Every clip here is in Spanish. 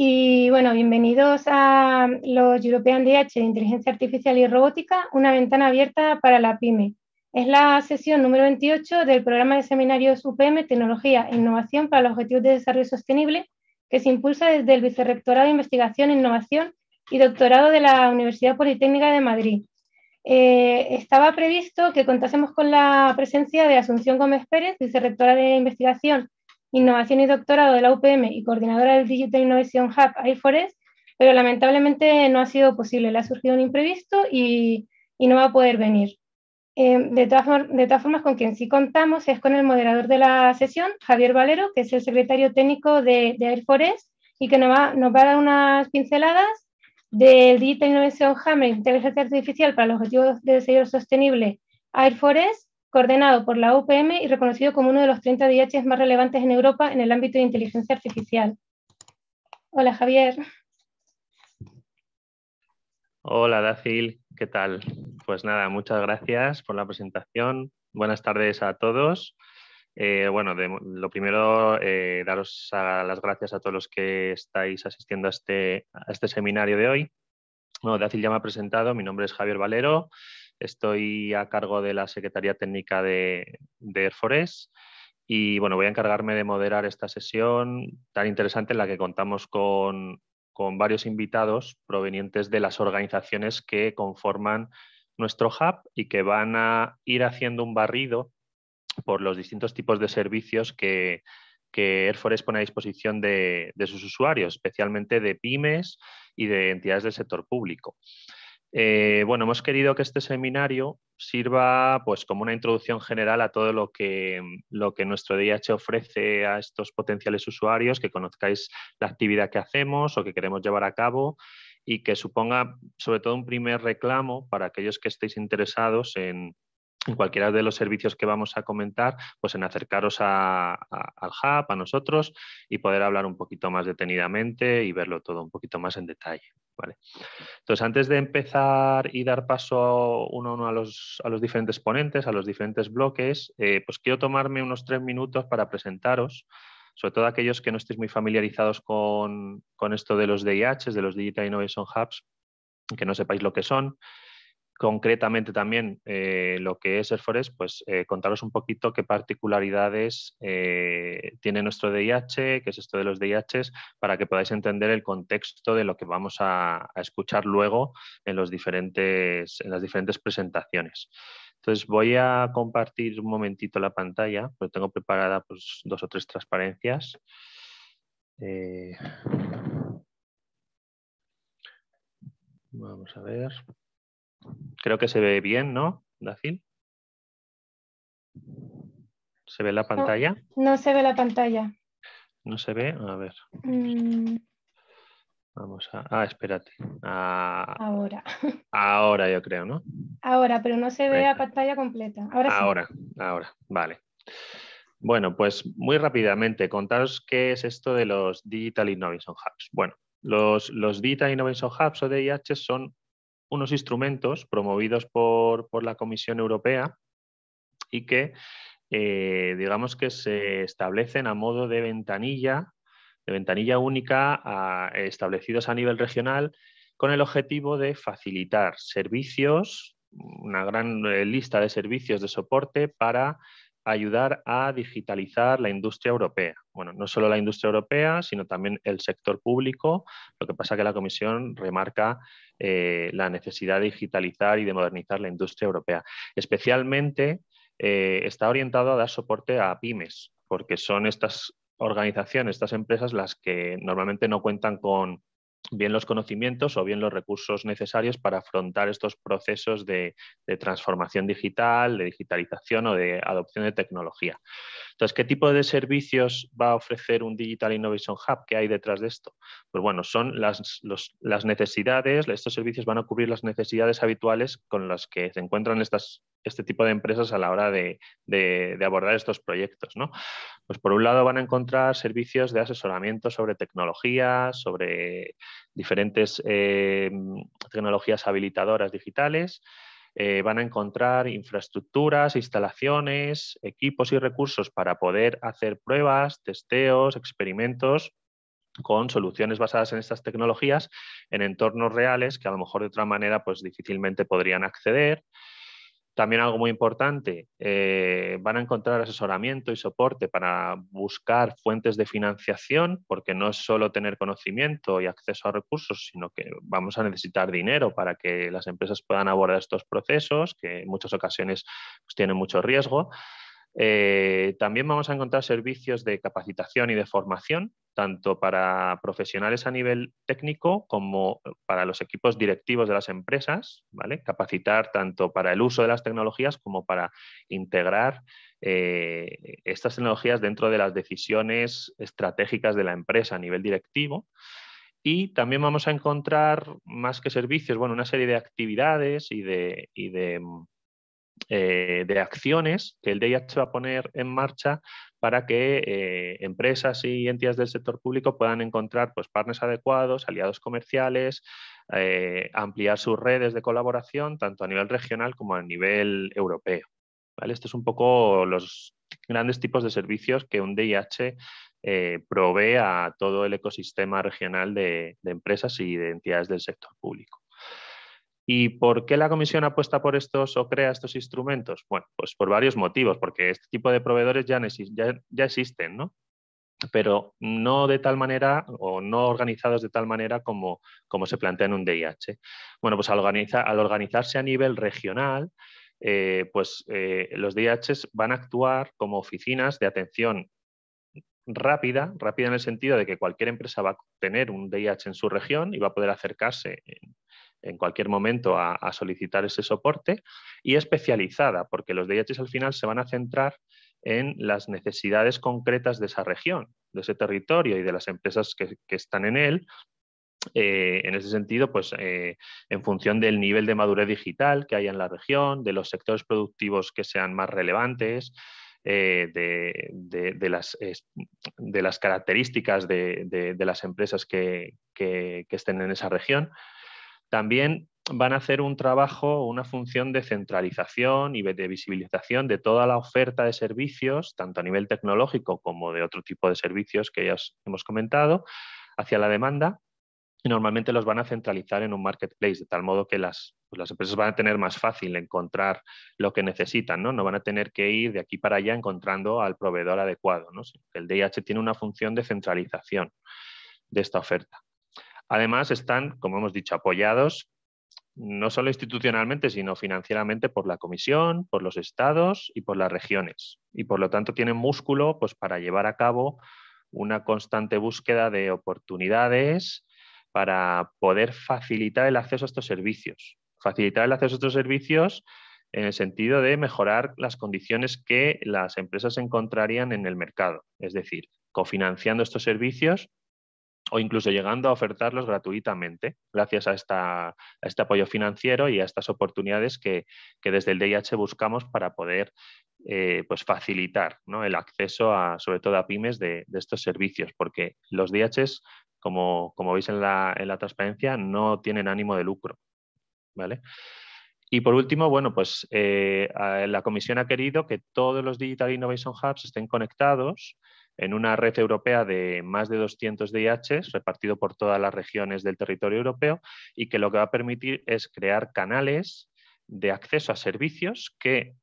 Y bueno, bienvenidos a los European DH de Inteligencia Artificial y Robótica, una ventana abierta para la PyME. Es la sesión número 28 del programa de seminarios UPM Tecnología e Innovación para los Objetivos de Desarrollo Sostenible, que se impulsa desde el Vicerrectorado de Investigación, e Innovación y Doctorado de la Universidad Politécnica de Madrid. Eh, estaba previsto que contásemos con la presencia de Asunción Gómez Pérez, vicerrectora de Investigación innovación y doctorado de la UPM y coordinadora del Digital Innovation Hub AIRFOREST, pero lamentablemente no ha sido posible, le ha surgido un imprevisto y, no va a poder venir. Em, de, todas, formas, con quien sí contamos es con el moderador de la sesión, Javier Valero, que es el secretario técnico de, Air Forest y que nos va, a dar unas pinceladas del Digital Innovation Hub, Inteligencia Artificial para los Objetivos de Desarrollo Sostenible Air coordinado por la UPM y reconocido como uno de los 30 DHs más relevantes en Europa en el ámbito de inteligencia artificial. Hola, Javier. Hola, Dacil. ¿Qué tal? Pues nada, muchas gracias por la presentación. Buenas tardes a todos. Eh, bueno, lo primero, eh, daros las gracias a todos los que estáis asistiendo a este, a este seminario de hoy. Bueno, Dacil ya me ha presentado, mi nombre es Javier Valero, Estoy a cargo de la Secretaría Técnica de, de y bueno, voy a encargarme de moderar esta sesión tan interesante en la que contamos con, varios invitados provenientes de las organizaciones que conforman nuestro hub y que van a ir haciendo un barrido por los distintos tipos de servicios que, que Airforest pone a disposición de, de, sus usuarios, especialmente de pymes y de entidades del sector público. Eh, bueno, hemos querido que este seminario sirva pues, como una introducción general a todo lo que, mm, lo que nuestro DIH ofrece a estos potenciales usuarios, que conozcáis la actividad que hacemos o que queremos llevar a cabo y que suponga sobre todo un primer reclamo para aquellos que estéis interesados en, en cualquiera de los servicios que vamos a comentar, pues en acercaros a, al hub, a nosotros, y poder hablar un poquito más detenidamente y verlo todo un poquito más en detalle. ¿vale? Entonces, antes de empezar y dar paso uno a uno a los, diferentes ponentes, a los diferentes bloques, eh, pues quiero tomarme unos tres minutos para presentaros, sobre todo aquellos que no estéis muy familiarizados con, con esto de los DIH, de los Digital Innovation Hubs, que no sepáis lo que son concretamente también eh, lo que es Airforest, pues eh, contaros un poquito qué particularidades eh, tiene nuestro DIH, qué es esto de los DIHs, para que podáis entender el contexto de lo que vamos a, escuchar luego en, los diferentes, en las diferentes presentaciones. Entonces voy a compartir un momentito la pantalla, pero tengo preparada pues, dos o tres transparencias. Vamos a ver. Creo que se ve bien, ¿no, Dacil. ¿Se ve la pantalla? No, se ve la pantalla. No se ve, a ver. Mm. Vamos a. Ah, espérate. Ah, ahora. Ahora, yo creo, ¿no? Ahora, pero no se ve la pantalla completa. Ahora, ahora sí. Ahora, ahora, vale. Bueno, pues muy rápidamente, contaros qué es esto de los Digital Innovation Hubs. Bueno, los, los Digital Innovation Hubs o DIH son unos instrumentos promovidos por, la Comisión Europea y que, eh, digamos que se establecen a modo de ventanilla, de ventanilla única establecidos a nivel regional con el objetivo de facilitar servicios, una gran eh, lista de servicios de soporte para ayudar a digitalizar la industria europea. Bueno, no solo la industria europea, sino también el sector público. Lo que pasa es que la Comisión remarca eh, la necesidad de digitalizar y de modernizar la industria europea. Especialmente eh, está orientado a dar soporte a pymes, porque son estas organizaciones, estas empresas, las que normalmente no cuentan con bien los conocimientos o bien los recursos necesarios para afrontar estos procesos de, transformación digital, de digitalización o de adopción de tecnología. Entonces, ¿qué tipo de servicios va a ofrecer un Digital Innovation Hub? ¿Qué hay detrás de esto? Pues bueno, son las, necesidades, estos servicios van a cubrir las necesidades habituales con las que se encuentran este tipo de empresas a la hora de, abordar estos proyectos. Pues por un lado van a encontrar servicios de asesoramiento sobre tecnología, sobre diferentes eh, tecnologías habilitadoras digitales, eh, van a encontrar infraestructuras, instalaciones, equipos y recursos para poder hacer pruebas, testeos, experimentos con soluciones basadas en estas tecnologías en entornos reales que a lo mejor de otra manera pues, difícilmente podrían acceder. También algo muy importante, eh, van a encontrar asesoramiento y soporte para buscar fuentes de financiación, porque no es solo tener conocimiento y acceso a recursos, sino que vamos a necesitar dinero para que las empresas puedan abordar estos procesos, que en muchas ocasiones pues, tienen mucho riesgo. Eh, también vamos a encontrar servicios de capacitación y de formación, tanto para profesionales a nivel técnico como para los equipos directivos de las empresas, ¿vale? Capacitar tanto para el uso de las tecnologías como para integrar eh, estas tecnologías dentro de las decisiones estratégicas de la empresa a nivel directivo. Y también vamos a encontrar, más que servicios, bueno, una serie de actividades y de, y de eh, de acciones que el DIH va a poner en marcha para que eh, empresas y entidades del sector público puedan encontrar pues, partners adecuados, aliados comerciales, eh, ampliar sus redes de colaboración tanto a nivel regional como a nivel europeo. ¿vale? Estos es son un poco los grandes tipos de servicios que un DIH provee a todo el ecosistema regional de, de empresas y de entidades del sector público. ¿Y por qué la comisión apuesta por estos o crea estos instrumentos? Bueno, pues por varios motivos, porque este tipo de proveedores ya, existen, ¿no? pero no de tal manera o no organizados de tal manera como, como se plantea en un DIH. Bueno, pues al, organizarse a nivel regional, eh, pues eh, los DIHs van a actuar como oficinas de atención rápida, rápida en el sentido de que cualquier empresa va a tener un DIH en su región y va a poder acercarse en, en cualquier momento a, solicitar ese soporte y especializada, porque los DHs al final se van a centrar en las necesidades concretas de esa región, de ese territorio y de las empresas que, están en él. Eh, en ese sentido, pues eh, en función del nivel de madurez digital que haya en la región, de los sectores productivos que sean más relevantes, eh, de, las, características de, las empresas que, que estén en esa región, también van a hacer un trabajo, una función de centralización y de visibilización de toda la oferta de servicios, tanto a nivel tecnológico como de otro tipo de servicios que ya os hemos comentado, hacia la demanda. normalmente los van a centralizar en un marketplace, de tal modo que pues las, empresas van a tener más fácil encontrar lo que necesitan, ¿no? No van a tener que ir de aquí para allá encontrando al proveedor adecuado, El DIH tiene una función de centralización de esta oferta. Además, están, como hemos dicho, apoyados no solo institucionalmente, sino financieramente por la Comisión, por los estados y por las regiones. Y por lo tanto tienen músculo pues, para llevar a cabo una constante búsqueda de oportunidades para poder facilitar el acceso a estos servicios. Facilitar el acceso a estos servicios en el sentido de mejorar las condiciones que las empresas encontrarían en el mercado, es decir, cofinanciando estos servicios o incluso llegando a ofertarlos gratuitamente gracias a, este apoyo financiero y a estas oportunidades que, desde el DIH buscamos para poder eh, pues facilitar el acceso a, sobre todo a pymes de, estos servicios, porque los DIH como, veis en la, transparencia, no tienen ánimo de lucro. ¿vale? Y por último, bueno, pues eh, la comisión ha querido que todos los Digital Innovation Hubs estén conectados en una red europea de más de 200 DIHs repartido por todas las regiones del territorio europeo y que lo que va a permitir es crear canales de acceso a servicios que,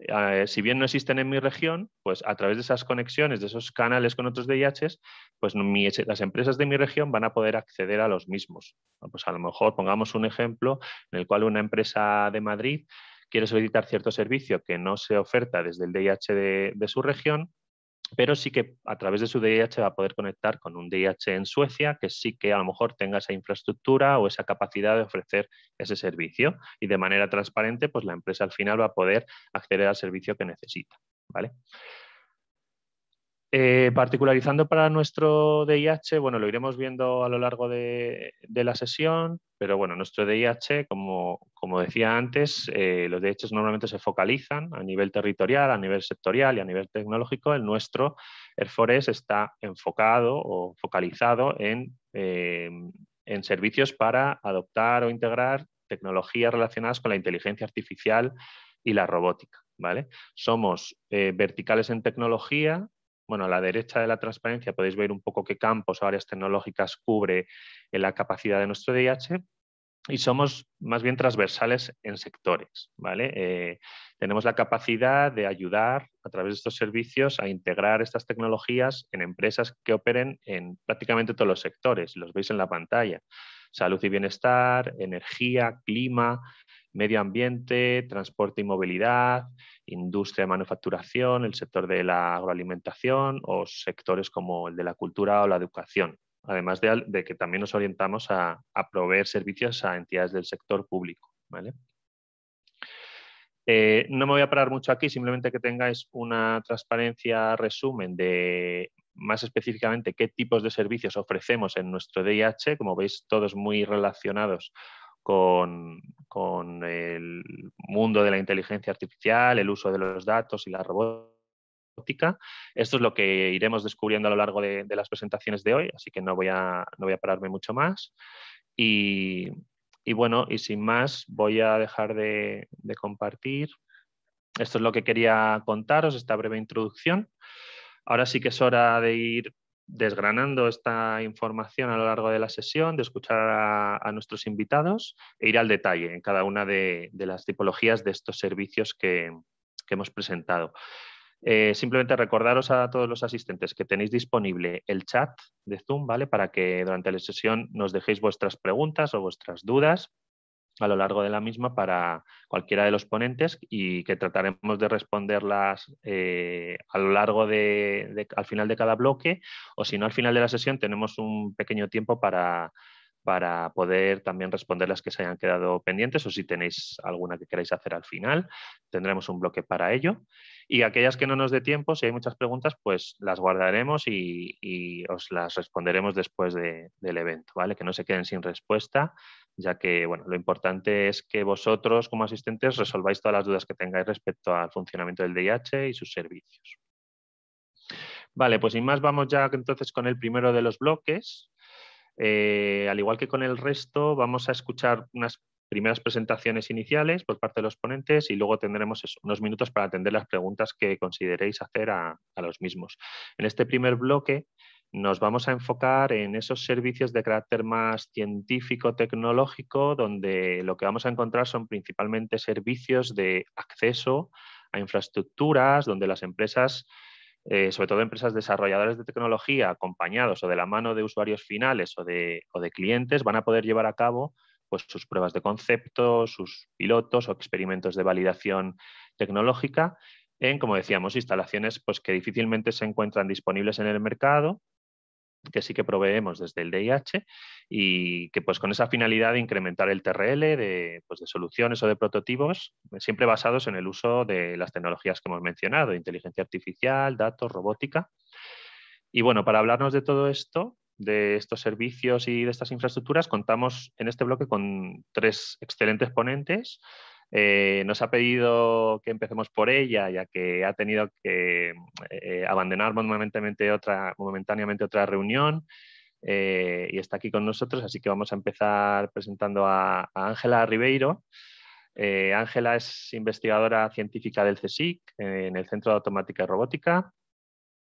eh, si bien no existen en mi región, pues a través de esas conexiones, de esos canales con otros DIHs, pues las empresas de mi región van a poder acceder a los mismos. Pues a lo mejor pongamos un ejemplo en el cual una empresa de Madrid quiere solicitar cierto servicio que no se oferta desde el DIH de, de su región pero sí que a través de su DIH va a poder conectar con un DIH en Suecia que sí que a lo mejor tenga esa infraestructura o esa capacidad de ofrecer ese servicio y de manera transparente pues la empresa al final va a poder acceder al servicio que necesita, ¿vale? Eh, particularizando para nuestro DIH, bueno, lo iremos viendo a lo largo de, la sesión, pero bueno, nuestro DIH, como, decía antes, eh, los DIH normalmente se focalizan a nivel territorial, a nivel sectorial y a nivel tecnológico. El nuestro, Airforest, está enfocado o focalizado em, en, servicios para adoptar o integrar tecnologías relacionadas con la inteligencia artificial y la robótica. ¿Vale? Somos eh, verticales en tecnología bueno, a la derecha de la transparencia podéis ver un poco qué campos o áreas tecnológicas cubre eh, la capacidad de nuestro DIH y somos más bien transversales en sectores. ¿vale? Eh, tenemos la capacidad de ayudar a través de estos servicios a integrar estas tecnologías en empresas que operen en prácticamente todos los sectores, los veis en la pantalla. Salud y bienestar, energía, clima, medio ambiente, transporte y movilidad, industria de manufacturación, el sector de la agroalimentación o sectores como el de la cultura o la educación, además de, que también nos orientamos a, proveer servicios a entidades del sector público. Eh, no me voy a parar mucho aquí, simplemente que tengáis una transparencia resumen de más específicamente qué tipos de servicios ofrecemos en nuestro DIH, como veis todos muy relacionados con, el mundo de la inteligencia artificial, el uso de los datos y la robótica esto es lo que iremos descubriendo a lo largo de, las presentaciones de hoy, así que no voy a, no voy a pararme mucho más. Y, bueno, y sin más, voy a dejar de, compartir. Esto es lo que quería contaros, esta breve introducción. Ahora sí que es hora de ir desgranando esta información a lo largo de la sesión, de escuchar a, nuestros invitados e ir al detalle en cada una de, las tipologías de estos servicios que, hemos presentado. Eh, simplemente recordaros a todos los asistentes que tenéis disponible el chat de Zoom, ¿vale? Para que durante la sesión nos dejéis vuestras preguntas o vuestras dudas a lo largo de la misma para cualquiera de los ponentes y que trataremos de responderlas eh, a lo largo de, al final de cada bloque o si no al final de la sesión tenemos un pequeño tiempo para, para poder también responder las que se hayan quedado pendientes o si tenéis alguna que queráis hacer al final, tendremos un bloque para ello. Y aquellas que no nos dé tiempo, si hay muchas preguntas, pues las guardaremos y, os las responderemos después del evento, ¿vale? Que no se queden sin respuesta ya que bueno, lo importante es que vosotros como asistentes resolváis todas las dudas que tengáis respecto al funcionamiento del DIH y sus servicios. Vale, pues sin más vamos ya entonces con el primero de los bloques. Eh, al igual que con el resto, vamos a escuchar unas primeras presentaciones iniciales por parte de los ponentes y luego tendremos unos minutos para atender las preguntas que consideréis hacer a, a los mismos. En este primer bloque nos vamos a enfocar en esos servicios de carácter más científico-tecnológico, donde lo que vamos a encontrar son principalmente servicios de acceso a infraestructuras, donde las empresas, eh, sobre todo empresas desarrolladoras de tecnología, acompañados o de la mano de usuarios finales o de, o de clientes, van a poder llevar a cabo pues, sus pruebas de concepto, sus pilotos o experimentos de validación tecnológica en, como decíamos, instalaciones pues, que difícilmente se encuentran disponibles en el mercado que sí que proveemos desde el DIH y que pues con esa finalidad de incrementar el TRL de, pues, de soluciones o de prototipos, siempre basados en el uso de las tecnologías que hemos mencionado, inteligencia artificial, datos, robótica. Y bueno, para hablarnos de todo esto, de estos servicios y de estas infraestructuras, contamos en este bloque con tres excelentes ponentes eh, nos ha pedido que empecemos por ella, ya que ha tenido que eh, eh, abandonar momentáneamente otra, reunión y está aquí con nosotros, así que vamos a empezar presentando a Ángela Ribeiro. Ángela es investigadora científica del CSIC en el Centro de Automática y Robótica.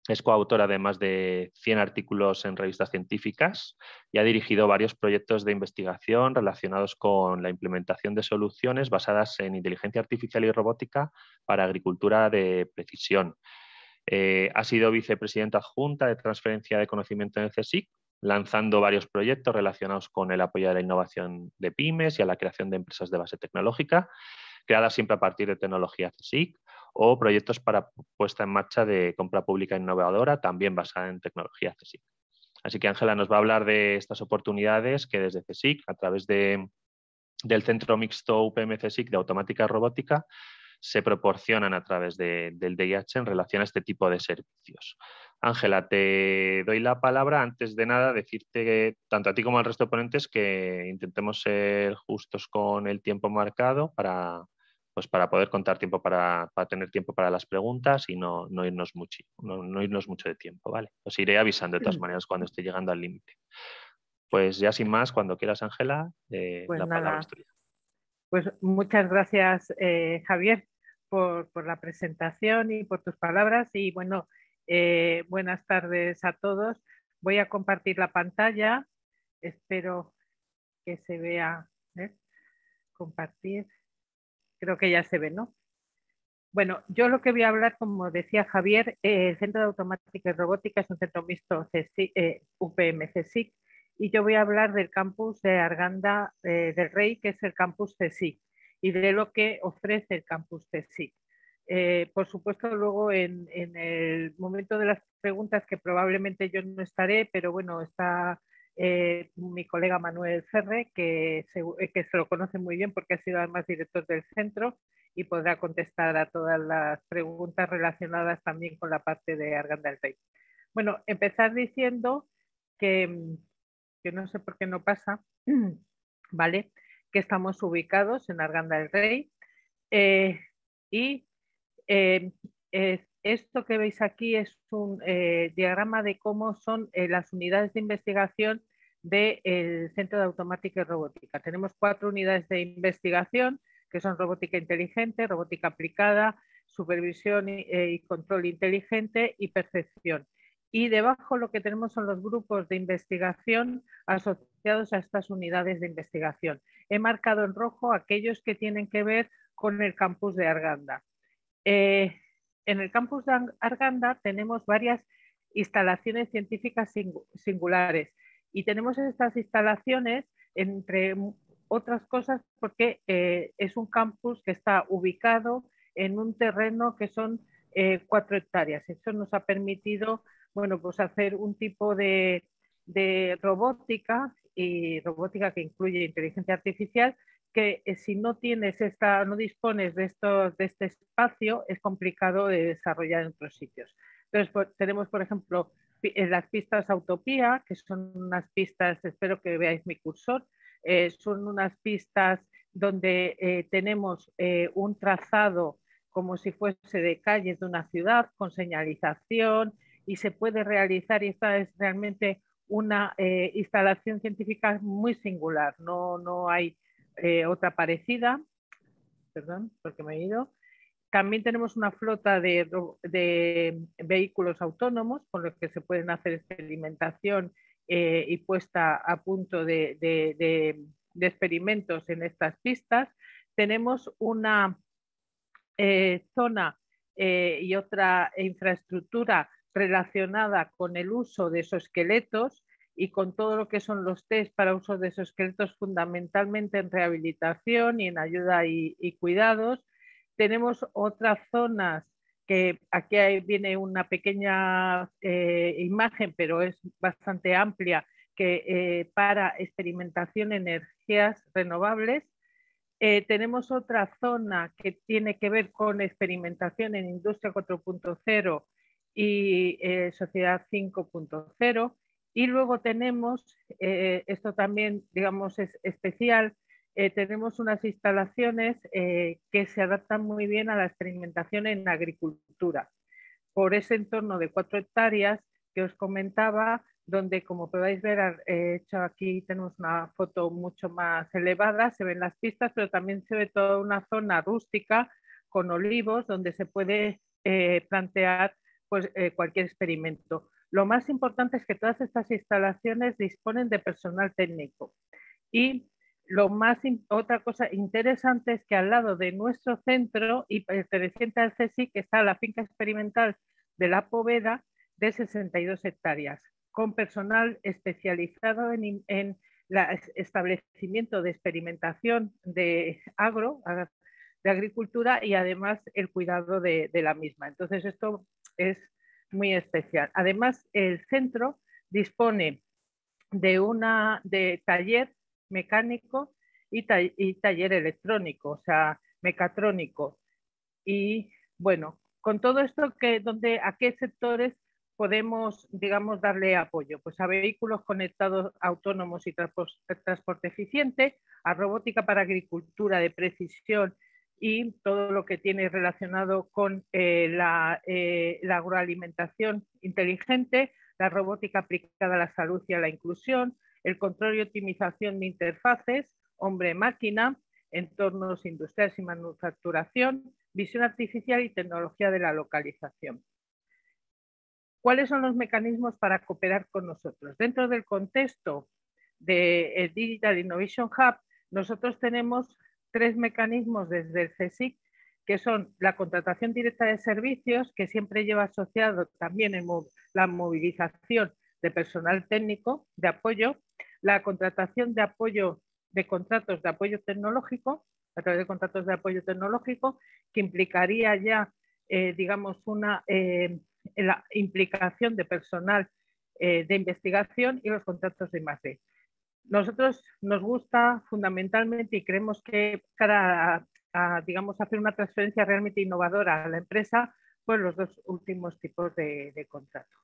Es coautora de más de 100 artículos en revistas científicas y ha dirigido varios proyectos de investigación relacionados con la implementación de soluciones basadas en inteligencia artificial y robótica para agricultura de precisión. Eh, ha sido vicepresidenta adjunta de transferencia de conocimiento en el CSIC, lanzando varios proyectos relacionados con el apoyo a la innovación de pymes y a la creación de empresas de base tecnológica, creadas siempre a partir de tecnología CSIC o proyectos para puesta en marcha de compra pública innovadora, también basada en tecnología CSIC. Así que Ángela nos va a hablar de estas oportunidades que desde CSIC, a través del Centro Mixto UPM-CSIC de Automática Robótica, se proporcionan a través del DIH en relación a este tipo de servicios. Ángela, te doy la palabra. Antes de nada, decirte que, tanto a ti como al resto de ponentes que intentemos ser justos con el tiempo marcado para, pues para poder contar tiempo para, tener tiempo para las preguntas y no, irnos mucho, no, irnos mucho de tiempo, ¿vale? Os iré avisando de todas mm. maneras cuando esté llegando al límite. Pues ya sin más, cuando quieras, Ángela, eh, pues la palabra es tuya. Pues muchas gracias, eh, Javier, por, la presentación y por tus palabras. Y bueno, eh, buenas tardes a todos. Voy a compartir la pantalla. Espero que se vea. Compartir creo que ya se ve, ¿no? Bueno, yo lo que voy a hablar, como decía Javier, eh, el Centro de Automática y Robótica es un centro mixto eh, UPM-CSIC y yo voy a hablar del campus de Arganda eh, del Rey, que es el campus CSIC y de lo que ofrece el campus CSIC. Eh, por supuesto, luego en, el momento de las preguntas, que probablemente yo no estaré, pero bueno, está eh, mi colega Manuel Ferre, eh, que se, lo conoce muy bien porque ha sido además director del centro y podrá contestar a todas las preguntas relacionadas también con la parte de Arganda del Rey. Bueno, empezar diciendo que, no sé por qué no pasa, ¿vale? Que estamos ubicados en Arganda del Rey eh, y eh, esto que veis aquí es un eh, diagrama de cómo son eh, las unidades de investigación del Centro de Automática y Robótica. Tenemos cuatro unidades de investigación, que son robótica inteligente, robótica aplicada, supervisión eh, y, control inteligente y percepción. Y debajo lo que tenemos son los grupos de investigación asociados a estas unidades de investigación. He marcado en rojo aquellos que tienen que ver con el campus de Arganda en el campus de Arganda tenemos varias instalaciones científicas singulares y tenemos estas instalaciones entre otras cosas porque eh, es un campus que está ubicado en un terreno que son eh, cuatro hectáreas. Eso nos ha permitido pues hacer un tipo de, de robótica y robótica que incluye inteligencia artificial que eh, si no tienes esta, no dispones de, estos, de este espacio, es complicado de desarrollar en otros sitios. Entonces, tenemos, por ejemplo, eh, las pistas Autopía, que son unas pistas, espero que veáis mi cursor, eh, son unas pistas donde tenemos un trazado como si fuese de calles de una ciudad con señalización y se puede realizar, y esta es realmente una instalación científica muy singular, no, no hay eh, otra parecida, perdón, porque me he ido. También tenemos una flota de, vehículos autónomos con los que se pueden hacer experimentación eh, y puesta a punto de, experimentos en estas pistas. Tenemos una eh, zona y otra infraestructura relacionada con el uso de esos esqueletos y con todo lo que son los test para uso de esos esqueletos, fundamentalmente en rehabilitación y en ayuda y, cuidados. Tenemos otras zonas que aquí viene una pequeña eh, imagen, pero es bastante amplia, eh, para experimentación en energías renovables. Eh, tenemos otra zona que tiene que ver con experimentación en industria 4.0 y sociedad 5.0 y luego tenemos, eh, esto también, digamos, es especial, eh, tenemos unas instalaciones eh, que se adaptan muy bien a la experimentación en agricultura. Por ese entorno de cuatro hectáreas que os comentaba, donde como podéis ver, he hecho aquí tenemos una foto mucho más elevada, se ven las pistas, pero también se ve toda una zona rústica con olivos donde se puede plantear pues, cualquier experimento. Lo más importante es que todas estas instalaciones disponen de personal técnico. Y lo más otra cosa interesante es que al lado de nuestro centro y perteneciente al CSIC está la finca experimental de la Poveda de 62 hectáreas, con personal especializado en, el establecimiento de experimentación de agro, de agricultura y además el cuidado de la misma. Entonces esto es muy especial. Además, el centro dispone de una de taller mecánico y, taller electrónico, o sea, mecatrónico. Y bueno, con todo esto, que, ¿a qué sectores podemos, digamos, darle apoyo? Pues a vehículos conectados autónomos y transporte eficiente, a robótica para agricultura de precisión y todo lo que tiene relacionado con eh, eh, la, agroalimentación inteligente, la robótica aplicada a la salud y a la inclusión, el control y optimización de interfaces, hombre-máquina, entornos industriales y manufacturación, visión artificial y tecnología de la localización. ¿Cuáles son los mecanismos para cooperar con nosotros? Dentro del contexto del de eh, Digital Innovation Hub, nosotros tenemos tres mecanismos desde el CSIC, que son la contratación directa de servicios, que siempre lleva asociado también la movilización de personal técnico de apoyo, la contratación de apoyo de contratos de apoyo tecnológico, a través de contratos de apoyo tecnológico, que implicaría ya, eh, digamos, una eh, la implicación de personal eh, de investigación y los contratos de I+.D nosotros nos gusta fundamentalmente y creemos que para digamos, hacer una transferencia realmente innovadora a la empresa, pues los dos últimos tipos de, contrato.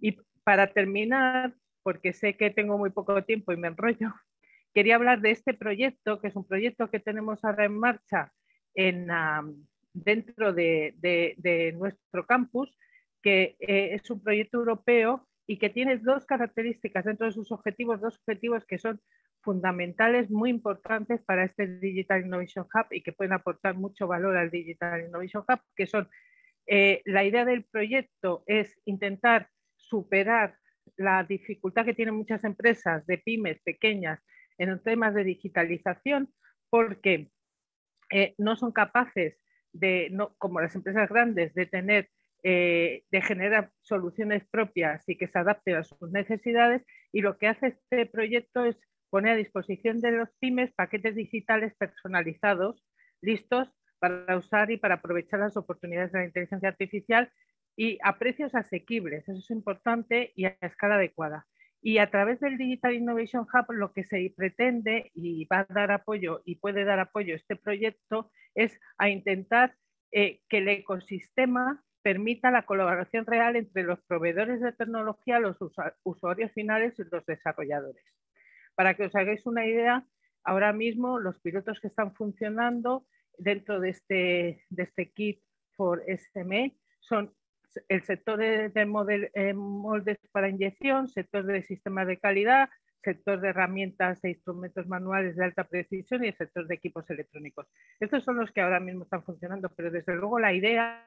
Y para terminar, porque sé que tengo muy poco tiempo y me enrollo, quería hablar de este proyecto, que es un proyecto que tenemos ahora en marcha en, dentro de, nuestro campus, que eh, es un proyecto europeo y que tiene dos características dentro de sus objetivos, dos objetivos que son fundamentales, muy importantes para este Digital Innovation Hub y que pueden aportar mucho valor al Digital Innovation Hub, que son eh, la idea del proyecto es intentar superar la dificultad que tienen muchas empresas de pymes pequeñas en los temas de digitalización porque eh, no son capaces de, no, como las empresas grandes, de tener eh, de generar soluciones propias y que se adapte a sus necesidades. Y lo que hace este proyecto es poner a disposición de los pymes paquetes digitales personalizados, listos para usar y para aprovechar las oportunidades de la inteligencia artificial y a precios asequibles, eso es importante, y a escala adecuada. Y a través del Digital Innovation Hub lo que se pretende y va a dar apoyo y puede dar apoyo este proyecto es a intentar eh, que el ecosistema permita la colaboración real entre los proveedores de tecnología, los usuarios finales y los desarrolladores. Para que os hagáis una idea, ahora mismo los pilotos que están funcionando dentro de este, este kit for SME son el sector de, eh, moldes para inyección, sector de sistemas de calidad, sector de herramientas e instrumentos manuales de alta precisión y el sector de equipos electrónicos. Estos son los que ahora mismo están funcionando, pero desde luego la idea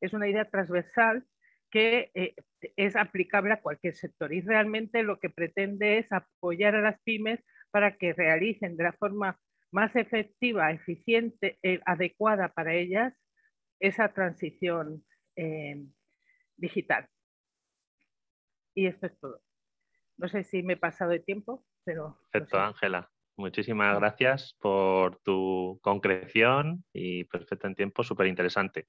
es una idea transversal que eh, es aplicable a cualquier sector y realmente lo que pretende es apoyar a las pymes para que realicen de la forma más efectiva, eficiente, eh, adecuada para ellas esa transición eh, digital. Y esto es todo. No sé si me he pasado de tiempo, pero... Perfecto, Ángela. Muchísimas gracias por tu concreción y perfecto en tiempo, súper interesante.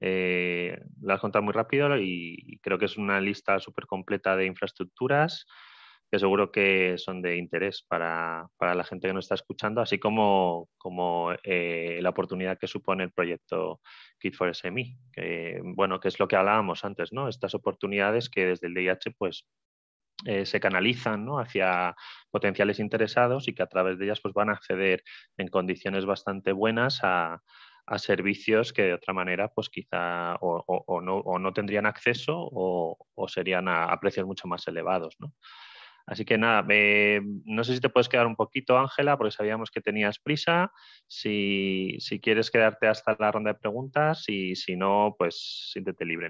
Eh, lo has contado muy rápido y, creo que es una lista súper completa de infraestructuras que seguro que son de interés para, la gente que nos está escuchando, así como, como eh, la oportunidad que supone el proyecto Kit for SME, que, bueno, es lo que hablábamos antes, ¿no? Estas oportunidades que desde el DIH pues, eh, se canalizan ¿no? hacia potenciales interesados y que a través de ellas pues, van a acceder en condiciones bastante buenas a, a servicios que de otra manera pues quizá o, no, tendrían acceso o, serían a, precios mucho más elevados. Así que nada, no sé si te puedes quedar un poquito, Ángela, porque sabíamos que tenías prisa. Si, quieres quedarte hasta la ronda de preguntas y si no, pues siéntete libre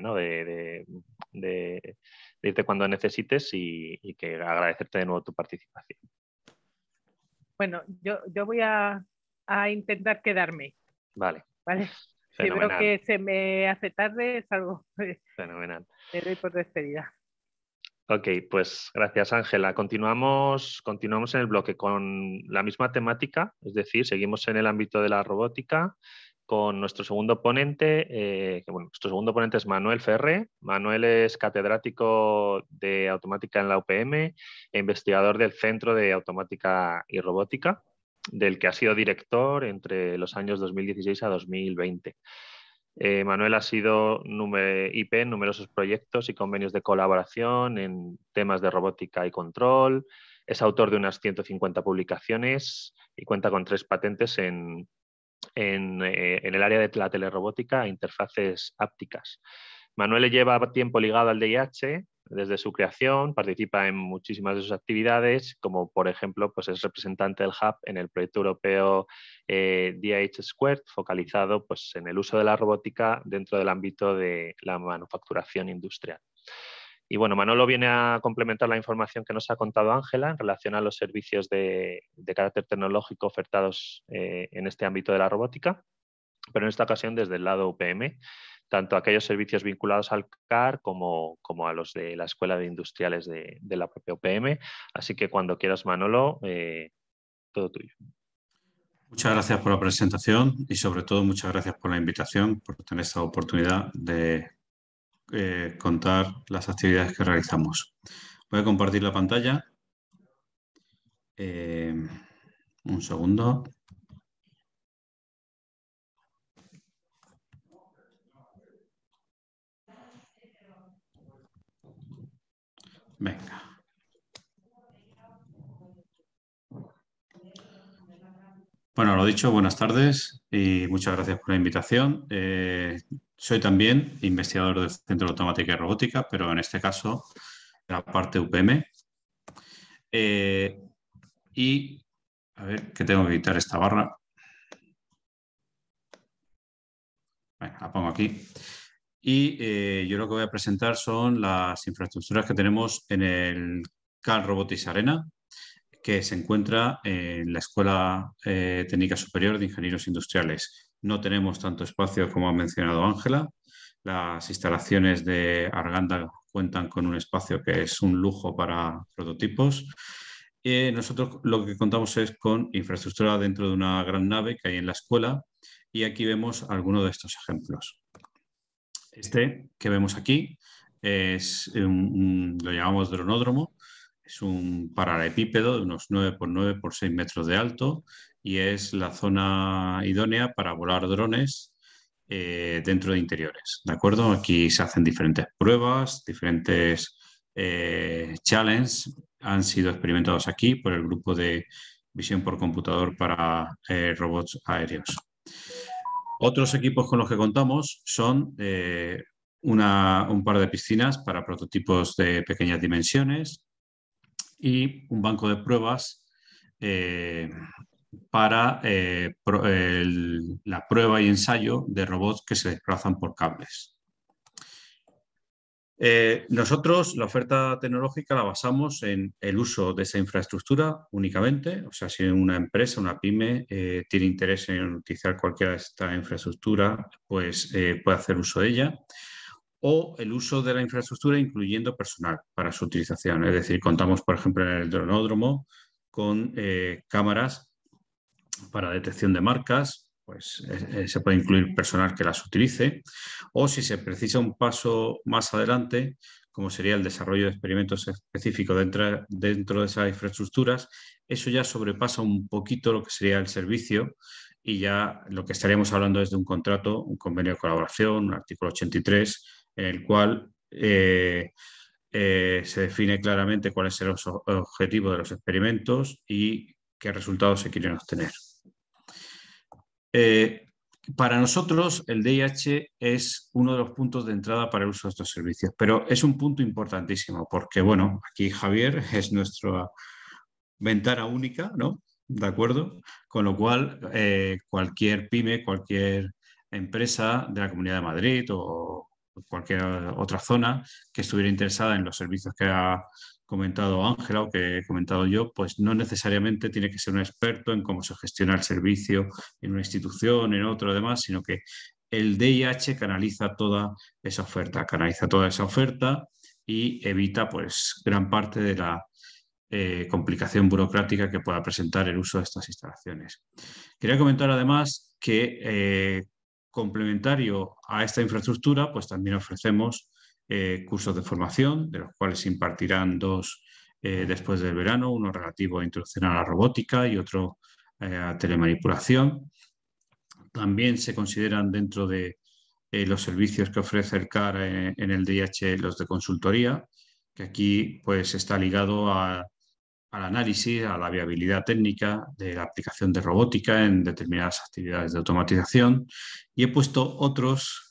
de, irte cuando necesites y, que agradecerte de nuevo tu participación. Bueno, yo, voy a intentar quedarme. Vale. Vale. creo que se me hace tarde, algo Fenomenal. Me por despedida. Ok, pues gracias Ángela. Continuamos, continuamos en el bloque con la misma temática, es decir, seguimos en el ámbito de la robótica con nuestro segundo ponente, eh, nuestro segundo ponente es Manuel Ferre. Manuel es catedrático de automática en la UPM e investigador del Centro de Automática y Robótica del que ha sido director entre los años 2016 a 2020. Eh, Manuel ha sido IP en numerosos proyectos y convenios de colaboración en temas de robótica y control. Es autor de unas 150 publicaciones y cuenta con tres patentes en, eh, en el área de la telerobótica e interfaces ápticas. Manuel lleva tiempo ligado al DIH desde su creación, participa en muchísimas de sus actividades, como por ejemplo pues es representante del Hub en el proyecto europeo DIH eh, DH Squared, focalizado pues, en el uso de la robótica dentro del ámbito de la manufacturación industrial. Y bueno, Manolo viene a complementar la información que nos ha contado Ángela en relación a los servicios de, carácter tecnológico ofertados eh, en este ámbito de la robótica, pero en esta ocasión desde el lado UPM tanto a aquellos servicios vinculados al CAR como, a los de la Escuela de Industriales de, la propia UPM. Así que cuando quieras, Manolo, eh, todo tuyo. Muchas gracias por la presentación y sobre todo muchas gracias por la invitación, por tener esta oportunidad de eh, contar las actividades que realizamos. Voy a compartir la pantalla. Eh, un segundo. Bueno, lo dicho, buenas tardes y muchas gracias por la invitación. Eh, soy también investigador del Centro de Automática y Robótica, pero en este caso la parte UPM. Eh, y a ver, que tengo que quitar esta barra. la pongo aquí. Y eh, yo lo que voy a presentar son las infraestructuras que tenemos en el CAL Robotis Arena, que se encuentra en la Escuela eh, Técnica Superior de Ingenieros Industriales. No tenemos tanto espacio como ha mencionado Ángela. Las instalaciones de Arganda cuentan con un espacio que es un lujo para prototipos. Eh, nosotros lo que contamos es con infraestructura dentro de una gran nave que hay en la escuela y aquí vemos algunos de estos ejemplos. Este que vemos aquí es lo llamamos dronódromo, es un paralepípedo de unos 9 por 9 por 6 metros de alto y es la zona idónea para volar drones eh, dentro de interiores. ¿De acuerdo? Aquí se hacen diferentes pruebas, diferentes eh, challenges han sido experimentados aquí por el grupo de visión por computador para eh, robots aéreos. Otros equipos con los que contamos son eh, un par de piscinas para prototipos de pequeñas dimensiones y un banco de pruebas eh, para eh, la prueba y ensayo de robots que se desplazan por cables. Eh, nosotros la oferta tecnológica la basamos en el uso de esa infraestructura únicamente, o sea, si una empresa, una pyme, eh, tiene interés en utilizar cualquiera de esta infraestructura, pues eh, puede hacer uso de ella, o el uso de la infraestructura incluyendo personal para su utilización. Es decir, contamos, por ejemplo, en el dronódromo con cámaras para detección de marcas, pues eh, eh, se puede incluir personal que las utilice, o si se precisa un paso más adelante, como sería el desarrollo de experimentos específicos dentro, dentro de esas infraestructuras, eso ya sobrepasa un poquito lo que sería el servicio y ya lo que estaríamos hablando es de un contrato, un convenio de colaboración, un artículo 83, en el cual... Eh, se define claramente cuál es el objetivos de los experimentos y qué resultados se quieren obtener. Eh, para nosotros, el DIH es uno de los puntos de entrada para el uso de estos servicios, pero es un punto importantísimo porque, bueno, aquí Javier es nuestra ventana única, ¿no? ¿De acuerdo? Con lo cual, eh, cualquier pyme, cualquier empresa de la Comunidad de Madrid o cualquier otra zona que estuviera interesada en los servicios que ha comentado Ángela o que he comentado yo, pues no necesariamente tiene que ser un experto en cómo se gestiona el servicio en una institución, en otro además, sino que el DIH canaliza toda esa oferta, canaliza toda esa oferta y evita pues gran parte de la eh, complicación burocrática que pueda presentar el uso de estas instalaciones. Quería comentar además que eh, complementario a esta infraestructura, pues también ofrecemos eh, cursos de formación, de los cuales se impartirán dos eh, después del verano, uno relativo a introducción a la robótica y otro eh, a telemanipulación. También se consideran dentro de los servicios que ofrece el CAR en, el DIH los de consultoría, que aquí pues está ligado a al análisis, a la viabilidad técnica de la aplicación de robótica en determinadas actividades de automatización y he puesto otros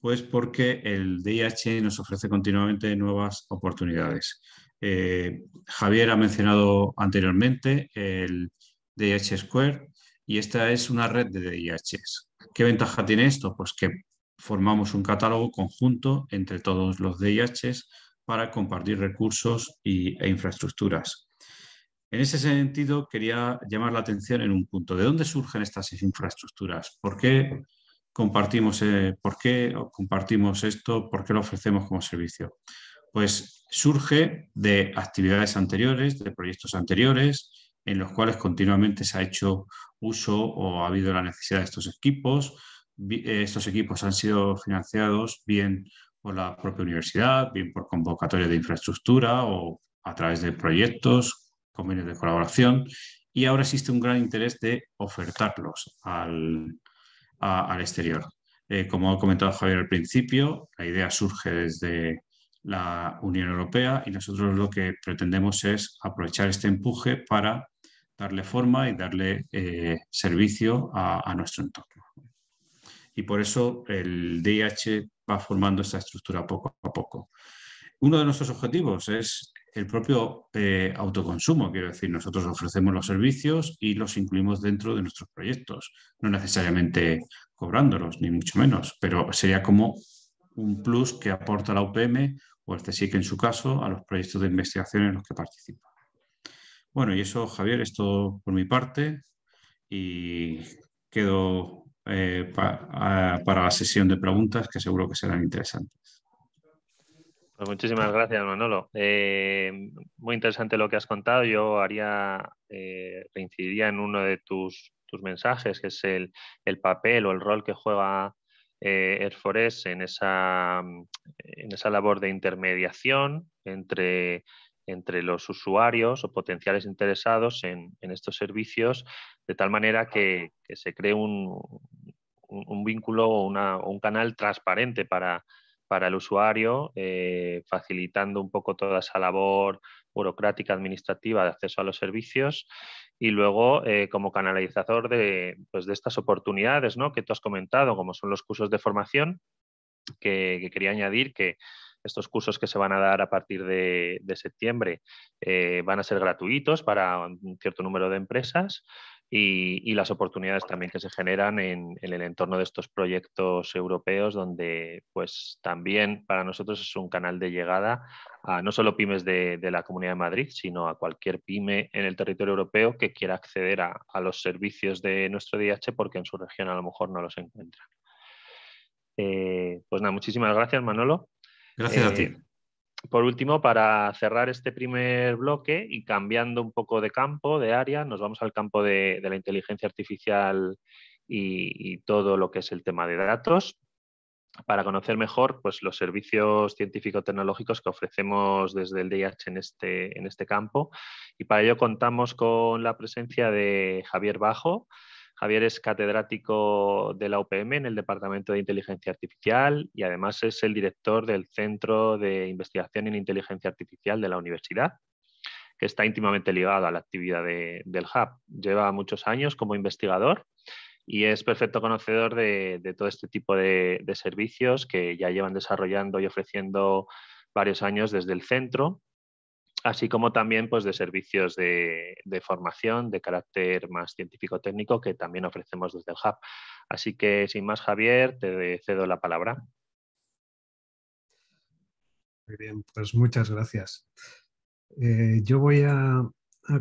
pues porque el DIH nos ofrece continuamente nuevas oportunidades. Eh, Javier ha mencionado anteriormente el DIH Square y esta es una red de DIHs. ¿Qué ventaja tiene esto? Pues que formamos un catálogo conjunto entre todos los DIHs para compartir recursos e infraestructuras. En ese sentido, quería llamar la atención en un punto. ¿De dónde surgen estas infraestructuras? Eh, ¿Por qué compartimos, esto? ¿Por qué lo ofrecemos como servicio? Pues surge de actividades anteriores, de proyectos anteriores, en los cuales continuamente se ha hecho uso o ha habido la necesidad de estos equipos. Eh, estos equipos han sido financiados bien por la propia universidad, bien por convocatoria de infraestructura o a través de proyectos convenios de colaboración, y ahora existe un gran interés de ofertarlos al, exterior. Eh, como ha comentado Javier al principio, la idea surge desde la Unión Europea y nosotros lo que pretendemos es aprovechar este empuje para darle forma y darle eh, servicio a, a, nuestro entorno. Y por eso el DIH va formando esta estructura poco a poco. Uno de nuestros objetivos es el propio eh, autoconsumo. Quiero decir, nosotros ofrecemos los servicios y los incluimos dentro de nuestros proyectos, no necesariamente cobrándolos, ni mucho menos, pero sería como un plus que aporta la UPM o el este CSIC en su caso a los proyectos de investigación en los que participa. Bueno, y eso, Javier, es todo por mi parte y quedo eh, ah, para la sesión de preguntas que seguro que serán interesantes. Pues muchísimas gracias, Manolo. Eh, muy interesante lo que has contado. Yo haría, eh, reincidiría en uno de tus, tus mensajes, que es el, el, papel o el rol que juega eh, Airforest en esa, en esa labor de intermediación entre, entre los usuarios o potenciales interesados en, en estos servicios, de tal manera que, se cree un, un vínculo o un canal transparente para para el usuario, eh, facilitando un poco toda esa labor burocrática administrativa de acceso a los servicios y luego eh, como canalizador pues, de, estas oportunidades ¿no? que tú has comentado, como son los cursos de formación, que, quería añadir que estos cursos que se van a dar a partir de, septiembre eh, van a ser gratuitos para un cierto número de empresas y, las oportunidades también que se generan en, el entorno de estos proyectos europeos, donde pues también para nosotros es un canal de llegada a no solo pymes de, la Comunidad de Madrid, sino a cualquier pyme en el territorio europeo que quiera acceder a, los servicios de nuestro DIH porque en su región a lo mejor no los encuentra. Eh, pues nada, muchísimas gracias Manolo. Gracias a ti. Eh, por último, para cerrar este primer bloque y cambiando un poco de campo, de área, nos vamos al campo de, la inteligencia artificial y, todo lo que es el tema de datos para conocer mejor pues, los servicios científico-tecnológicos que ofrecemos desde el DIH este, en este campo. Y para ello contamos con la presencia de Javier Bajo, Javier es catedrático de la UPM en el Departamento de Inteligencia Artificial y además es el director del Centro de Investigación en Inteligencia Artificial de la Universidad, que está íntimamente ligado a la actividad del Hub. Lleva muchos años como investigador y es perfecto conocedor de, todo este tipo de servicios que ya llevan desarrollando y ofreciendo varios años desde el centro así como también pues, de servicios de, formación de carácter más científico-técnico que también ofrecemos desde el Hub. Así que, sin más, Javier, te cedo la palabra. Muy bien, pues muchas gracias. Eh, yo voy a,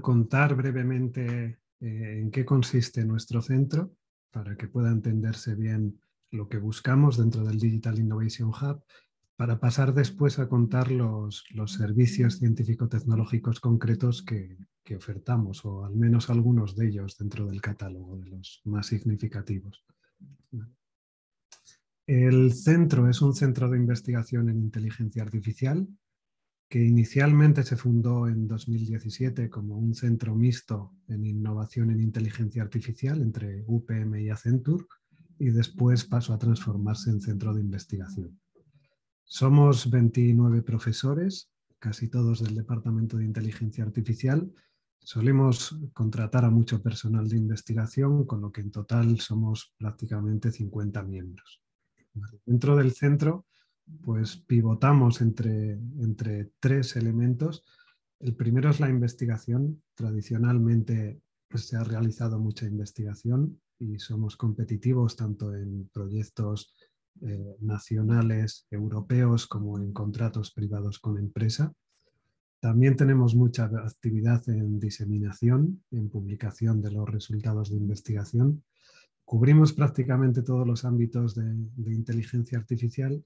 contar brevemente eh, en qué consiste nuestro centro para que pueda entenderse bien lo que buscamos dentro del Digital Innovation Hub para pasar después a contar los, servicios científico-tecnológicos concretos que, ofertamos, o al menos algunos de ellos dentro del catálogo, de los más significativos. El centro es un centro de investigación en inteligencia artificial que inicialmente se fundó en 2017 como un centro mixto en innovación en inteligencia artificial entre UPM y Accenture y después pasó a transformarse en centro de investigación. Somos 29 profesores, casi todos del Departamento de Inteligencia Artificial. Solemos contratar a mucho personal de investigación, con lo que en total somos prácticamente 50 miembros. Dentro del centro, pues pivotamos entre, entre tres elementos. El primero es la investigación. Tradicionalmente pues, se ha realizado mucha investigación y somos competitivos tanto en proyectos eh, nacionales europeos como en contratos privados con empresa. También tenemos mucha actividad en diseminación, en publicación de los resultados de investigación. Cubrimos prácticamente todos los ámbitos de, inteligencia artificial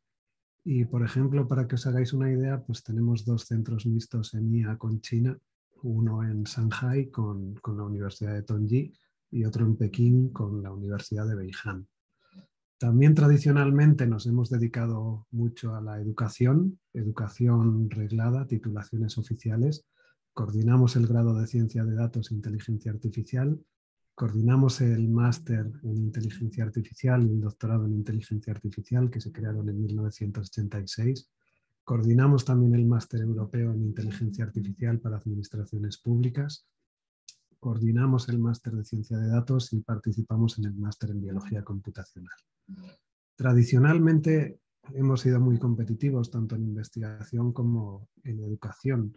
y, por ejemplo, para que os hagáis una idea, pues tenemos dos centros mixtos en IA con China, uno en Shanghai con, con la Universidad de Tongji y otro en Pekín con la Universidad de Beijing. También tradicionalmente nos hemos dedicado mucho a la educación, educación reglada, titulaciones oficiales. Coordinamos el grado de Ciencia de Datos e Inteligencia Artificial, coordinamos el máster en Inteligencia Artificial y el doctorado en Inteligencia Artificial que se crearon en 1986. Coordinamos también el máster europeo en Inteligencia Artificial para Administraciones Públicas coordinamos el máster de ciencia de datos y participamos en el máster en biología computacional. Tradicionalmente hemos sido muy competitivos tanto en investigación como en educación,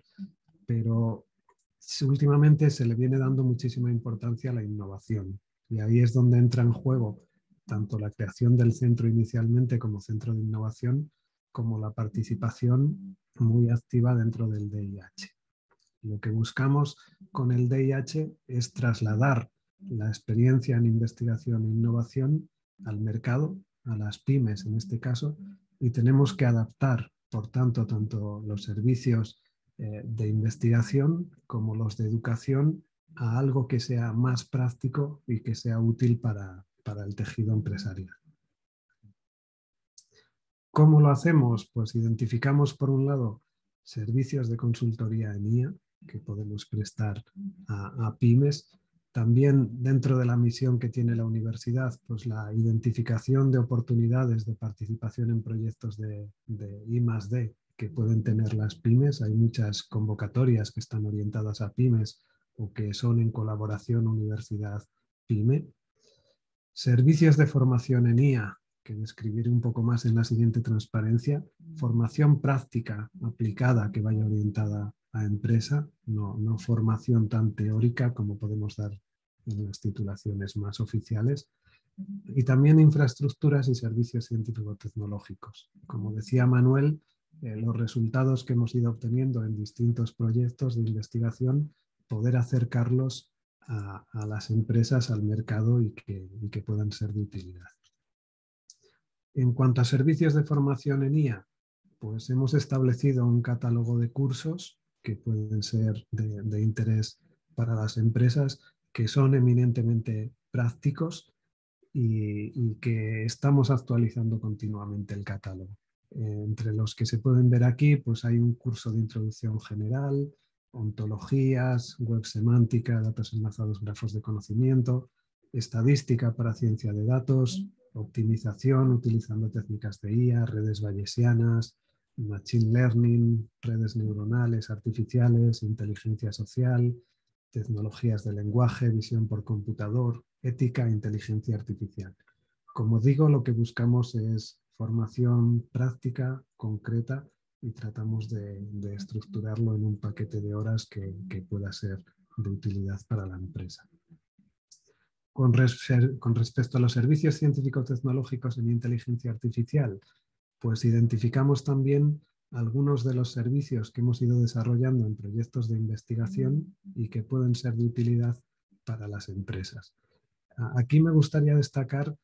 pero últimamente se le viene dando muchísima importancia a la innovación y ahí es donde entra en juego tanto la creación del centro inicialmente como centro de innovación, como la participación muy activa dentro del DIH. Lo que buscamos con el DIH es trasladar la experiencia en investigación e innovación al mercado, a las pymes en este caso, y tenemos que adaptar, por tanto, tanto los servicios eh, de investigación como los de educación a algo que sea más práctico y que sea útil para el tejido empresarial. ¿Cómo lo hacemos? Pues identificamos, por un lado, servicios de consultoría en IA, que podemos prestar a, pymes. También dentro de la misión que tiene la universidad, pues la identificación de oportunidades de participación en proyectos de, de I +D que pueden tener las pymes. Hay muchas convocatorias que están orientadas a pymes o que son en colaboración universidad-pyme. Servicios de formación en IA, que describiré un poco más en la siguiente transparencia. Formación práctica aplicada que vaya orientada a empresa, no, formación tan teórica como podemos dar en las titulaciones más oficiales, y también infraestructuras y servicios científico-tecnológicos. Como decía Manuel, eh, los resultados que hemos ido obteniendo en distintos proyectos de investigación, poder acercarlos a, las empresas, al mercado y que, y que, puedan ser de utilidad. En cuanto a servicios de formación en IA, pues hemos establecido un catálogo de cursos que pueden ser de, interés para las empresas, que son eminentemente prácticos y, que estamos actualizando continuamente el catálogo. Eh, entre los que se pueden ver aquí, pues hay un curso de introducción general, ontologías, web semántica, datos enlazados, grafos de conocimiento, estadística para ciencia de datos, optimización utilizando técnicas de IA, redes bayesianas, machine learning, redes neuronales, artificiales, inteligencia social, tecnologías de lenguaje, visión por computador, ética e inteligencia artificial. Como digo, lo que buscamos es formación práctica, concreta, y tratamos de, estructurarlo en un paquete de horas que, pueda ser de utilidad para la empresa. Con, respecto a los servicios científicos tecnológicos en inteligencia artificial, pues identificamos también algunos de los servicios que hemos ido desarrollando en proyectos de investigación mm. y que pueden ser de utilidad para las empresas. Aquí me gustaría destacar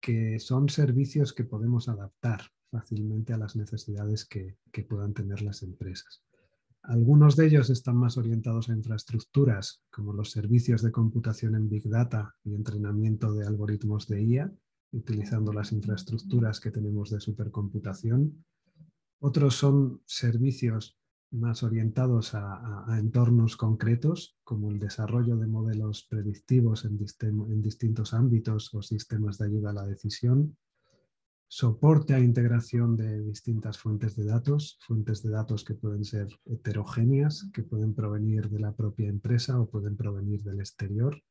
que son servicios que podemos adaptar fácilmente a las necesidades que, puedan tener las empresas. Algunos de ellos están más orientados a infraestructuras, como los servicios de computación en Big Data y entrenamiento de algoritmos de IA, utilizando las infraestructuras que tenemos de supercomputación. Otros son servicios más orientados a, entornos concretos, como el desarrollo de modelos predictivos en distintos ámbitos o sistemas de ayuda a la decisión, soporte a integración de distintas fuentes de datos, fuentes de datos que pueden ser heterogéneas, que pueden provenir de la propia empresa o pueden provenir del exterior,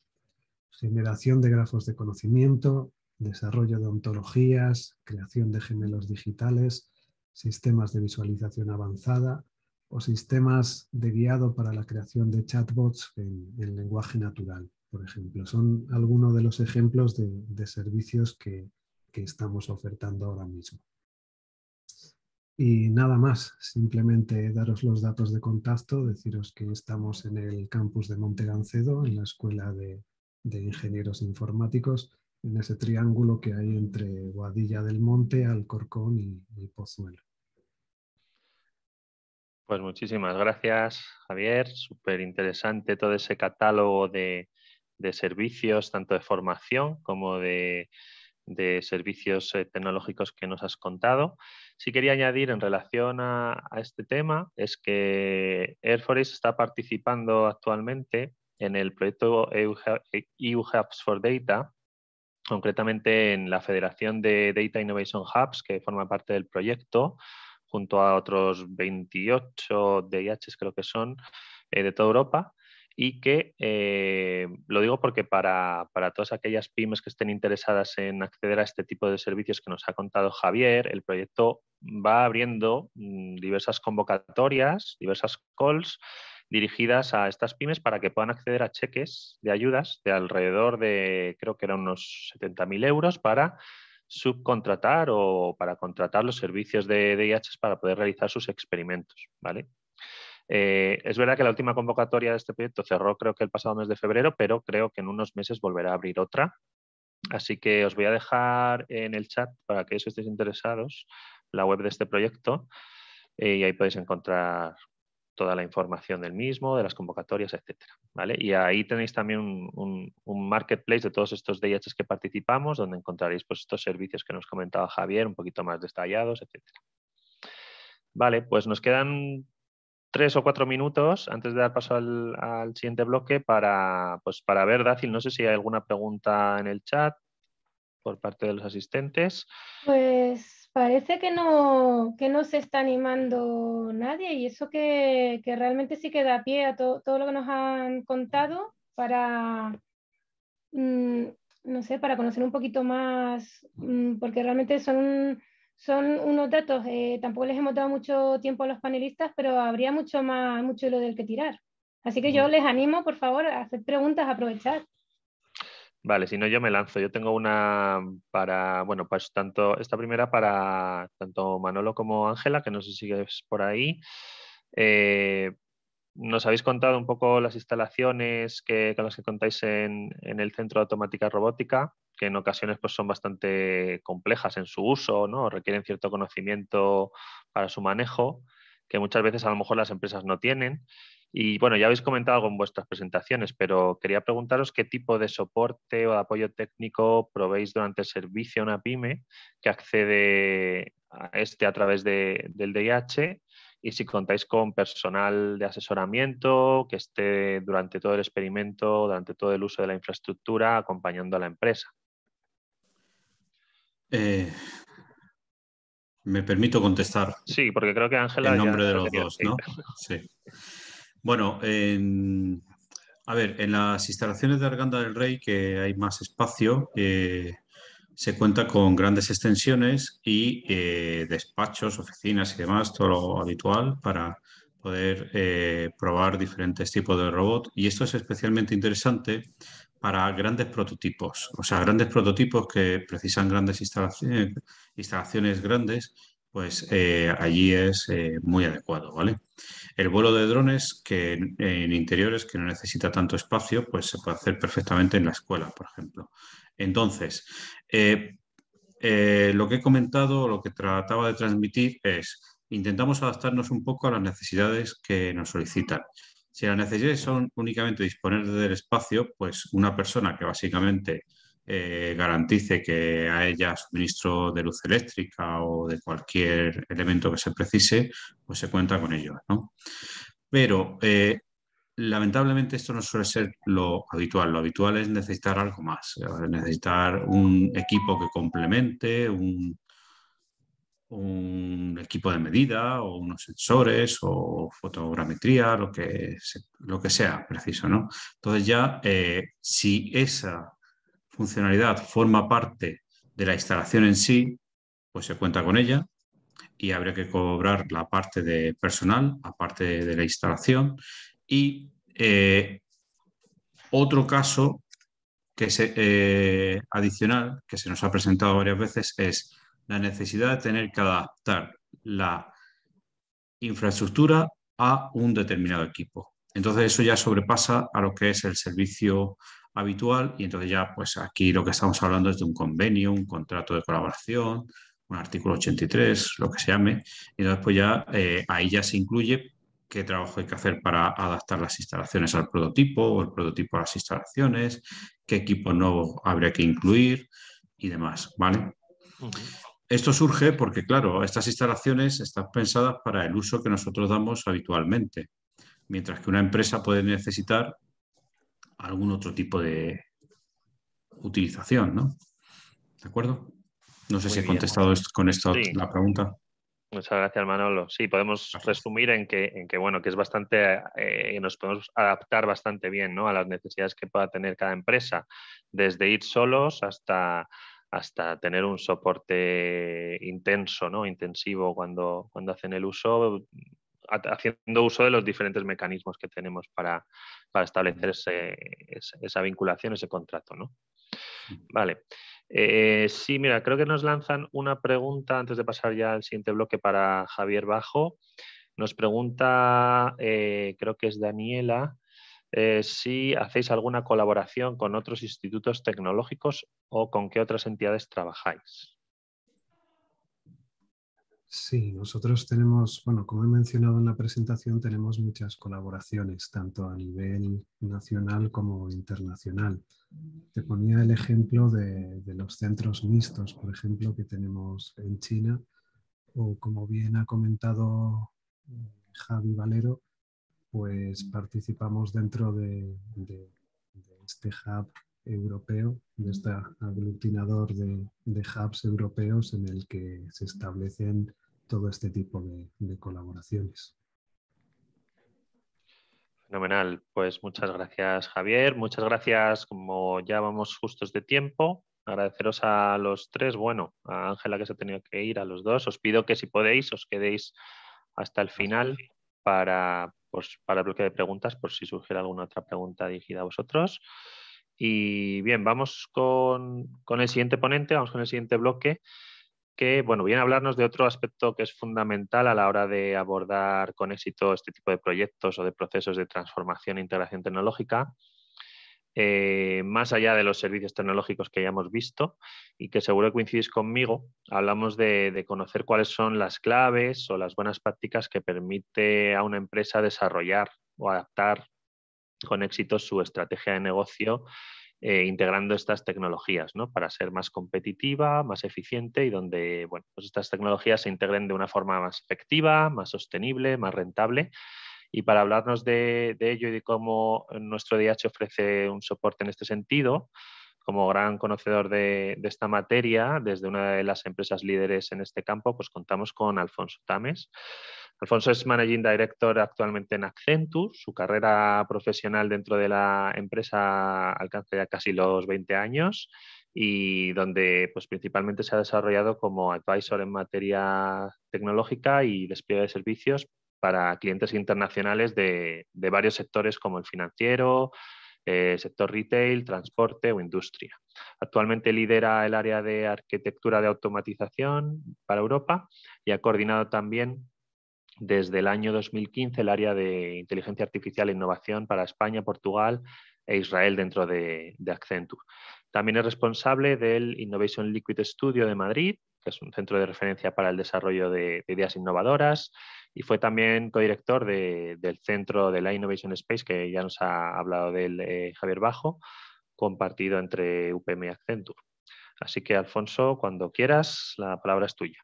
generación de grafos de conocimiento, desarrollo de ontologías, creación de gemelos digitales, sistemas de visualización avanzada o sistemas de guiado para la creación de chatbots en, lenguaje natural, por ejemplo. Son algunos de los ejemplos de, servicios que, estamos ofertando ahora mismo. Y nada más, simplemente daros los datos de contacto, deciros que estamos en el campus de Montegancedo, en la Escuela de, de Ingenieros Informáticos, en ese triángulo que hay entre Guadilla del Monte, Alcorcón y, Pozuelo. Pues muchísimas gracias, Javier. Súper interesante todo ese catálogo de, servicios, tanto de formación como de, servicios eh, tecnológicos que nos has contado. Sí quería añadir en relación a, a este tema, es que Air está participando actualmente en el proyecto EU Hubs e for Data, concretamente en la Federación de Data Innovation Hubs, que forma parte del proyecto, junto a otros 28 DIHs creo que son, eh, de toda Europa. Y que eh, lo digo porque para, para, todas aquellas pymes que estén interesadas en acceder a este tipo de servicios que nos ha contado Javier, el proyecto va abriendo mm, diversas convocatorias, diversas calls dirigidas a estas pymes para que puedan acceder a cheques de ayudas de alrededor de, creo que eran unos 70.000 euros para subcontratar o para contratar los servicios de DIH para poder realizar sus experimentos. ¿vale? Eh, es verdad que la última convocatoria de este proyecto cerró creo que el pasado mes de febrero, pero creo que en unos meses volverá a abrir otra. Así que os voy a dejar en el chat para que que estéis interesados la web de este proyecto eh, y ahí podéis encontrar toda la información del mismo, de las convocatorias, etcétera. ¿vale? Y ahí tenéis también un, marketplace de todos estos DHs que participamos, donde encontraréis pues, estos servicios que nos comentaba Javier, un poquito más detallados, etc. Vale, pues nos quedan tres o cuatro minutos antes de dar paso al, siguiente bloque para, pues, para ver, Dácil, no sé si hay alguna pregunta en el chat por parte de los asistentes. Pues Parece que no, no se está animando nadie y eso que, realmente sí que da pie a todo lo que nos han contado para, mm, no sé, para conocer un poquito más, mm, porque realmente son, son unos datos, eh, tampoco les hemos dado mucho tiempo a los panelistas, pero habría mucho más, mucho lo del que tirar. Así que yo les animo, por favor, a hacer preguntas, a aprovechar. Vale, si no yo me lanzo. Yo tengo una para, bueno, pues tanto esta primera para tanto Manolo como Ángela, que no sé si es por ahí. Eh, nos habéis contado un poco las instalaciones que, con las que contáis en, el Centro de Automática Robótica, que en ocasiones pues, son bastante complejas en su uso, ¿no? requieren cierto conocimiento para su manejo, que muchas veces a lo mejor las empresas no tienen. Y bueno, ya habéis comentado algo en vuestras presentaciones, pero quería preguntaros qué tipo de soporte o de apoyo técnico proveéis durante el servicio a una pyme que accede a este a través del DIH y si contáis con personal de asesoramiento que esté durante todo el experimento, durante todo el uso de la infraestructura, acompañando a la empresa. Eh, me permito contestar. Sí, porque creo que Ángela. En nombre de los dos, ¿no? Sí. Bueno, a ver, en las instalaciones de Arganda del Rey, que hay más espacio, eh, se cuenta con grandes extensiones y eh, despachos, oficinas y demás, todo lo habitual para poder eh, probar diferentes tipos de robot. Y esto es especialmente interesante para grandes prototipos, o sea, grandes prototipos que precisan grandes instalaciones grandes pues eh, allí es eh, muy adecuado, ¿vale? El vuelo de drones que en, interiores que no necesita tanto espacio, pues se puede hacer perfectamente en la escuela, por ejemplo. Entonces, eh, lo que he comentado, lo que trataba de transmitir es, intentamos adaptarnos un poco a las necesidades que nos solicitan. Si las necesidades son únicamente disponer del espacio, pues una persona que básicamente eh, garantice que haya suministro de luz eléctrica o de cualquier elemento que se precise, pues se cuenta con ello. ¿no? Pero eh, lamentablemente esto no suele ser lo habitual. Lo habitual es necesitar algo más, necesitar un equipo que complemente, un, un equipo de medida o unos sensores o fotogrametría, lo que, lo que sea preciso. ¿no? Entonces ya eh, si esa funcionalidad forma parte de la instalación en sí, pues se cuenta con ella y habría que cobrar la parte de personal, aparte de, la instalación. Y eh, otro caso que se, eh, adicional que se nos ha presentado varias veces es la necesidad de tener que adaptar la infraestructura a un determinado equipo. Entonces eso ya sobrepasa a lo que es el servicio habitual y entonces ya pues aquí lo que estamos hablando es de un convenio, un contrato de colaboración, un artículo 83, lo que se llame, y después ya eh, ahí ya se incluye qué trabajo hay que hacer para adaptar las instalaciones al prototipo o el prototipo a las instalaciones, qué equipo nuevo habría que incluir y demás, ¿vale? Esto surge porque, claro, estas instalaciones están pensadas para el uso que nosotros damos habitualmente, mientras que una empresa puede necesitar algún otro tipo de utilización, ¿no? ¿De acuerdo? No sé si he contestado con esto la pregunta. Muchas gracias, Manolo. Sí, podemos resumir en que, en que, bueno, que es bastante, eh, nos podemos adaptar bastante bien a las necesidades que pueda tener cada empresa, desde ir solos hasta, hasta tener un soporte intenso, ¿no? intensivo cuando, cuando hacen el uso, haciendo uso de los diferentes mecanismos que tenemos para, para establecer esa vinculación, ese contrato. ¿no? Vale. Eh, sí, mira, creo que nos lanzan una pregunta antes de pasar ya al siguiente bloque para Javier Bajo. Nos pregunta, eh, creo que es Daniela, eh, si hacéis alguna colaboración con otros institutos tecnológicos o con qué otras entidades trabajáis. Sí, nosotros tenemos, bueno, como he mencionado en la presentación, tenemos muchas colaboraciones, tanto a nivel nacional como internacional. Te ponía el ejemplo de, los centros mixtos, por ejemplo, que tenemos en China, o como bien ha comentado eh, Javi Valero, pues participamos dentro de, este hub europeo, de este aglutinador de, hubs europeos en el que se establecen todo este tipo de, colaboraciones. Fenomenal. Pues muchas gracias, Javier. Muchas gracias, como ya vamos justos de tiempo. Agradeceros a los tres, bueno, a Ángela que se ha tenido que ir, a los dos. Os pido que si podéis os quedéis hasta el final para, pues, para el bloque de preguntas, por si surgiera alguna otra pregunta dirigida a vosotros. Y bien, vamos con, con el siguiente ponente, vamos con el siguiente bloque que, bueno, viene a hablarnos de otro aspecto que es fundamental a la hora de abordar con éxito este tipo de proyectos o de procesos de transformación e integración tecnológica, eh, más allá de los servicios tecnológicos que ya hemos visto y que seguro que coincidís conmigo, hablamos de, conocer cuáles son las claves o las buenas prácticas que permite a una empresa desarrollar o adaptar con éxito su estrategia de negocio eh, integrando estas tecnologías ¿no? para ser más competitiva, más eficiente y donde pues estas tecnologías se integren de una forma más efectiva, más sostenible, más rentable. Y para hablarnos de, de ello y de cómo nuestro DH ofrece un soporte en este sentido, como gran conocedor de, esta materia, desde una de las empresas líderes en este campo, pues contamos con Alfonso Tames. Alfonso es Managing Director actualmente en Accentus. Su carrera profesional dentro de la empresa alcanza ya casi los 20 años y donde pues, principalmente se ha desarrollado como advisor en materia tecnológica y despliegue de servicios para clientes internacionales de, de varios sectores como el financiero, eh, sector retail, transporte o industria. Actualmente lidera el área de arquitectura de automatización para Europa y ha coordinado también desde el año 2015 el área de inteligencia artificial e innovación para España, Portugal e Israel dentro de, Accenture. También es responsable del Innovation Liquid Studio de Madrid, que es un centro de referencia para el desarrollo de ideas innovadoras, y fue también codirector de, del Centro de la Innovation Space, que ya nos ha hablado del eh, Javier Bajo, compartido entre UPM y Accenture. Así que, Alfonso, cuando quieras, la palabra es tuya.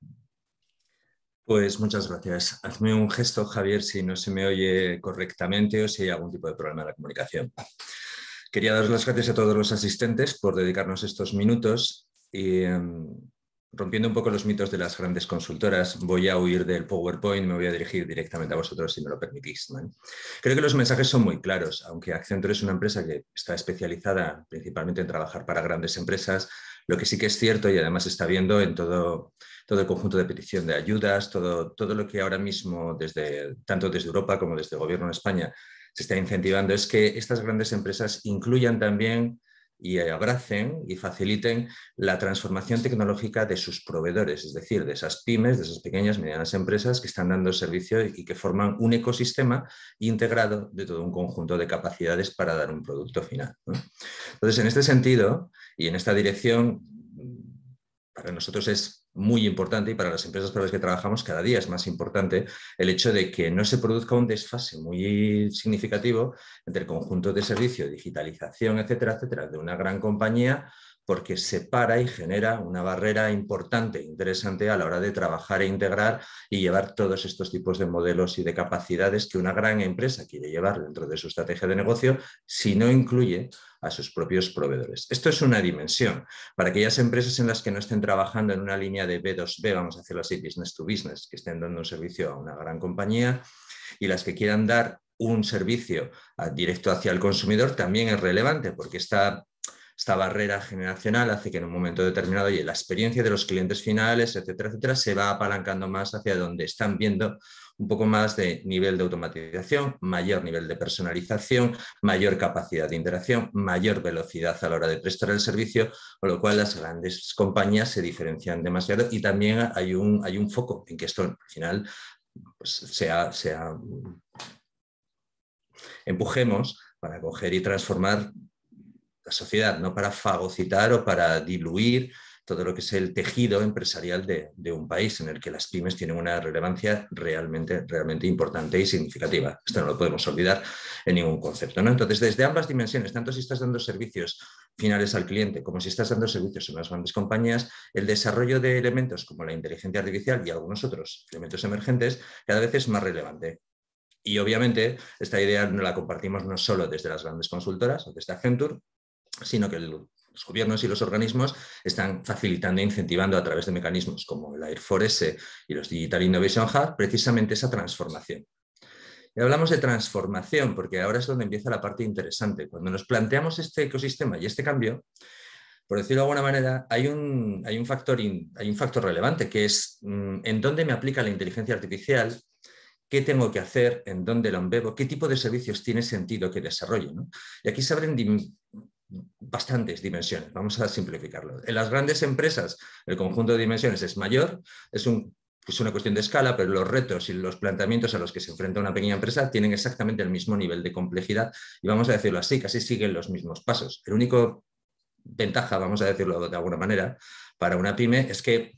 Pues muchas gracias. Hazme un gesto, Javier, si no se me oye correctamente o si hay algún tipo de problema de la comunicación. Quería dar las gracias a todos los asistentes por dedicarnos estos minutos y, em, rompiendo un poco los mitos de las grandes consultoras, voy a huir del PowerPoint, me voy a dirigir directamente a vosotros si me lo permitís. Creo que los mensajes son muy claros, aunque Accenture es una empresa que está especializada principalmente en trabajar para grandes empresas, lo que sí que es cierto y además está viendo en todo, todo el conjunto de petición de ayudas, todo, todo lo que ahora mismo, desde, tanto desde Europa como desde el Gobierno de España, se está incentivando es que estas grandes empresas incluyan también y abracen y faciliten la transformación tecnológica de sus proveedores, es decir, de esas pymes, de esas pequeñas, y medianas empresas que están dando servicio y que forman un ecosistema integrado de todo un conjunto de capacidades para dar un producto final. Entonces, en este sentido y en esta dirección, para nosotros es muy importante y para las empresas para las que trabajamos cada día es más importante el hecho de que no se produzca un desfase muy significativo entre el conjunto de servicios, digitalización, etcétera, etcétera, de una gran compañía porque separa y genera una barrera importante, e interesante a la hora de trabajar e integrar y llevar todos estos tipos de modelos y de capacidades que una gran empresa quiere llevar dentro de su estrategia de negocio si no incluye a sus propios proveedores. Esto es una dimensión. Para aquellas empresas en las que no estén trabajando en una línea de B2B, vamos a hacerlo así, business to business, que estén dando un servicio a una gran compañía y las que quieran dar un servicio ah, directo hacia el consumidor también es relevante porque está... Esta barrera generacional hace que en un momento determinado, oye, la experiencia de los clientes finales, etcétera, etcétera, se va apalancando más hacia donde están viendo un poco más de nivel de automatización, mayor nivel de personalización, mayor capacidad de interacción, mayor velocidad a la hora de prestar el servicio, con lo cual las grandes compañías se diferencian demasiado y también hay un, hay un foco en que esto al final pues, sea, sea empujemos para coger y transformar la sociedad, no para fagocitar o para diluir todo lo que es el tejido empresarial de, un país en el que las pymes tienen una relevancia realmente, realmente importante y significativa. Esto no lo podemos olvidar en ningún concepto. ¿no? Entonces, desde ambas dimensiones, tanto si estás dando servicios finales al cliente como si estás dando servicios en las grandes compañías, el desarrollo de elementos como la inteligencia artificial y algunos otros elementos emergentes cada vez es más relevante. Y obviamente esta idea no la compartimos no solo desde las grandes consultoras o desde Accenture, sino que los gobiernos y los organismos están facilitando e incentivando a través de mecanismos como el Air 4 y los Digital Innovation Hub precisamente esa transformación. Y hablamos de transformación porque ahora es donde empieza la parte interesante. Cuando nos planteamos este ecosistema y este cambio, por decirlo de alguna manera, hay un, hay un, factor, hay un factor relevante que es mm, en dónde me aplica la inteligencia artificial, qué tengo que hacer, en dónde lo embebo, qué tipo de servicios tiene sentido que desarrolle? Y aquí se abren bastantes dimensiones, vamos a simplificarlo. En las grandes empresas el conjunto de dimensiones es mayor, es, una cuestión de escala, pero los retos y los planteamientos a los que se enfrenta una pequeña empresa tienen exactamente el mismo nivel de complejidad y vamos a decirlo así, casi siguen los mismos pasos. El único ventaja, vamos a decirlo de alguna manera, para una pyme es que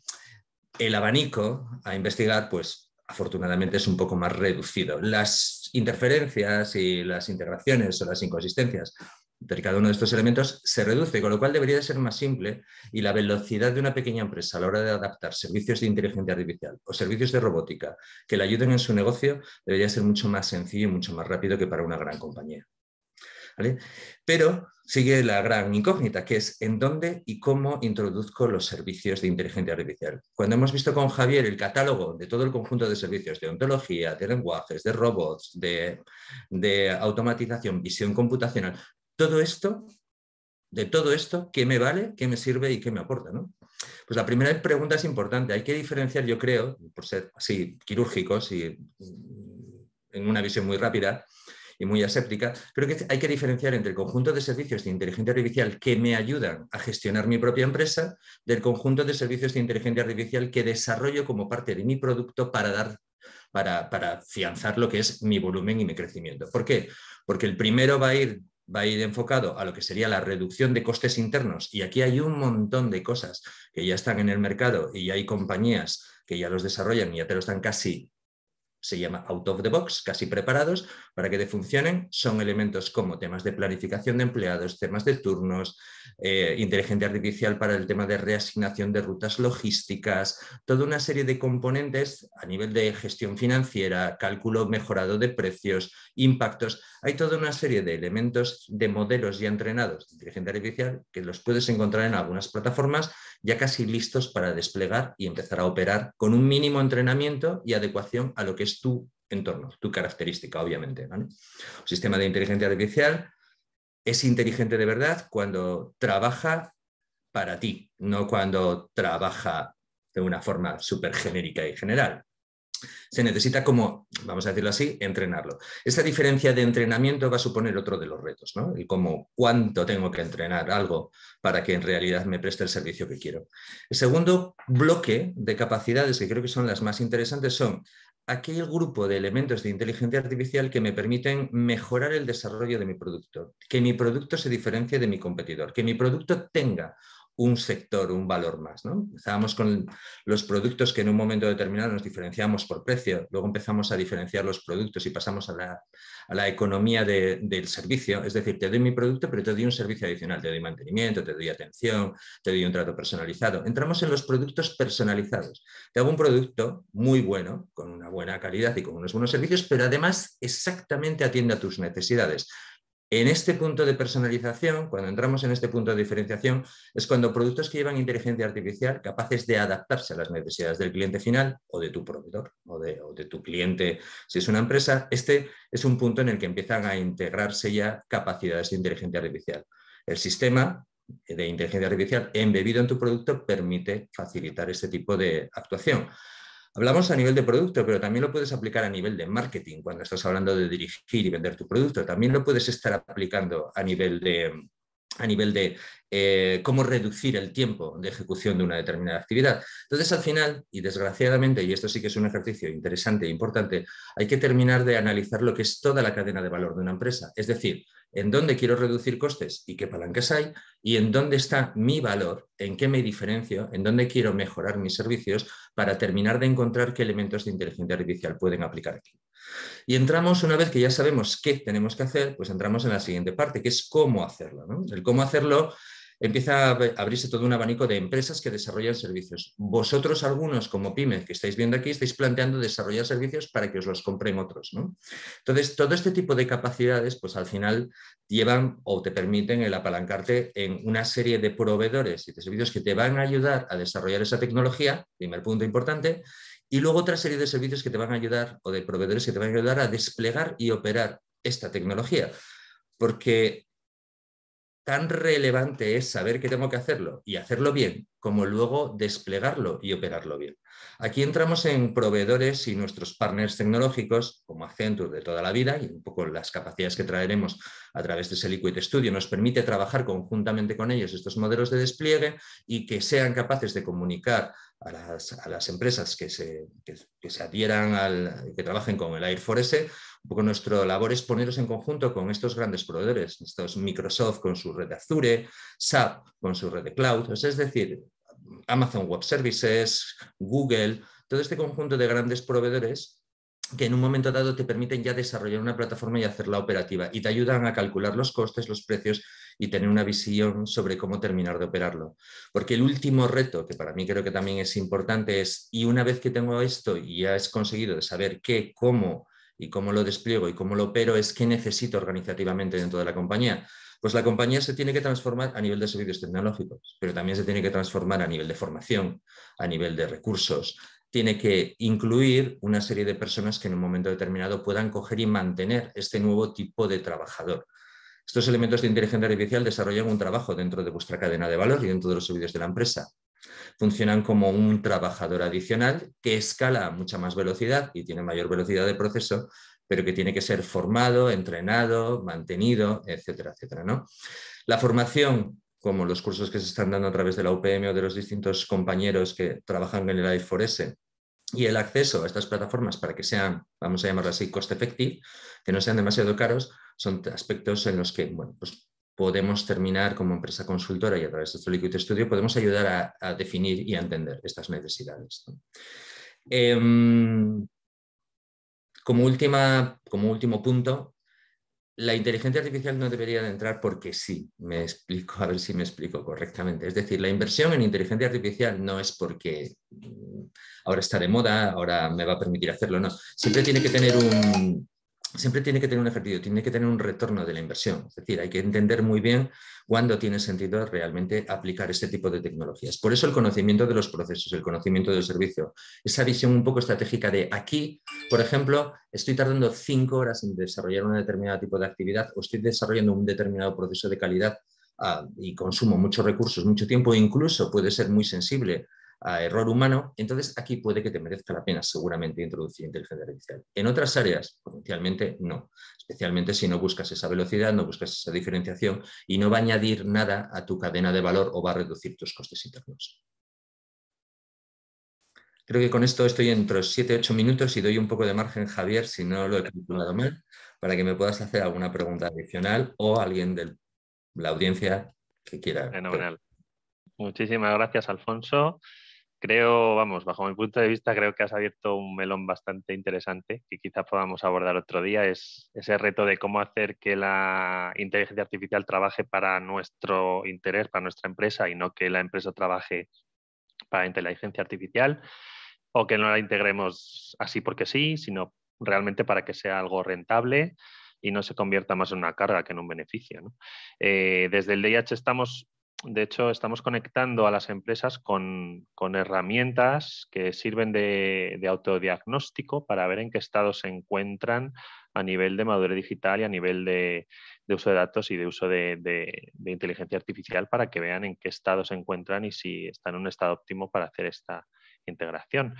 el abanico a investigar, pues afortunadamente es un poco más reducido. Las interferencias y las integraciones o las inconsistencias de cada uno de estos elementos se reduce, con lo cual debería de ser más simple y la velocidad de una pequeña empresa a la hora de adaptar servicios de inteligencia artificial o servicios de robótica que le ayuden en su negocio debería ser mucho más sencillo y mucho más rápido que para una gran compañía. Pero sigue la gran incógnita, que es en dónde y cómo introduzco los servicios de inteligencia artificial. Cuando hemos visto con Javier el catálogo de todo el conjunto de servicios de ontología, de lenguajes, de robots, de, de automatización, visión computacional, todo esto, de todo esto, ¿qué me vale, qué me sirve y qué me aporta? Pues la primera pregunta es importante. Hay que diferenciar, yo creo, por ser así quirúrgicos y mm, en una visión muy rápida y muy aséptica, creo que hay que diferenciar entre el conjunto de servicios de inteligencia artificial que me ayudan a gestionar mi propia empresa del conjunto de servicios de inteligencia artificial que desarrollo como parte de mi producto para dar para, para, fianzar lo que es mi volumen y mi crecimiento. ¿Por qué? Porque el primero va a ir va a ir enfocado a lo que sería la reducción de costes internos. Y aquí hay un montón de cosas que ya están en el mercado y hay compañías que ya los desarrollan y ya te lo están casi, se llama out of the box, casi preparados para que te funcionen. Son elementos como temas de planificación de empleados, temas de turnos, eh, inteligencia artificial para el tema de reasignación de rutas logísticas, toda una serie de componentes a nivel de gestión financiera, cálculo mejorado de precios impactos. Hay toda una serie de elementos de modelos ya entrenados de inteligencia artificial que los puedes encontrar en algunas plataformas ya casi listos para desplegar y empezar a operar con un mínimo entrenamiento y adecuación a lo que es tu entorno, tu característica, obviamente. Un sistema de inteligencia artificial es inteligente de verdad cuando trabaja para ti, no cuando trabaja de una forma súper genérica y general se necesita como, vamos a decirlo así, entrenarlo. Esta diferencia de entrenamiento va a suponer otro de los retos, ¿no? Y cómo, cuánto tengo que entrenar algo para que en realidad me preste el servicio que quiero. El segundo bloque de capacidades, que creo que son las más interesantes, son aquel grupo de elementos de inteligencia artificial que me permiten mejorar el desarrollo de mi producto, que mi producto se diferencie de mi competidor, que mi producto tenga un sector, un valor más. ¿no? Empezábamos con los productos que en un momento determinado nos diferenciamos por precio, luego empezamos a diferenciar los productos y pasamos a la, a la economía del servicio, es decir, te doy mi producto, pero te doy un servicio adicional, te doy mantenimiento, te doy atención, te doy un trato personalizado. Entramos en los productos personalizados. Te hago un producto muy bueno, con una buena calidad y con unos buenos servicios, pero además exactamente atiende a tus necesidades. En este punto de personalización, cuando entramos en este punto de diferenciación, es cuando productos que llevan inteligencia artificial capaces de adaptarse a las necesidades del cliente final o de tu proveedor o de, tu cliente, si es una empresa, este es un punto en el que empiezan a integrarse ya capacidades de inteligencia artificial. El sistema de inteligencia artificial embebido en tu producto permite facilitar este tipo de actuación. Hablamos a nivel de producto, pero también lo puedes aplicar a nivel de marketing, cuando estás hablando de dirigir y vender tu producto. También lo puedes estar aplicando a nivel de, a nivel de eh, cómo reducir el tiempo de ejecución de una determinada actividad. Entonces, al final, y desgraciadamente, y esto sí que es un ejercicio interesante e importante, hay que terminar de analizar lo que es toda la cadena de valor de una empresa. Es decir, en dónde quiero reducir costes y qué palancas hay, y en dónde está mi valor, en qué me diferencio, en dónde quiero mejorar mis servicios para terminar de encontrar qué elementos de inteligencia artificial pueden aplicar aquí. Y entramos, una vez que ya sabemos qué tenemos que hacer, pues entramos en la siguiente parte, que es cómo hacerlo. El cómo hacerlo empieza a abrirse todo un abanico de empresas que desarrollan servicios. Vosotros algunos, como PyME, que estáis viendo aquí, estáis planteando desarrollar servicios para que os los compren otros. Entonces, todo este tipo de capacidades, pues al final llevan o te permiten el apalancarte en una serie de proveedores y de servicios que te van a ayudar a desarrollar esa tecnología, primer punto importante, y luego otra serie de servicios que te van a ayudar o de proveedores que te van a ayudar a desplegar y operar esta tecnología. Porque tan relevante es saber que tengo que hacerlo y hacerlo bien, como luego desplegarlo y operarlo bien. Aquí entramos en proveedores y nuestros partners tecnológicos, como Accenture de toda la vida, y un poco las capacidades que traeremos a través de ese Liquid Studio, nos permite trabajar conjuntamente con ellos estos modelos de despliegue y que sean capaces de comunicar a las, empresas que se, que, se, adhieran, al, que trabajen con el Air Force, nuestra labor es poneros en conjunto con estos grandes proveedores, estos Microsoft con su red de Azure, SAP con su red de Cloud, es decir, Amazon Web Services, Google, todo este conjunto de grandes proveedores que en un momento dado te permiten ya desarrollar una plataforma y hacerla operativa y te ayudan a calcular los costes, los precios y tener una visión sobre cómo terminar de operarlo. Porque el último reto, que para mí creo que también es importante, es, y una vez que tengo esto y ya es conseguido saber qué, cómo y cómo lo despliego y cómo lo opero, es qué necesito organizativamente dentro de la compañía. Pues la compañía se tiene que transformar a nivel de servicios tecnológicos, pero también se tiene que transformar a nivel de formación, a nivel de recursos, tiene que incluir una serie de personas que en un momento determinado puedan coger y mantener este nuevo tipo de trabajador. Estos elementos de inteligencia artificial desarrollan un trabajo dentro de vuestra cadena de valor y dentro de los servicios de la empresa. Funcionan como un trabajador adicional que escala a mucha más velocidad y tiene mayor velocidad de proceso, pero que tiene que ser formado, entrenado, mantenido, etcétera, etcétera. ¿no? La formación como los cursos que se están dando a través de la UPM o de los distintos compañeros que trabajan en el I4S, y el acceso a estas plataformas para que sean, vamos a llamarlas así, cost effective, que no sean demasiado caros, son aspectos en los que bueno, pues podemos terminar como empresa consultora y a través de Liquid Studio podemos ayudar a, definir y a entender estas necesidades. Em, como, última, como último punto, la inteligencia artificial no debería de entrar porque sí, me explico, a ver si me explico correctamente. Es decir, la inversión en inteligencia artificial no es porque mm, ahora está de moda, ahora me va a permitir hacerlo, no. Siempre tiene que tener un, siempre tiene que tener un ejercicio, tiene que tener un retorno de la inversión. Es decir, hay que entender muy bien cuándo tiene sentido realmente aplicar este tipo de tecnologías. Por eso el conocimiento de los procesos, el conocimiento del servicio, esa visión un poco estratégica de aquí, por ejemplo, estoy tardando cinco horas en desarrollar un determinado tipo de actividad o estoy desarrollando un determinado proceso de calidad ah, y consumo muchos recursos, mucho tiempo, incluso puede ser muy sensible a error humano, entonces aquí puede que te merezca la pena seguramente introducir inteligencia artificial. En otras áreas, potencialmente no, especialmente si no buscas esa velocidad, no buscas esa diferenciación y no va a añadir nada a tu cadena de valor o va a reducir tus costes internos. Creo que con esto estoy entre 7-8 minutos y doy un poco de margen, Javier, si no lo he calculado mal, para que me puedas hacer alguna pregunta adicional o alguien de la audiencia que quiera. Muchísimas gracias, Alfonso creo, vamos, bajo mi punto de vista, creo que has abierto un melón bastante interesante que quizá podamos abordar otro día. Es ese reto de cómo hacer que la inteligencia artificial trabaje para nuestro interés, para nuestra empresa y no que la empresa trabaje para inteligencia artificial o que no la integremos así porque sí, sino realmente para que sea algo rentable y no se convierta más en una carga que en un beneficio. Eh, desde el DIH estamos de hecho, estamos conectando a las empresas con, herramientas que sirven de, autodiagnóstico para ver en qué estado se encuentran a nivel de madurez digital y a nivel de, uso de datos y de uso de, de, inteligencia artificial para que vean en qué estado se encuentran y si están en un estado óptimo para hacer esta integración.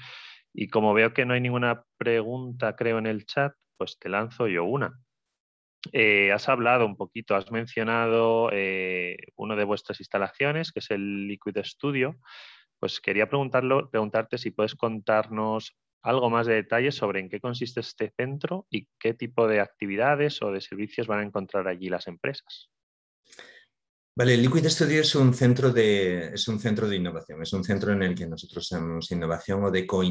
Y como veo que no hay ninguna pregunta, creo, en el chat, pues te lanzo yo una. Eh, has hablado un poquito, has mencionado eh, una de vuestras instalaciones, que es el Liquid Studio. Pues quería preguntarlo, preguntarte si puedes contarnos algo más de detalle sobre en qué consiste este centro y qué tipo de actividades o de servicios van a encontrar allí las empresas. Vale, Liquid Studio es un, centro de, es un centro de innovación, es un centro en el que nosotros hacemos innovación o de co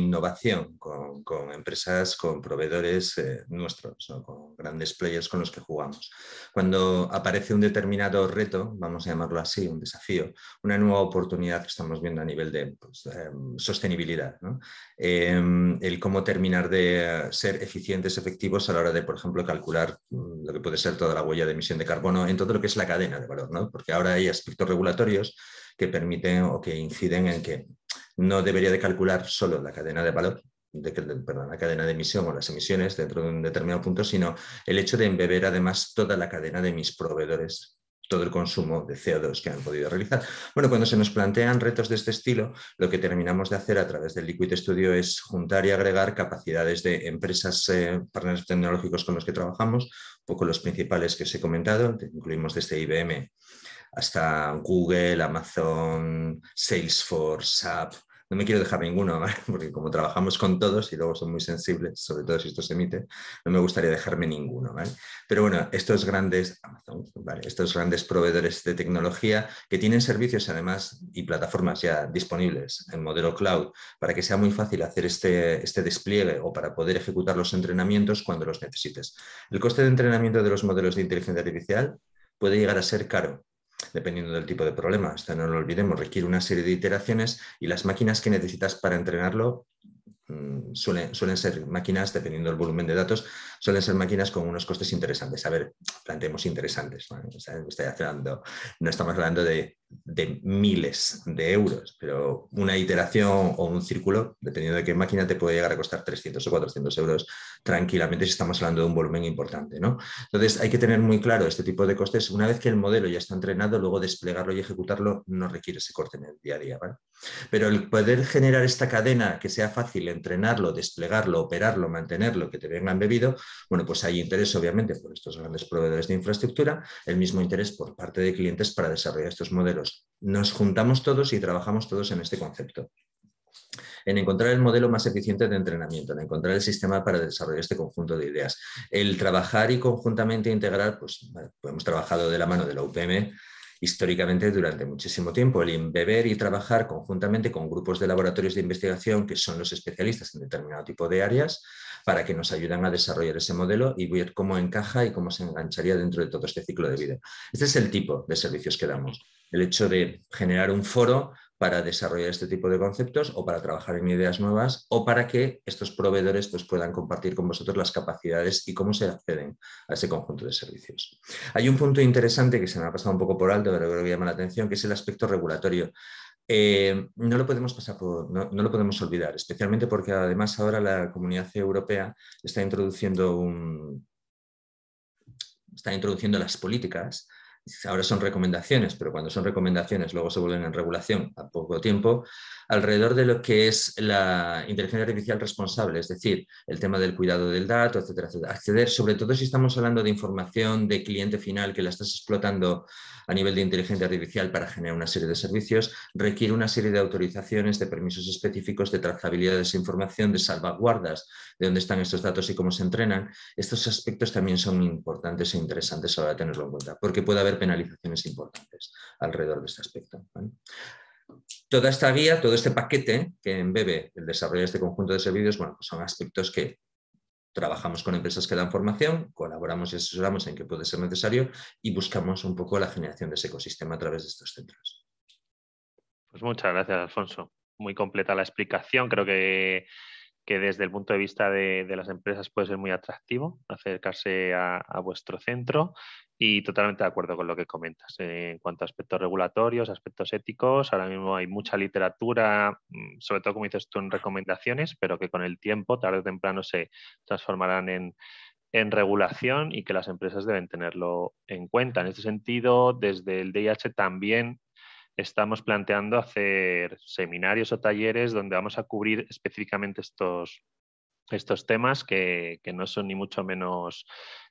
con, con empresas, con proveedores eh, nuestros, con grandes players con los que jugamos. Cuando aparece un determinado reto, vamos a llamarlo así, un desafío, una nueva oportunidad que estamos viendo a nivel de pues, eh, sostenibilidad, em, el cómo terminar de ser eficientes, efectivos a la hora de, por ejemplo, calcular mm, lo que puede ser toda la huella de emisión de carbono en todo lo que es la cadena de valor, ¿no? porque ahora hay aspectos regulatorios que permiten o que inciden en que no debería de calcular solo la cadena de valor, de, perdón, la cadena de emisión o las emisiones dentro de un determinado punto, sino el hecho de embeber además toda la cadena de mis proveedores todo el consumo de CO2 que han podido realizar. Bueno, cuando se nos plantean retos de este estilo, lo que terminamos de hacer a través del Liquid Studio es juntar y agregar capacidades de empresas, eh, partners tecnológicos con los que trabajamos, un poco los principales que os he comentado, incluimos desde IBM hasta Google, Amazon, Salesforce, SAP. No me quiero dejar ninguno, porque como trabajamos con todos y luego son muy sensibles, sobre todo si esto se emite, no me gustaría dejarme ninguno. Pero bueno, estos grandes, Amazon, estos grandes proveedores de tecnología que tienen servicios además y plataformas ya disponibles en modelo cloud para que sea muy fácil hacer este, este despliegue o para poder ejecutar los entrenamientos cuando los necesites. El coste de entrenamiento de los modelos de inteligencia artificial puede llegar a ser caro, dependiendo del tipo de problema. no lo olvidemos, requiere una serie de iteraciones y las máquinas que necesitas para entrenarlo mm, Suelen, suelen, ser máquinas, dependiendo del volumen de datos, suelen ser máquinas con unos costes interesantes. A ver, planteemos interesantes. no estamos hablando de de miles de euros, pero una iteración o un círculo, dependiendo de qué máquina, te puede llegar a costar 300 o 400 euros tranquilamente si estamos hablando de un volumen importante. ¿no? Entonces, hay que tener muy claro este tipo de costes. Una vez que el modelo ya está entrenado, luego desplegarlo y ejecutarlo no requiere ese corte en el día a día. Pero el poder generar esta cadena que sea fácil entrenarlo, desplegarlo, operarlo, mantenerlo, que te vengan bebido bueno, pues hay interés obviamente por estos grandes proveedores de infraestructura, el mismo interés por parte de clientes para desarrollar estos modelos nos juntamos todos y trabajamos todos en este concepto en encontrar el modelo más eficiente de entrenamiento, en encontrar el sistema para desarrollar este conjunto de ideas. El trabajar y conjuntamente integrar, pues, pues hemos trabajado de la mano de la UPM históricamente durante muchísimo tiempo, el embeber y trabajar conjuntamente con grupos de laboratorios de investigación que son los especialistas en determinado tipo de áreas para que nos ayuden a desarrollar ese modelo y ver cómo encaja y cómo se engancharía dentro de todo este ciclo de vida. Este es el tipo de servicios que damos. El hecho de generar un foro para desarrollar este tipo de conceptos o para trabajar en ideas nuevas o para que estos proveedores pues, puedan compartir con vosotros las capacidades y cómo se acceden a ese conjunto de servicios. Hay un punto interesante que se me ha pasado un poco por alto, pero creo que llama la atención, que es el aspecto regulatorio. Eh, no lo podemos pasar por, no, no, lo podemos olvidar, especialmente porque además ahora la comunidad europea está introduciendo las políticas ahora son recomendaciones, pero cuando son recomendaciones luego se vuelven en regulación a poco tiempo, alrededor de lo que es la inteligencia artificial responsable, es decir, el tema del cuidado del dato, etcétera, Acceder, sobre todo si estamos hablando de información de cliente final que la estás explotando a nivel de inteligencia artificial para generar una serie de servicios, requiere una serie de autorizaciones, de permisos específicos, de trazabilidad de esa información, de salvaguardas de dónde están estos datos y cómo se entrenan. Estos aspectos también son importantes e interesantes ahora tenerlo en cuenta, porque puede haber penalizaciones importantes alrededor de este aspecto toda esta guía, todo este paquete que embebe el desarrollo de este conjunto de servicios, bueno, pues son aspectos que trabajamos con empresas que dan formación, colaboramos y asesoramos en que puede ser necesario y buscamos un poco la generación de ese ecosistema a través de estos centros. Pues muchas gracias, Alfonso. Muy completa la explicación. Creo que, desde el punto de vista de, las empresas puede ser muy atractivo acercarse a vuestro centro y totalmente de acuerdo con lo que comentas eh, en cuanto a aspectos regulatorios, aspectos éticos. Ahora mismo hay mucha literatura, mm, sobre todo como dices tú, en recomendaciones, pero que con el tiempo, tarde o temprano, se transformarán en, en regulación y que las empresas deben tenerlo en cuenta. En este sentido, desde el DIH también estamos planteando hacer seminarios o talleres donde vamos a cubrir específicamente estos, estos temas que, no son ni mucho menos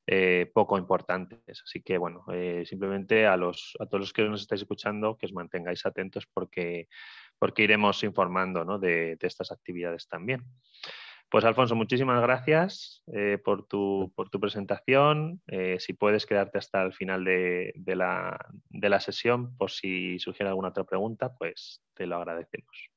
eh, poco importantes. Así que, bueno, eh, simplemente a, los, a todos los que nos estáis escuchando, que os mantengáis atentos porque, porque iremos informando de, estas actividades también. Pues Alfonso, muchísimas gracias eh, por, tu, por, tu, presentación. si puedes quedarte hasta el final de, la, de la sesión por si surgiera alguna otra pregunta, pues te lo agradecemos.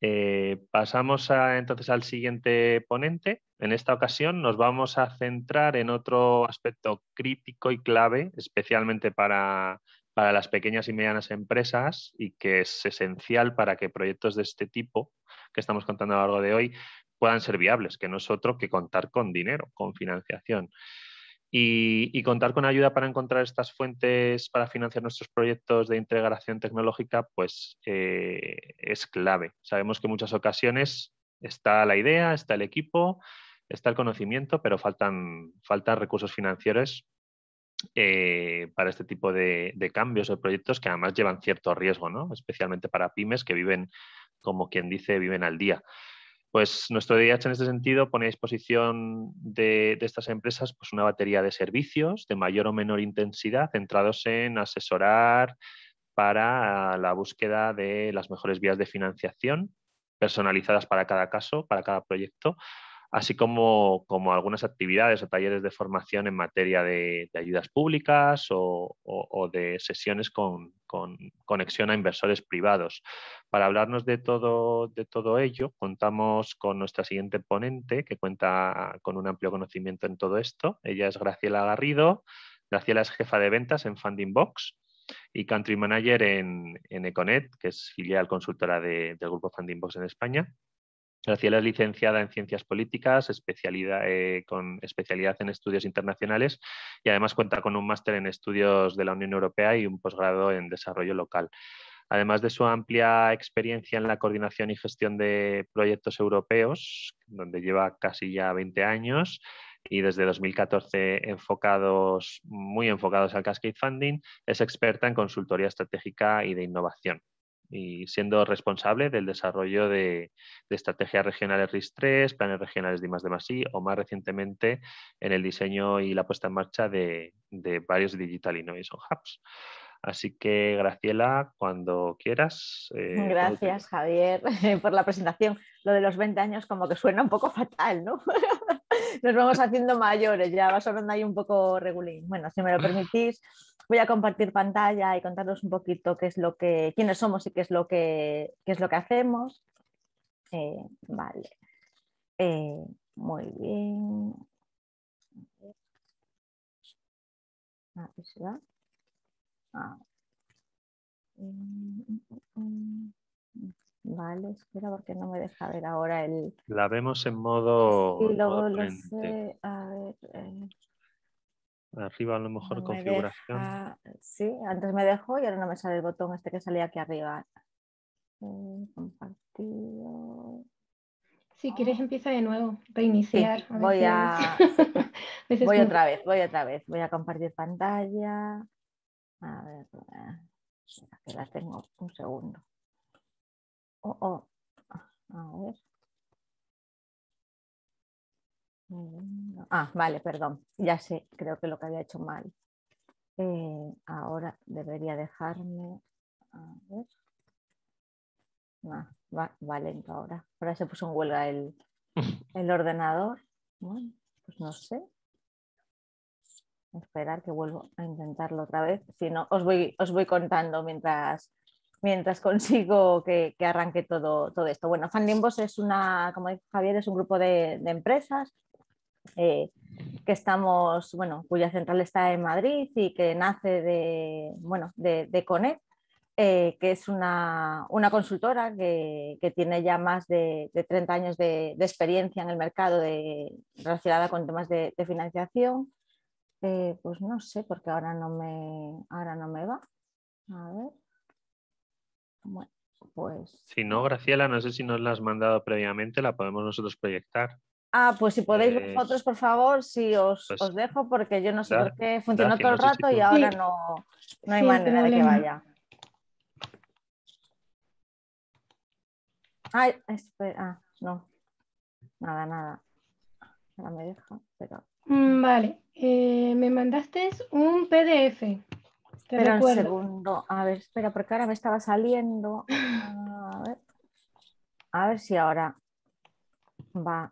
Eh, pasamos entonces al siguiente ponente. En esta ocasión nos vamos a centrar en otro aspecto crítico y clave, especialmente para, para las pequeñas y medianas empresas y que es esencial para que proyectos de este tipo que estamos contando a lo largo de hoy puedan ser viables, que no es otro que contar con dinero, con financiación y, contar con ayuda para encontrar estas fuentes para financiar nuestros proyectos de integración tecnológica, pues eh, es clave. Sabemos que en muchas ocasiones está la idea, está el equipo, está el conocimiento, pero faltan, recursos financieros eh, para este tipo de, cambios o proyectos que además llevan cierto riesgo, ¿no? especialmente para pymes que viven, como quien dice, viven al día. Pues nuestro DIH en este sentido pone a disposición de, estas empresas pues una batería de servicios de mayor o menor intensidad centrados en asesorar para la búsqueda de las mejores vías de financiación personalizadas para cada caso, para cada proyecto, así como, algunas actividades o talleres de formación en materia de, ayudas públicas o, de sesiones con, conexión a inversores privados. Para hablarnos de todo, ello, contamos con nuestra siguiente ponente, que cuenta con un amplio conocimiento en todo esto. Ella es Graciela Garrido. Graciela es jefa de ventas en Funding Box y Country Manager en, Econet, que es filial consultora del grupo Funding Box en España. Graciela es licenciada en Ciencias Políticas, eh, con especialidad en Estudios Internacionales y además cuenta con un máster en Estudios de la Unión Europea y un posgrado en Desarrollo Local. Además de su amplia experiencia en la coordinación y gestión de proyectos europeos, donde lleva casi ya 20 años, y desde 2014 enfocados, muy enfocados al Cascade Funding, es experta en consultoría estratégica y de innovación y siendo responsable del desarrollo de, estrategias regionales RIS-3, planes regionales de más de más o más recientemente en el diseño y la puesta en marcha de, varios Digital Innovation Hubs. Así que, Graciela, cuando quieras. Eh, Gracias, Javier, por la presentación. Lo de los 20 años como que suena un poco fatal, ¿no? nos vamos haciendo mayores, ya va sonando ahí un poco regulín. Bueno, si me lo permitís, voy a compartir pantalla y contaros un poquito qué es lo que, quiénes somos y qué es lo que, es lo que hacemos. Eh, vale. Eh, muy bien. va? ah. Vale, espera porque no me deja ver ahora el... La vemos en modo... y luego lo sé. A ver... Eh. Arriba a lo mejor configuración. Sí, antes me dejó y ahora no me sale el botón este que salía aquí arriba. Eh, compartido... Si quieres empieza de nuevo, reiniciar. voy a... voy otra vez, voy otra vez. Voy a compartir pantalla. A ver, eh, que la tengo un segundo. Ah, mm, ah, vale, perdón. Ya sé, creo que lo que había hecho mal. Eh, ahora debería dejarme. A ver. Ah, va, lento ahora. Ahora se puso en huelga el, ordenador. Bueno, pues no sé. Esperar que vuelvo a intentarlo otra vez. Si no, os voy, os voy contando mientras mientras consigo que, arranque todo, todo esto. Bueno, Fandimbos es una, como dice Javier, es un grupo de, empresas eh, que estamos, bueno, cuya central está en Madrid y que nace de, bueno, de, de eh, que es una, consultora que, tiene ya más de, 30 años de, experiencia en el mercado relacionada con temas de, financiación. Eh, pues no sé, porque ahora no me, ahora no me va. A ver. Bueno, pues. Si no, eh. Graciela, no sé si nos la has mandado previamente, la podemos nosotros proyectar. Ah, pues si podéis eh, vosotros, por favor, si pues os, dejo, porque yo no sé por qué funcionó todo el rato y ahora no, no hay manera de que vaya. espera, ah, no. Nada, nada. Ahora me deja, mm, Vale, eh, me mandaste un PDF. Espera un segundo, a ver, espera, porque ahora me estaba saliendo. A ver, si ahora va.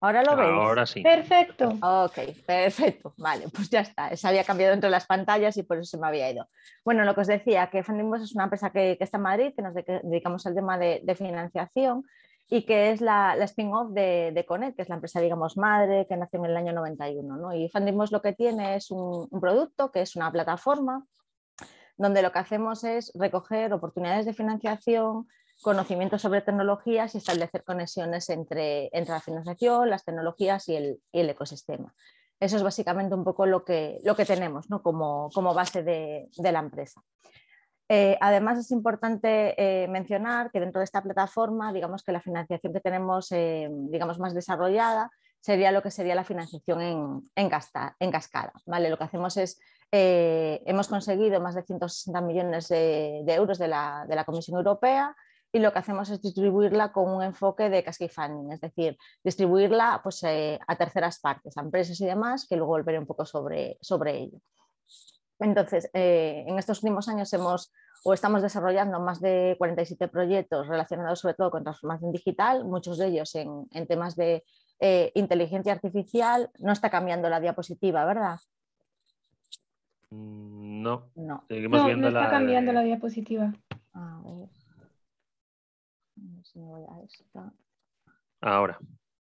Ahora lo veis. Ahora sí. Perfecto. Ok, perfecto. Vale, pues ya está. Se había cambiado entre las pantallas y por eso se me había ido. Bueno, lo que os decía, que Fundimus es una empresa que, está en Madrid, que nos dedicamos al tema de financiación y que es la, spin-off de, de que es la empresa, digamos, madre que nació en el año 91. Y Fundimos lo que tiene es un, producto que es una plataforma donde lo que hacemos es recoger oportunidades de financiación, conocimiento sobre tecnologías y establecer conexiones entre, la financiación, las tecnologías y el, ecosistema. Eso es básicamente un poco lo que, lo que tenemos como, base de, la empresa. Eh, además, es importante eh, mencionar que dentro de esta plataforma, digamos que la financiación que tenemos eh, digamos más desarrollada sería lo que sería la financiación en, en, cascada. Lo que hacemos es, hemos conseguido más de 160 millones de, euros de la, Comisión Europea, y lo que hacemos es distribuirla con un enfoque de cascade funding, es decir, distribuirla pues, a terceras partes, a empresas y demás, que luego volveré un poco sobre ello. Entonces, eh, en estos últimos años hemos o estamos desarrollando más de 47 proyectos relacionados sobre todo con transformación digital, muchos de ellos en, temas de eh, inteligencia artificial. No está cambiando la diapositiva, ¿verdad? Mm, no. No, no, está cambiando la diapositiva. Ahora.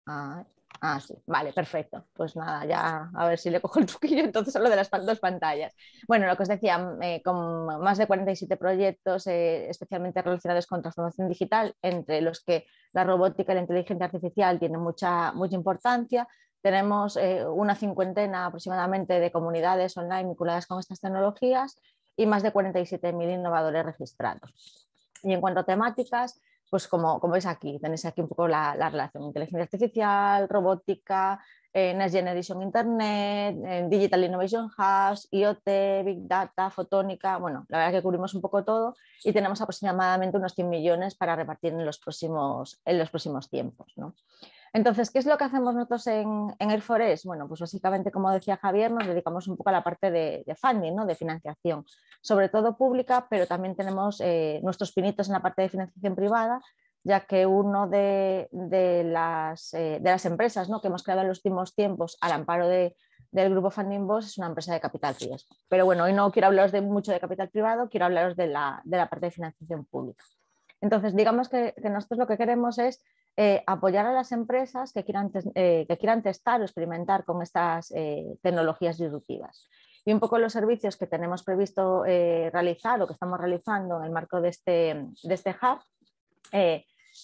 A Ah, sí, vale, perfecto. Pues nada, ya a ver si le cojo el truquillo entonces a lo de las dos pantallas. Bueno, lo que os decía, mm, eh, con más de 47 proyectos eh, especialmente relacionados con transformación digital, entre los que la robótica y la inteligencia artificial tienen mucha, mucha importancia. Tenemos eh, una cincuentena aproximadamente de comunidades online vinculadas con estas tecnologías y más de 47.000 innovadores registrados. Y en cuanto a temáticas, pues como, como aquí, tenéis aquí un poco la, relación inteligencia artificial, robótica, eh, Next Generation Internet, eh, Digital Innovation Hubs, IoT, Big Data, fotónica, bueno, la verdad que cubrimos un poco todo y tenemos aproximadamente unos 100 millones para repartir en los próximos, en los próximos tiempos. ¿no? Entonces, ¿qué es lo que hacemos nosotros en, en Air Bueno, pues básicamente, como decía Javier, nos dedicamos un poco a la parte de, funding, ¿no? de financiación, sobre todo pública, pero también tenemos eh, nuestros pinitos en la parte de financiación privada, ya que uno de, eh, las, empresas que hemos creado en los últimos tiempos al amparo del grupo Funding Boss es una empresa de capital riesgo. Pero bueno, hoy no quiero hablaros de mucho de capital privado, quiero hablaros de la, parte de financiación pública. Entonces, digamos que, nosotros lo que queremos es eh, apoyar a las empresas que quieran, eh, que quieran testar o experimentar con estas eh, tecnologías disruptivas. Y un poco los servicios que tenemos previsto realizar o que estamos realizando en el marco de este, de este hub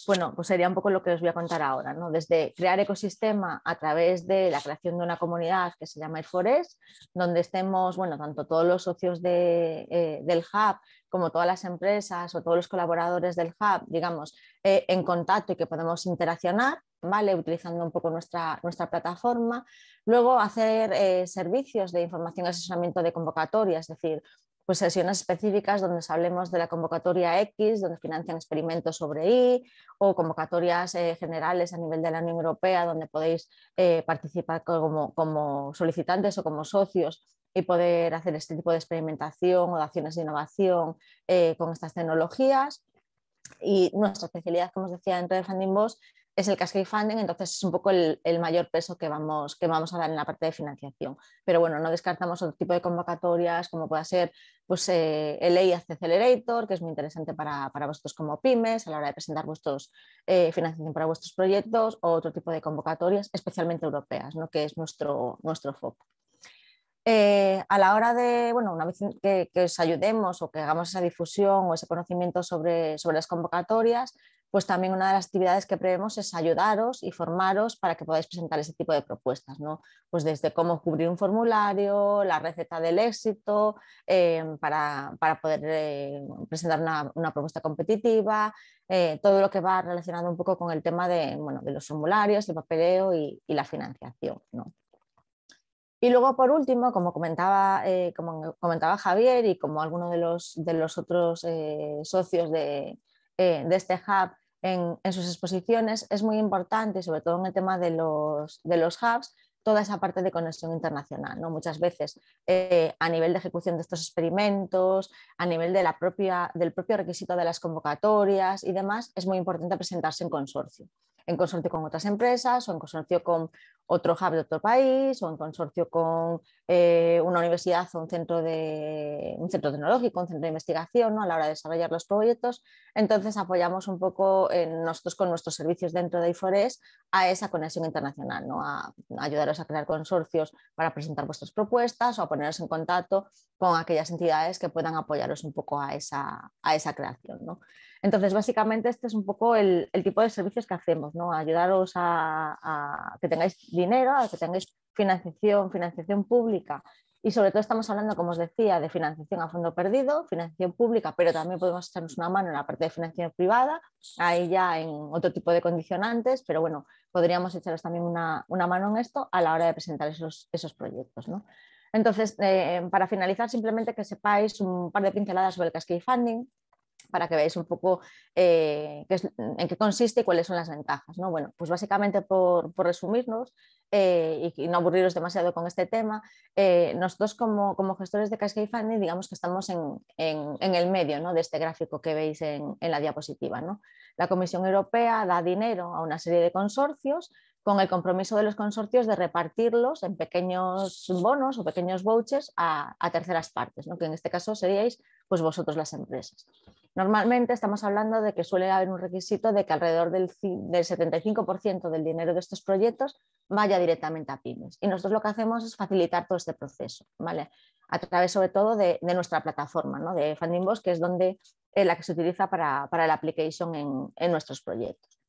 bueno, pues sería un poco lo que os voy a contar ahora, ¿no? Desde crear ecosistema a través de la creación de una comunidad que se llama El Forest, donde estemos, bueno, tanto todos los socios eh, del hub como todas las empresas o todos los colaboradores del hub, digamos, eh, en contacto y que podemos interaccionar, ¿vale? Utilizando un poco nuestra, nuestra plataforma. Luego hacer eh, servicios de información y asesoramiento de convocatoria, es decir, pues, sesiones específicas donde os hablemos de la convocatoria X, donde financian experimentos sobre Y, o convocatorias eh, generales a nivel de la Unión Europea, donde podéis eh, participar como, solicitantes o como socios y poder hacer este tipo de experimentación o de acciones de innovación eh, con estas tecnologías. Y nuestra especialidad, como os decía, en Red Funding Boss es el cash funding, entonces es un poco el, mayor peso que vamos, que vamos a dar en la parte de financiación. Pero bueno, no descartamos otro tipo de convocatorias como pueda ser pues, eh, el EIAC Accelerator, que es muy interesante para, para, vosotros como pymes a la hora de presentar vuestros eh, financiación para vuestros proyectos o otro tipo de convocatorias, especialmente europeas, que es nuestro, nuestro foco. Eh, a la hora de, bueno, una vez que, que, os ayudemos o que hagamos esa difusión o ese conocimiento sobre, sobre las convocatorias, pues también una de las actividades que prevemos es ayudaros y formaros para que podáis presentar ese tipo de propuestas, ¿no? Pues desde cómo cubrir un formulario, la receta del éxito, eh, para, poder eh, presentar una, propuesta competitiva, eh, todo lo que va relacionado un poco con el tema de, los formularios, el papeleo y, la financiación, ¿no? Y luego, por último, como comentaba, como comentaba Javier y como alguno de los, de los otros socios de, eh, de este hub en, sus exposiciones, es muy importante, sobre todo en el tema de los, de los hubs, toda esa parte de conexión internacional. ¿no? Muchas veces eh, a nivel de ejecución de estos experimentos, a nivel de la propia, del propio requisito de las convocatorias y demás, es muy importante presentarse en consorcio en consorcio con otras empresas o en consorcio con otro hub de otro país o un consorcio con eh, una universidad o un centro, de, un centro tecnológico, un centro de investigación a la hora de desarrollar los proyectos. Entonces apoyamos un poco eh, nosotros con nuestros servicios dentro de IFORES a esa conexión internacional, ¿no? a, ayudaros a crear consorcios para presentar vuestras propuestas o a poneros en contacto con aquellas entidades que puedan apoyaros un poco a esa, a esa creación. ¿no? Entonces, básicamente, este es un poco el, tipo de servicios que hacemos, ¿no? Ayudaros a, que tengáis dinero, a que tengáis financiación, financiación pública. Y sobre todo estamos hablando, como os decía, de financiación a fondo perdido, financiación pública, pero también podemos echarnos una mano en la parte de financiación privada, ahí ya en otro tipo de condicionantes, pero bueno, podríamos echaros también una, una mano en esto a la hora de presentar esos, esos proyectos, ¿no? Entonces, eh, para finalizar, simplemente que sepáis un par de pinceladas sobre el Cascade Funding, para que veáis un poco eh, en qué consiste y cuáles son las ventajas. Bueno, pues básicamente por, resumirnos eh, y, no aburriros demasiado con este tema, eh, nosotros como, gestores de Cascade Funding digamos que estamos en, el medio de este gráfico que veis en, la diapositiva. La Comisión Europea da dinero a una serie de consorcios con el compromiso de los consorcios de repartirlos en pequeños bonos o pequeños vouchers a, terceras partes, que en este caso seríais pues, vosotros las empresas. Normalmente estamos hablando de que suele haber un requisito de que alrededor del, 75% del dinero de estos proyectos vaya directamente a pymes. Y nosotros lo que hacemos es facilitar todo este proceso, ¿vale? A través sobre todo de, nuestra plataforma, ¿no? De FundingBox, que es donde eh, la que se utiliza para, el la application en, en nuestros proyectos.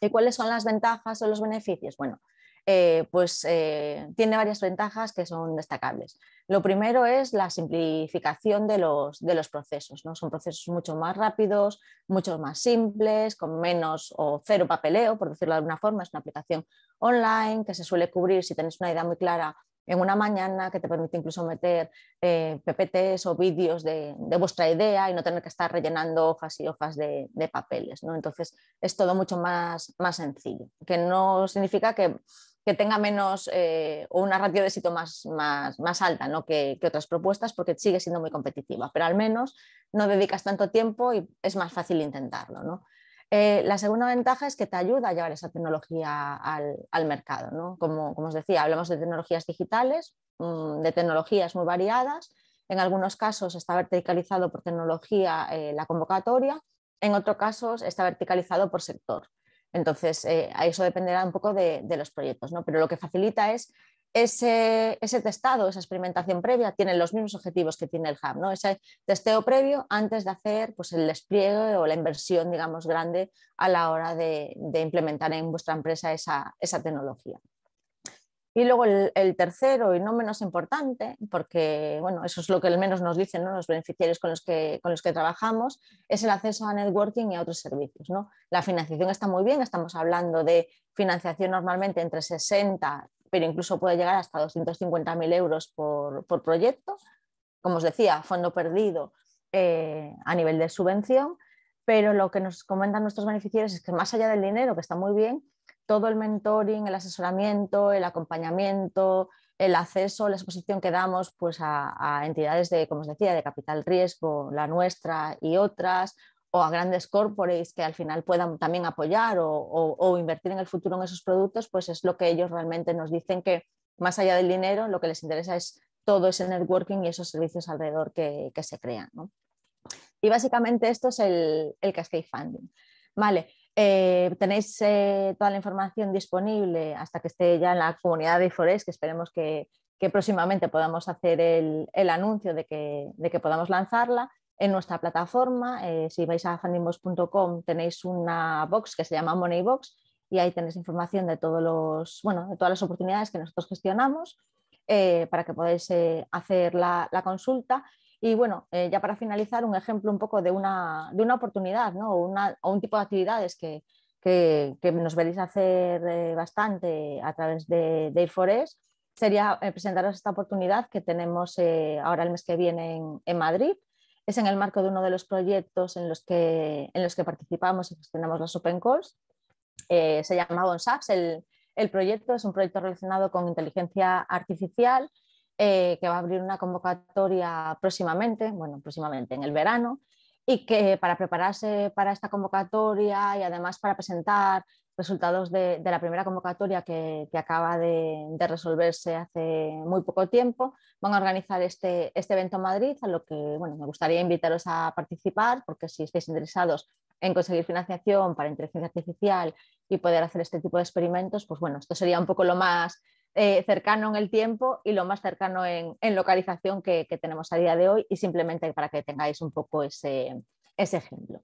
¿Y cuáles son las ventajas o los beneficios? Bueno, eh, pues eh, tiene varias ventajas que son destacables. Lo primero es la simplificación de los, procesos, ¿no? Son procesos mucho más rápidos, mucho más simples, con menos o cero papeleo, por decirlo de alguna forma. Es una aplicación online que se suele cubrir si tenéis una idea muy clara en una mañana que te permite incluso meter eh, PPTs o vídeos de, vuestra idea y no tener que estar rellenando hojas y hojas de, papeles. ¿no? Entonces es todo mucho más, más sencillo, que no significa que que tenga menos eh, o una ratio de éxito más, alta ¿no? que, otras propuestas porque sigue siendo muy competitiva, pero al menos no dedicas tanto tiempo y es más fácil intentarlo. Eh, la segunda ventaja es que te ayuda a llevar esa tecnología al, mercado. Como, os decía, hablamos de tecnologías digitales, mm, de tecnologías muy variadas. En algunos casos está verticalizado por tecnología eh, la convocatoria, en otros casos está verticalizado por sector. Entonces, eh, a eso dependerá un poco de, los proyectos, ¿no? Pero lo que facilita es ese, testado, esa experimentación previa, tiene los mismos objetivos que tiene el hub, ¿no? Ese testeo previo antes de hacer pues, el despliegue o la inversión, digamos, grande a la hora de, implementar en vuestra empresa esa tecnología. Y luego el, tercero y no menos importante, porque bueno, eso es lo que al menos nos dicen los beneficiarios con los, que, con los que trabajamos, es el acceso a networking y a otros servicios. ¿no? La financiación está muy bien, estamos hablando de financiación normalmente entre 60, pero incluso puede llegar hasta 250.000 euros por, proyecto. Como os decía, fondo perdido eh, a nivel de subvención, pero lo que nos comentan nuestros beneficiarios es que más allá del dinero, que está muy bien, todo el mentoring, el asesoramiento, el acompañamiento, el acceso, la exposición que damos pues, a, entidades de, como os decía, de capital riesgo, la nuestra y otras, o a grandes corporates que al final puedan también apoyar o, invertir en el futuro en esos productos, pues es lo que ellos realmente nos dicen que más allá del dinero, lo que les interesa es todo ese networking y esos servicios alrededor que, se crean. Y básicamente esto es el, el cascade funding. Vale, eh, tenéis eh, toda la información disponible hasta que esté ya en la comunidad de Forest, que esperemos que, próximamente podamos hacer el, anuncio de que, podamos lanzarla. En nuestra plataforma, eh, si vais a fundingbox.com, tenéis una box que se llama Moneybox y ahí tenéis información de, todos de todas las oportunidades que nosotros gestionamos para que podáis hacer la consulta. Y bueno, eh, ya para finalizar, un ejemplo un poco de una, oportunidad ¿no? o, un tipo de actividades que, que, nos veréis hacer eh, bastante a través de, de sería eh, presentaros esta oportunidad que tenemos ahora el mes que viene en, Madrid. Es en el marco de uno de los proyectos en los que, en los que participamos y gestionamos las Open se llama Bonsaps. el, el proyecto es un proyecto relacionado con inteligencia artificial eh, que va a abrir una convocatoria próximamente, bueno, próximamente en el verano, y que para prepararse para esta convocatoria y además para presentar resultados de, la primera convocatoria que, acaba de, resolverse hace muy poco tiempo, van a organizar este, este evento en Madrid, a lo que me gustaría invitaros a participar, porque si estáis interesados en conseguir financiación para inteligencia artificial y poder hacer este tipo de experimentos, pues bueno, esto sería un poco lo más eh, cercano en el tiempo y lo más cercano en, localización que, tenemos a día de hoy y simplemente para que tengáis un poco ese, ejemplo.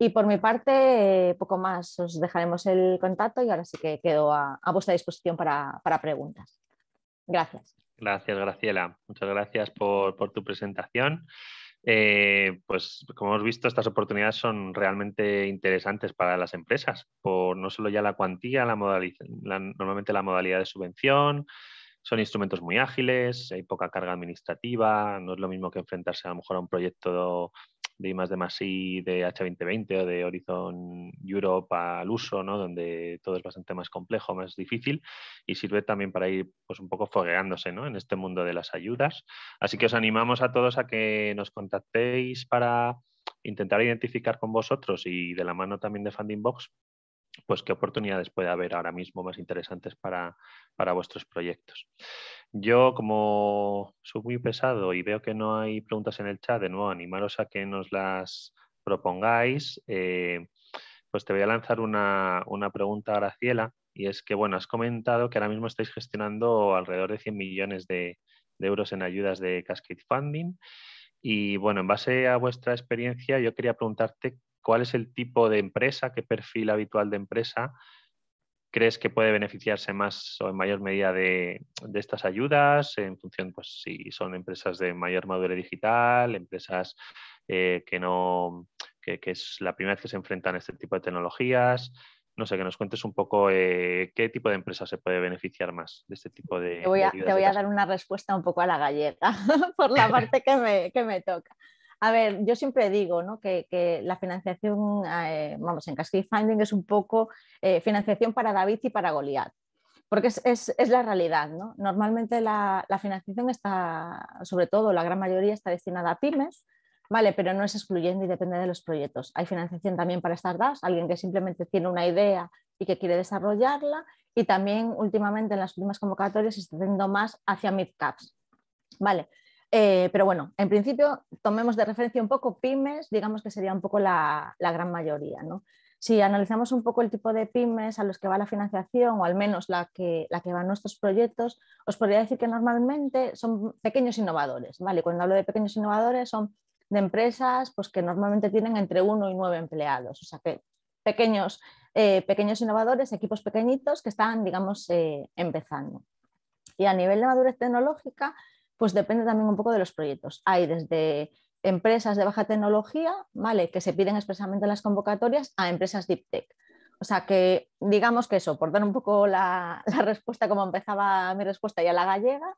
Y por mi parte, poco más, os dejaremos el contacto y ahora sí que quedo a, vuestra disposición para, preguntas. Gracias. Gracias, Graciela. Muchas gracias por tu presentación. Eh, pues como hemos visto, estas oportunidades son realmente interesantes para las empresas, por no solo ya la cuantía, la, normalmente la modalidad de subvención, son instrumentos muy ágiles, hay poca carga administrativa, no es lo mismo que enfrentarse a lo mejor a un proyecto de más de más de H2020 o de Horizon Europe al uso, ¿no? donde todo es bastante más complejo, más difícil y sirve también para ir pues, un poco fogueándose en este mundo de las ayudas. Así que os animamos a todos a que nos contactéis para intentar identificar con vosotros y de la mano también de Funding Box, pues qué oportunidades puede haber ahora mismo más interesantes para, vuestros proyectos. Yo, como soy muy pesado y veo que no hay preguntas en el chat, de nuevo, animaros a que nos las propongáis. Eh, pues te voy a lanzar una, una, pregunta, Graciela, y es que, bueno, has comentado que ahora mismo estáis gestionando alrededor de 100 millones de euros en ayudas de Cascade Funding. Y bueno, en base a vuestra experiencia, yo quería preguntarte cuál es el tipo de empresa, qué perfil habitual de empresa crees que puede beneficiarse más o en mayor medida de, estas ayudas en función, pues, si son empresas de mayor madurez digital, empresas eh, que no, que, es la primera vez que se enfrentan a este tipo de tecnologías. No sé, que nos cuentes un poco eh, qué tipo de empresa se puede beneficiar más de este tipo de. Te voy a, te voy a dar una respuesta un poco a la galleta, por la parte que me toca. A ver, yo siempre digo ¿no? que, la financiación, eh, vamos, en Cascade Finding es un poco eh, financiación para David y para Goliat, porque es, la realidad. ¿no? Normalmente la, financiación está, sobre todo la gran mayoría, está destinada a pymes, ¿vale? pero no es excluyente y depende de los proyectos. Hay financiación también para startups, alguien que simplemente tiene una idea y que quiere desarrollarla, y también últimamente en las últimas convocatorias se está haciendo más hacia midcaps. Vale, eh, pero bueno, en principio, tomemos de referencia un poco pymes, digamos que sería un poco la, gran mayoría. Si analizamos un poco el tipo de pymes a los que va la financiación, o al menos la que, la que van nuestros proyectos, os podría decir que normalmente son pequeños innovadores. ¿vale? Cuando hablo de pequeños innovadores, son de empresas pues, que normalmente tienen entre uno y nueve empleados. O sea que pequeños, eh, innovadores, equipos pequeñitos que están, digamos, eh, empezando. Y a nivel de madurez tecnológica, pues depende también un poco de los proyectos. Hay desde empresas de baja tecnología, ¿vale? Que se piden expresamente en las convocatorias a empresas deep tech. O sea que digamos que eso, por dar un poco la, respuesta como empezaba mi respuesta ya la gallega,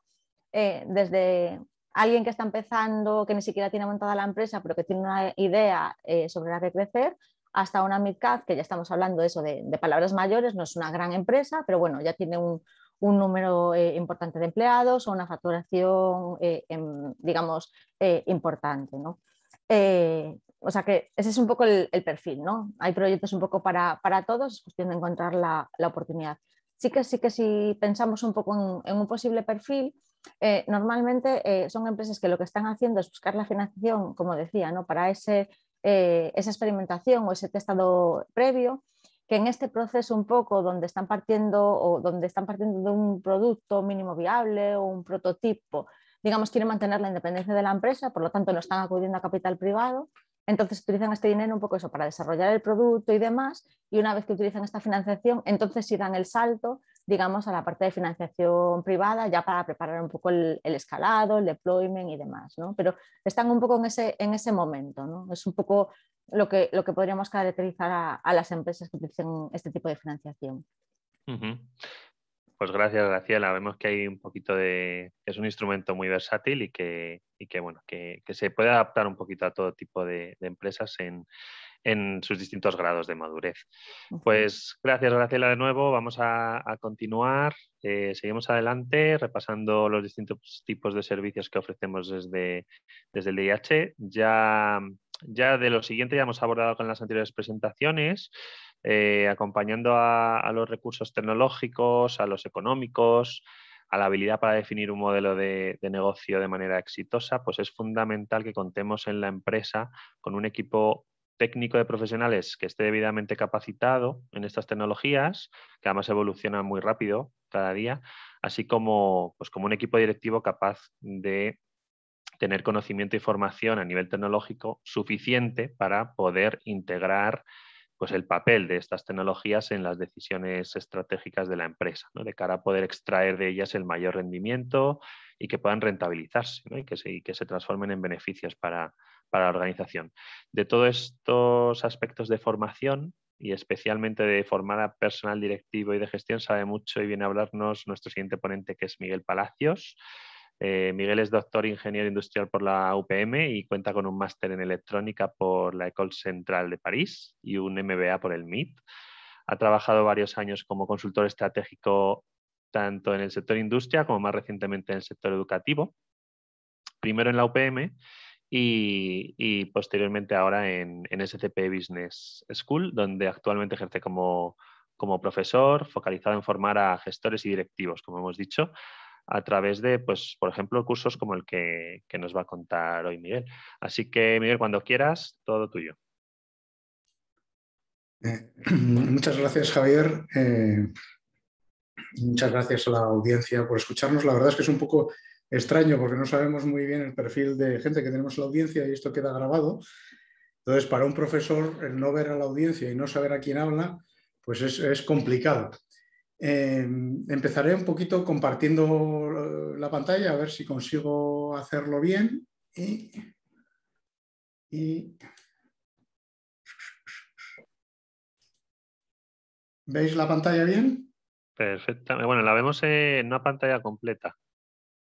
eh, desde alguien que está empezando, que ni siquiera tiene montada la empresa, pero que tiene una idea eh, sobre la que crecer, hasta una midcap, que ya estamos hablando eso de, palabras mayores, no es una gran empresa, pero bueno, ya tiene un, un número eh, importante de empleados o una facturación, eh, em, digamos, eh, importante. ¿no? o sea que ese es un poco el, perfil, ¿no? Hay proyectos un poco para, para todos, es cuestión de encontrar la, la, oportunidad. Sí que, sí que si pensamos un poco en, un posible perfil, normalmente son empresas que lo que están haciendo es buscar la financiación, como decía, ¿no? para ese, esa experimentación o ese testado previo que en este proceso un poco donde están partiendo o donde están partiendo de un producto mínimo viable o un prototipo, digamos, quieren mantener la independencia de la empresa, por lo tanto no están acudiendo a capital privado, entonces utilizan este dinero un poco eso para desarrollar el producto y demás, y una vez que utilizan esta financiación, entonces si dan el salto digamos, a la parte de financiación privada, ya para preparar un poco el, escalado, el deployment y demás, ¿no? Pero están un poco en ese, en ese momento, ¿no? Es un poco lo que, lo que podríamos caracterizar a, las empresas que utilizan este tipo de financiación. Pues gracias, Graciela. Vemos que hay un poquito de. es un instrumento muy versátil y que, bueno, que, se puede adaptar un poquito a todo tipo de, de empresas en, en sus distintos grados de madurez. Pues gracias, Graciela, de nuevo. Vamos a, continuar. Eh, seguimos adelante repasando los distintos tipos de servicios que ofrecemos desde, desde el DIH. Ya, ya de lo siguiente ya hemos abordado con las anteriores presentaciones. Eh, acompañando a, los recursos tecnológicos, a los económicos, a la habilidad para definir un modelo de, de, negocio de manera exitosa, pues es fundamental que contemos en la empresa con un equipo técnico de profesionales que esté debidamente capacitado en estas tecnologías, que además evolucionan muy rápido cada día, así como, pues, como un equipo directivo capaz de tener conocimiento y formación a nivel tecnológico suficiente para poder integrar pues, el papel de estas tecnologías en las decisiones estratégicas de la empresa, ¿no? de cara a poder extraer de ellas el mayor rendimiento y que puedan rentabilizarse y, que y que se transformen en beneficios para, para la organización. De todos estos aspectos de formación y especialmente de formar a personal directivo y de gestión sabe mucho y viene a hablarnos nuestro siguiente ponente que es Miguel Palacios. Eh, Miguel es doctor ingeniero industrial por la UPM y cuenta con un máster en electrónica por la École Centrale de París y un MBA por el MIT. Ha trabajado varios años como consultor estratégico tanto en el sector industria como más recientemente en el sector educativo. Primero en la UPM y, posteriormente ahora en, SCP Business School, donde actualmente ejerce como, profesor, focalizado en formar a gestores y directivos, como hemos dicho, a través de, pues, por ejemplo, cursos como el que, nos va a contar hoy Miguel. Así que, Miguel, cuando quieras, todo tuyo. Eh, muchas gracias, Javier. Eh, muchas gracias a la audiencia por escucharnos. La verdad es que es un poco extraño porque no sabemos muy bien el perfil de gente que tenemos en la audiencia y esto queda grabado. Entonces, para un profesor, el no ver a la audiencia y no saber a quién habla, pues es, complicado. Em, empezaré un poquito compartiendo eh, la pantalla, a ver si consigo hacerlo bien. ¿Veis la pantalla bien? Perfectamente. Bueno, la vemos en una pantalla completa.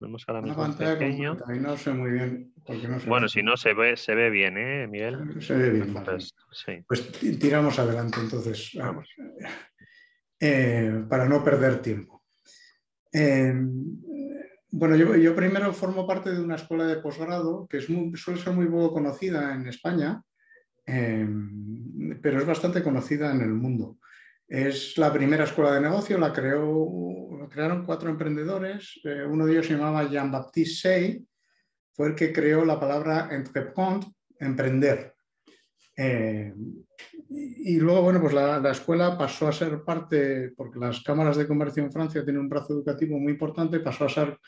Vemos este pequeño. bueno, si no se ve, se ve bien, ¿eh, Miguel? Se ve bien. Pues tiramos adelante, entonces. Eh, para no perder tiempo. Eh, bueno, yo, primero formo parte de una escuela de posgrado que suele ser muy poco conocida en España, eh, pero es bastante conocida en el mundo. Es la primera escuela de negocio, la, creó, crearon cuatro emprendedores. Eh, uno de ellos se llamaba Jean-Baptiste Say, fue el que creó la palabra entreprendre, emprender. Eh, y luego, bueno, pues la, la, escuela pasó a ser parte, porque las cámaras de comercio en Francia tienen un brazo educativo muy importante, pasó a ser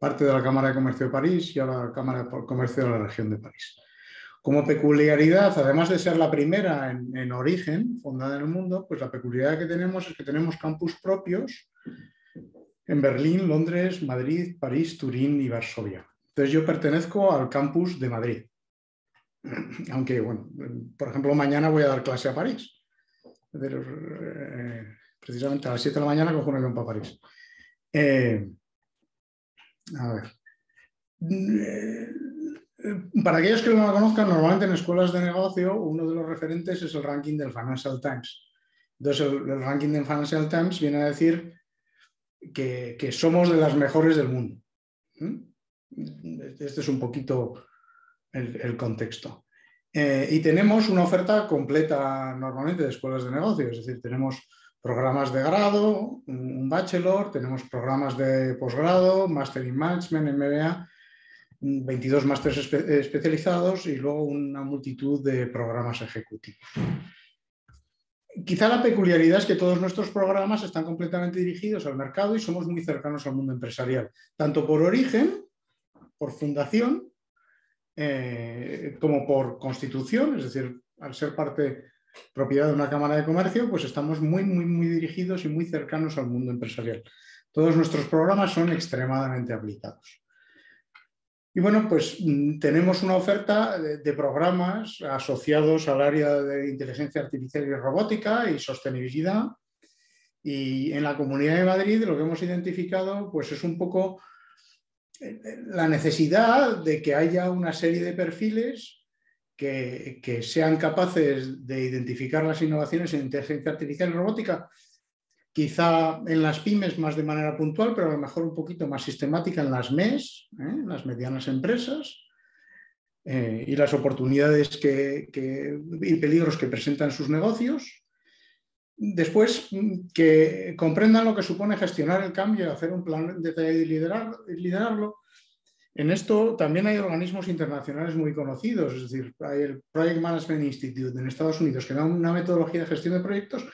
parte de la Cámara de Comercio de París y ahora la Cámara de Comercio de la Región de París. Como peculiaridad, además de ser la primera en, origen fundada en el mundo, pues la peculiaridad que tenemos es que tenemos campus propios en Berlín, Londres, Madrid, París, Turín y Varsovia. Entonces yo pertenezco al campus de Madrid. Aunque, bueno, por ejemplo, mañana voy a dar clase a París. Eh, precisamente a las 7 de la mañana cojo un avión para París. Eh, a ver. Eh, eh, para aquellos que no lo conozcan, normalmente en escuelas de negocio uno de los referentes es el ranking del Financial Times. Entonces, el, ranking del Financial Times viene a decir que, somos de las mejores del mundo. ¿Mm? Este es un poquito el, contexto. Eh, y tenemos una oferta completa normalmente de escuelas de negocio, es decir, tenemos programas de grado, un bachelor, tenemos programas de posgrado, Master in Management, MBA, 22 másteres especializados y luego una multitud de programas ejecutivos. Quizá la peculiaridad es que todos nuestros programas están completamente dirigidos al mercado y somos muy cercanos al mundo empresarial, tanto por origen, por fundación, eh, como por constitución, es decir, al ser parte propiedad de una cámara de comercio, pues estamos muy, muy, muy dirigidos y muy cercanos al mundo empresarial. Todos nuestros programas son extremadamente aplicados. Y bueno, pues mm, tenemos una oferta de, programas asociados al área de inteligencia artificial y robótica y sostenibilidad. Y en la Comunidad de Madrid lo que hemos identificado pues es un poco eh, eh, la necesidad de que haya una serie de perfiles que sean capaces de identificar las innovaciones en inteligencia artificial y robótica quizá en las pymes más de manera puntual, pero a lo mejor un poquito más sistemática en las MES, ¿eh? en las medianas empresas, eh, y las oportunidades que, y peligros que presentan sus negocios. Después, mm, que comprendan lo que supone gestionar el cambio, y hacer un plan detallado y liderar, liderarlo. En esto también hay organismos internacionales muy conocidos, es decir, hay el Project Management Institute en Estados Unidos que da una metodología de gestión de proyectos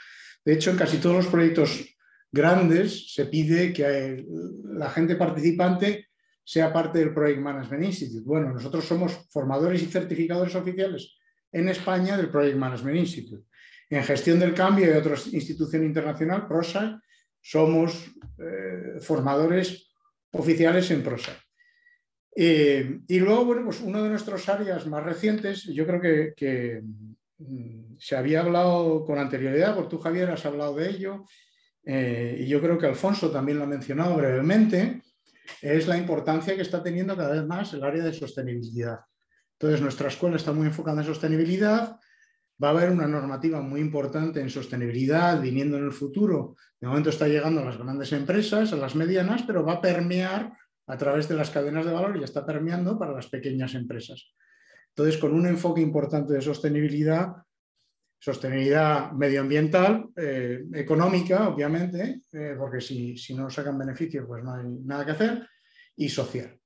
de hecho, en casi todos los proyectos grandes se pide que la gente participante sea parte del Project Management Institute. Bueno, nosotros somos formadores y certificadores oficiales en España del Project Management Institute. En gestión del cambio y otra institución internacional, PROSA, somos eh, formadores oficiales en PROSA. Eh, y luego, bueno, pues uno de nuestros áreas más recientes, yo creo que Mm, se había hablado con anterioridad, porque tú, Javier, has hablado de ello, eh, y yo creo que Alfonso también lo ha mencionado brevemente, es la importancia que está teniendo cada vez más el área de sostenibilidad. Entonces, nuestra escuela está muy enfocada en sostenibilidad, va a haber una normativa muy importante en sostenibilidad viniendo en el futuro. De momento está llegando a las grandes empresas, a las medianas, pero va a permear a través de las cadenas de valor y está permeando para las pequeñas empresas. Entonces, con un enfoque importante de sostenibilidad, sostenibilidad medioambiental, eh, económica, obviamente, eh, porque si, no sacan beneficios, pues no hay nada que hacer, y social.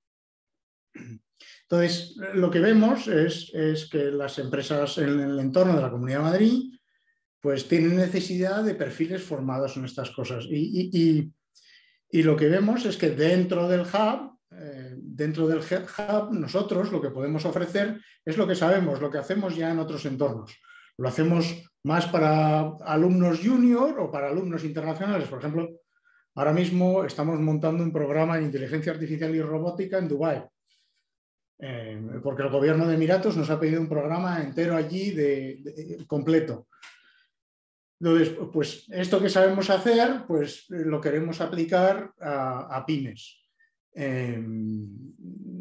Entonces, lo que vemos es, que las empresas en el entorno de la Comunidad de Madrid pues tienen necesidad de perfiles formados en estas cosas. y lo que vemos es que dentro del hub eh, dentro del Hub nosotros lo que podemos ofrecer es lo que sabemos, lo que hacemos ya en otros entornos. Lo hacemos más para alumnos junior o para alumnos internacionales. Por ejemplo, ahora mismo estamos montando un programa en inteligencia artificial y robótica en Dubái. Eh, porque el gobierno de Emiratos nos ha pedido un programa entero allí de, completo. Entonces, pues esto que sabemos hacer, pues eh, lo queremos aplicar a pymes. Em,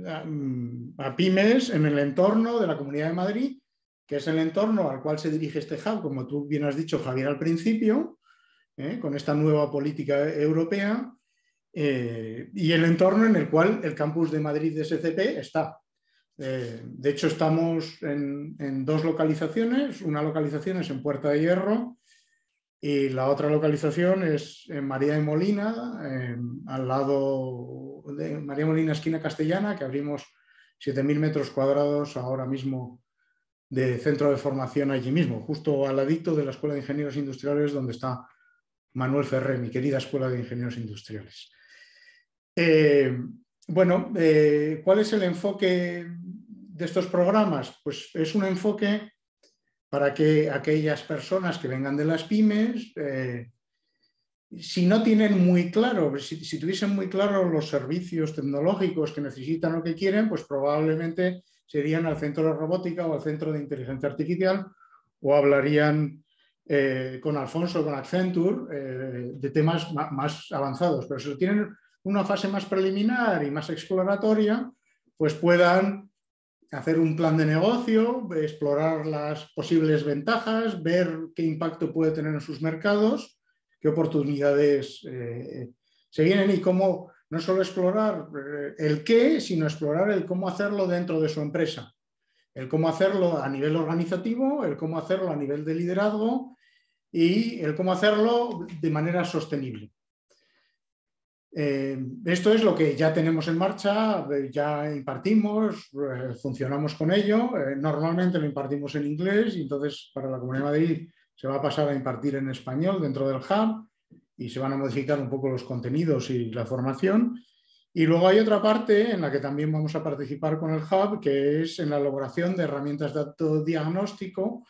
mm, a, pymes en el entorno de la Comunidad de Madrid, que es el entorno al cual se dirige este hub, como tú bien has dicho, Javier, al principio, ¿eh? con esta nueva política europea, eh, y el entorno en el cual el campus de Madrid de SCP está. Eh, de hecho, estamos en, en dos localizaciones. Una localización es en Puerta de Hierro y la otra localización es en María de Molina, em, al lado de María Molina, esquina castellana, que abrimos 7.000 metros cuadrados ahora mismo de centro de formación allí mismo, justo al ladito de la Escuela de Ingenieros Industriales donde está Manuel Ferré, mi querida Escuela de Ingenieros Industriales. Em, bueno, eh, ¿cuál es el enfoque de estos programas? Pues es un enfoque para que aquellas personas que vengan de las pymes, eh, si no tienen muy claro, si, tuviesen muy claro los servicios tecnológicos que necesitan o que quieren, pues probablemente serían al centro de robótica o al centro de inteligencia artificial o hablarían eh, con Alfonso, con Accenture, eh, de temas más avanzados. Pero si tienen una fase más preliminar y más exploratoria, pues puedan hacer un plan de negocio, explorar las posibles ventajas, ver qué impacto puede tener en sus mercados, qué oportunidades eh, se vienen y cómo no solo explorar eh, el qué, sino explorar el cómo hacerlo dentro de su empresa, el cómo hacerlo a nivel organizativo, el cómo hacerlo a nivel de liderazgo y el cómo hacerlo de manera sostenible. Eh, esto es lo que ya tenemos en marcha, eh, ya impartimos, eh, funcionamos con ello. normalmente lo impartimos en inglés y entonces para la Comunidad de Madrid se va a pasar a impartir en español dentro del hub y se van a modificar un poco los contenidos y la formación. Y luego hay otra parte en la que también vamos a participar con el hub, que es en la elaboración de herramientas de autodiagnóstico diagnóstico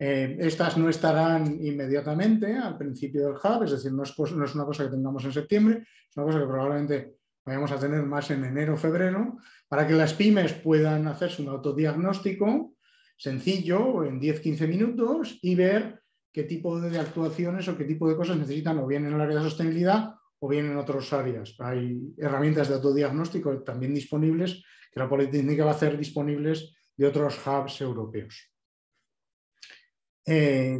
eh, estas no estarán inmediatamente al principio del hub, es decir, no es, no es, una cosa que tengamos en septiembre, es una cosa que probablemente vayamos a tener más en enero o febrero, para que las pymes puedan hacerse un autodiagnóstico sencillo en 10-15 minutos y ver qué tipo de actuaciones o qué tipo de cosas necesitan o bien en el área de sostenibilidad o bien en otras áreas. Hay herramientas de autodiagnóstico también disponibles que la política va a hacer disponibles de otros hubs europeos. Eh,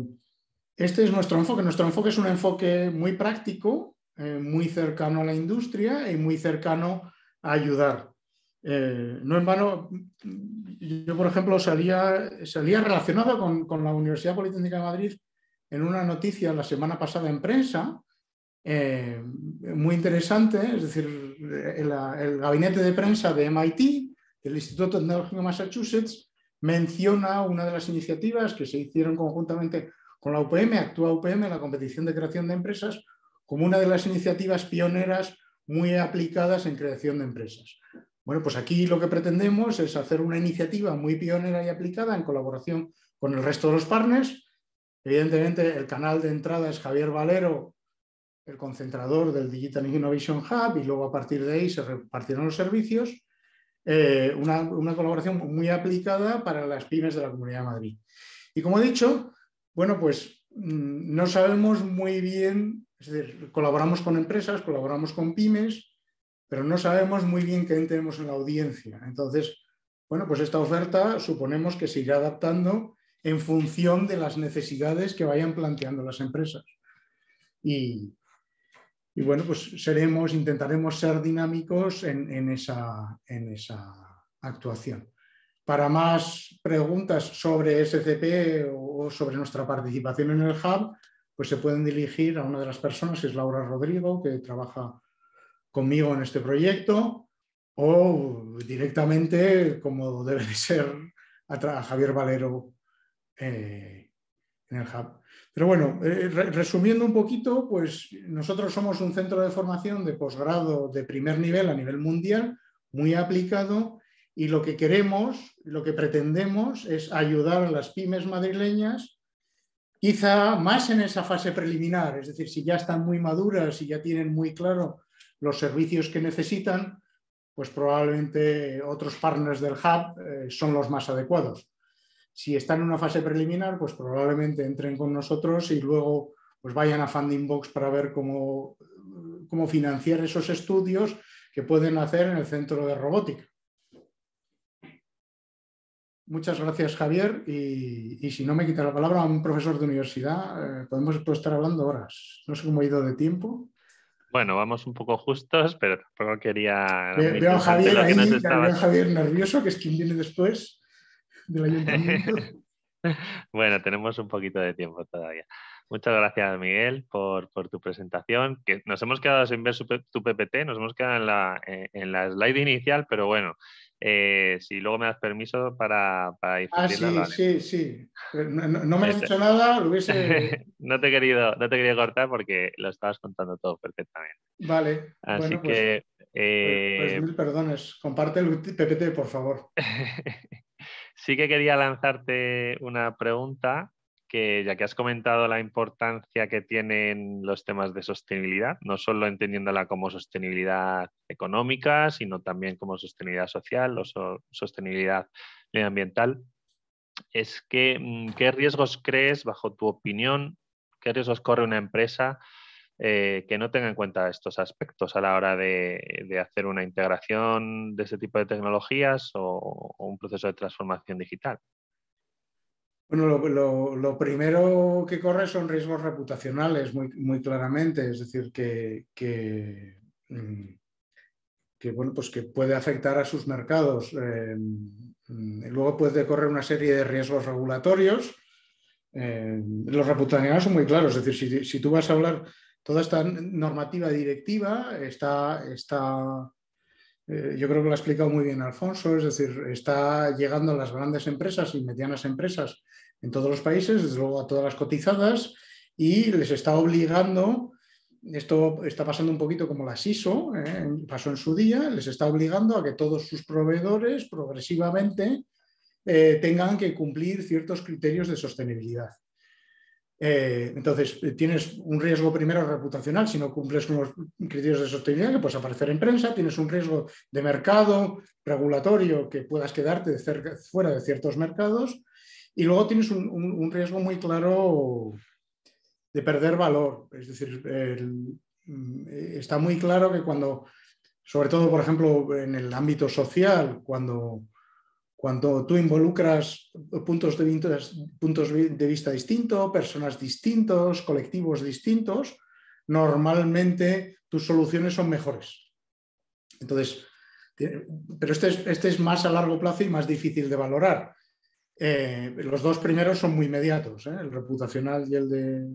este es nuestro enfoque. Nuestro enfoque es un enfoque muy práctico, eh, muy cercano a la industria y muy cercano a ayudar. Eh, no en vano, yo por ejemplo salía, salía relacionado con, la Universidad Politécnica de Madrid en una noticia la semana pasada en prensa, muy interesante, es decir, el, el, gabinete de prensa de MIT, del Instituto Tecnológico de Massachusetts, menciona una de las iniciativas que se hicieron conjuntamente con la UPM, actúa UPM, la competición de creación de empresas, como una de las iniciativas pioneras muy aplicadas en creación de empresas. Bueno, pues aquí lo que pretendemos es hacer una iniciativa muy pionera y aplicada en colaboración con el resto de los partners. Evidentemente, el canal de entrada es Javier Valero, el concentrador del Digital Innovation Hub, y luego a partir de ahí se repartieron los servicios. Eh, una, colaboración muy aplicada para las pymes de la Comunidad de Madrid. Y como he dicho, bueno, pues mm, no sabemos muy bien, es decir, colaboramos con empresas, colaboramos con pymes, pero no sabemos muy bien qué tenemos en la audiencia. Entonces, bueno, pues esta oferta suponemos que se irá adaptando en función de las necesidades que vayan planteando las empresas. Y, y bueno, pues seremos, intentaremos ser dinámicos en, esa, actuación. Para más preguntas sobre SCP o sobre nuestra participación en el Hub, pues se pueden dirigir a una de las personas, que es Laura Rodrigo, que trabaja conmigo en este proyecto, o directamente, como debe de ser, a, Javier Valero eh, en el Hub. Pero bueno, eh, resumiendo un poquito, pues nosotros somos un centro de formación de posgrado de primer nivel a nivel mundial, muy aplicado, y lo que queremos, lo que pretendemos es ayudar a las pymes madrileñas, quizá más en esa fase preliminar, es decir, si ya están muy maduras y ya tienen muy claro los servicios que necesitan, pues probablemente otros partners del hub eh, son los más adecuados si están en una fase preliminar, pues probablemente entren con nosotros y luego pues vayan a Funding Box para ver cómo, financiar esos estudios que pueden hacer en el centro de robótica. Muchas gracias, Javier. Y, si no me quita la palabra a un profesor de universidad, eh, podemos pues estar hablando horas. No sé cómo ha ido de tiempo. Bueno, vamos un poco justos, pero tampoco quería... Veo, Javier, veo Javier nervioso, que es quien viene después. Bueno, tenemos un poquito de tiempo todavía. Muchas gracias, Miguel, por, tu presentación. nos hemos quedado sin ver tu PPT, nos hemos quedado eh, en la, slide inicial, pero bueno, eh, si luego me das permiso para, para Ah, sí, sí, sí. No, me has dicho nada, lo hubiese... no, te he querido, no te quería cortar porque lo estabas contando todo perfectamente. Vale. Así bueno, pues, que... Pues, pues eh, mil perdones. Comparte el PPT, por favor. Sí que quería lanzarte una pregunta que ya que has comentado la importancia que tienen los temas de sostenibilidad, no solo entendiéndola como sostenibilidad económica, sino también como sostenibilidad social o sostenibilidad medioambiental, es que, mm, ¿qué riesgos crees, bajo tu opinión, qué riesgos corre una empresa eh, que no tenga en cuenta estos aspectos a la hora de, hacer una integración de este tipo de tecnologías o, un proceso de transformación digital? Bueno, lo, primero que corre son riesgos reputacionales, muy, claramente, es decir, mm, que, bueno, pues que puede afectar a sus mercados. Eh, mm, luego puede correr una serie de riesgos regulatorios. Eh, los reputacionales son muy claros, es decir, si tú vas a hablar toda esta normativa directiva está, está eh, yo creo que lo ha explicado muy bien Alfonso, es decir, está llegando a las grandes empresas y medianas empresas en todos los países, desde luego a todas las cotizadas, y les está obligando, esto está pasando un poquito como la SISO, eh, pasó en su día, les está obligando a que todos sus proveedores progresivamente eh, tengan que cumplir ciertos criterios de sostenibilidad. Eh, entonces, eh, tienes un riesgo primero reputacional si no cumples con los criterios de sostenibilidad, que puedes aparecer en prensa, tienes un riesgo de mercado regulatorio que puedas quedarte fuera de ciertos mercados, y luego tienes un, riesgo muy claro de perder valor. Es decir, mm, está muy claro que cuando, sobre todo, por ejemplo, en el ámbito social, cuando cuando tú involucras puntos de, vista, distintos, personas distintos, colectivos distintos, normalmente tus soluciones son mejores. Entonces, pero este, este es, más a largo plazo y más difícil de valorar. Eh, los dos primeros son muy inmediatos, ¿eh? el reputacional y el de,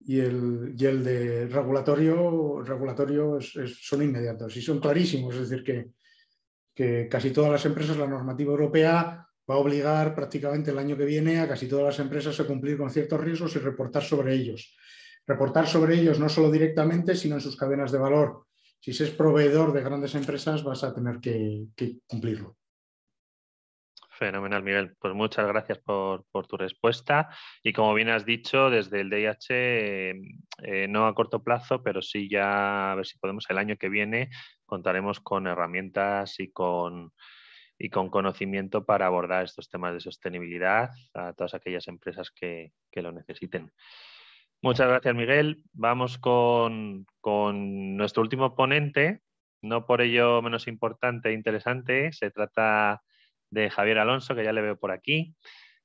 y el, de regulatorio, regulatorio son inmediatos y son clarísimos, es decir, que, que casi todas las empresas, la normativa europea va a obligar prácticamente el año que viene a casi todas las empresas a cumplir con ciertos riesgos y reportar sobre ellos. Reportar sobre ellos no solo directamente, sino en sus cadenas de valor. Si se es proveedor de grandes empresas, vas a tener que cumplirlo. Fenomenal, Miguel. Pues muchas gracias por, tu respuesta. Y como bien has dicho, desde el DIH, em, eh, no a corto plazo, pero sí ya a ver si podemos el año que viene, contaremos con herramientas y con, y con conocimiento para abordar estos temas de sostenibilidad a todas aquellas empresas que, lo necesiten. Muchas gracias, Miguel. Vamos con, nuestro último ponente, no por ello menos importante e interesante. Se trata de Javier Alonso, que ya le veo por aquí,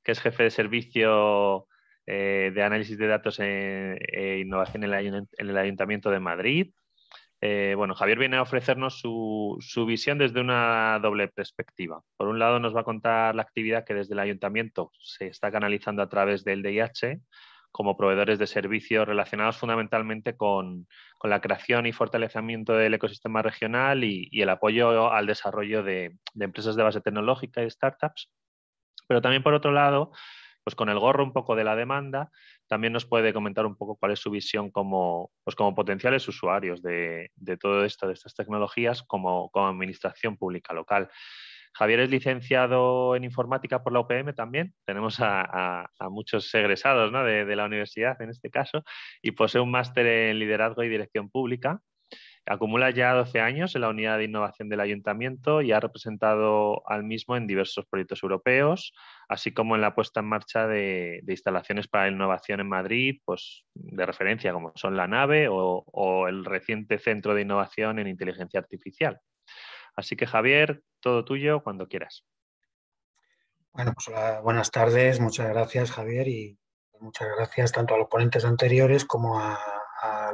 que es jefe de servicio eh, de análisis de datos e, innovación en el, Ayuntamiento de Madrid. Eh, bueno, Javier viene a ofrecernos su, su, visión desde una doble perspectiva. Por un lado, nos va a contar la actividad que desde el Ayuntamiento se está canalizando a través del DIH como proveedores de servicios relacionados fundamentalmente con, con la creación y fortalecimiento del ecosistema regional y, el apoyo al desarrollo de, de, empresas de base tecnológica y startups. Pero también, por otro lado, pues con el gorro un poco de la demanda, también nos puede comentar un poco cuál es su visión como, pues como potenciales usuarios de, de, todo esto, de estas tecnologías, como, como administración pública local. Javier es licenciado en informática por la UPM también. Tenemos a, muchos egresados de, la universidad en este caso y posee un máster en liderazgo y dirección pública. Acumula ya 12 años en la unidad de innovación del ayuntamiento y ha representado al mismo en diversos proyectos europeos, así como en la puesta en marcha de, instalaciones para la innovación en Madrid, pues, de referencia como son la nave o el reciente centro de innovación en inteligencia artificial. Así que Javier, todo tuyo cuando quieras. Bueno, pues buenas tardes, muchas gracias Javier y muchas gracias tanto a los ponentes anteriores como a,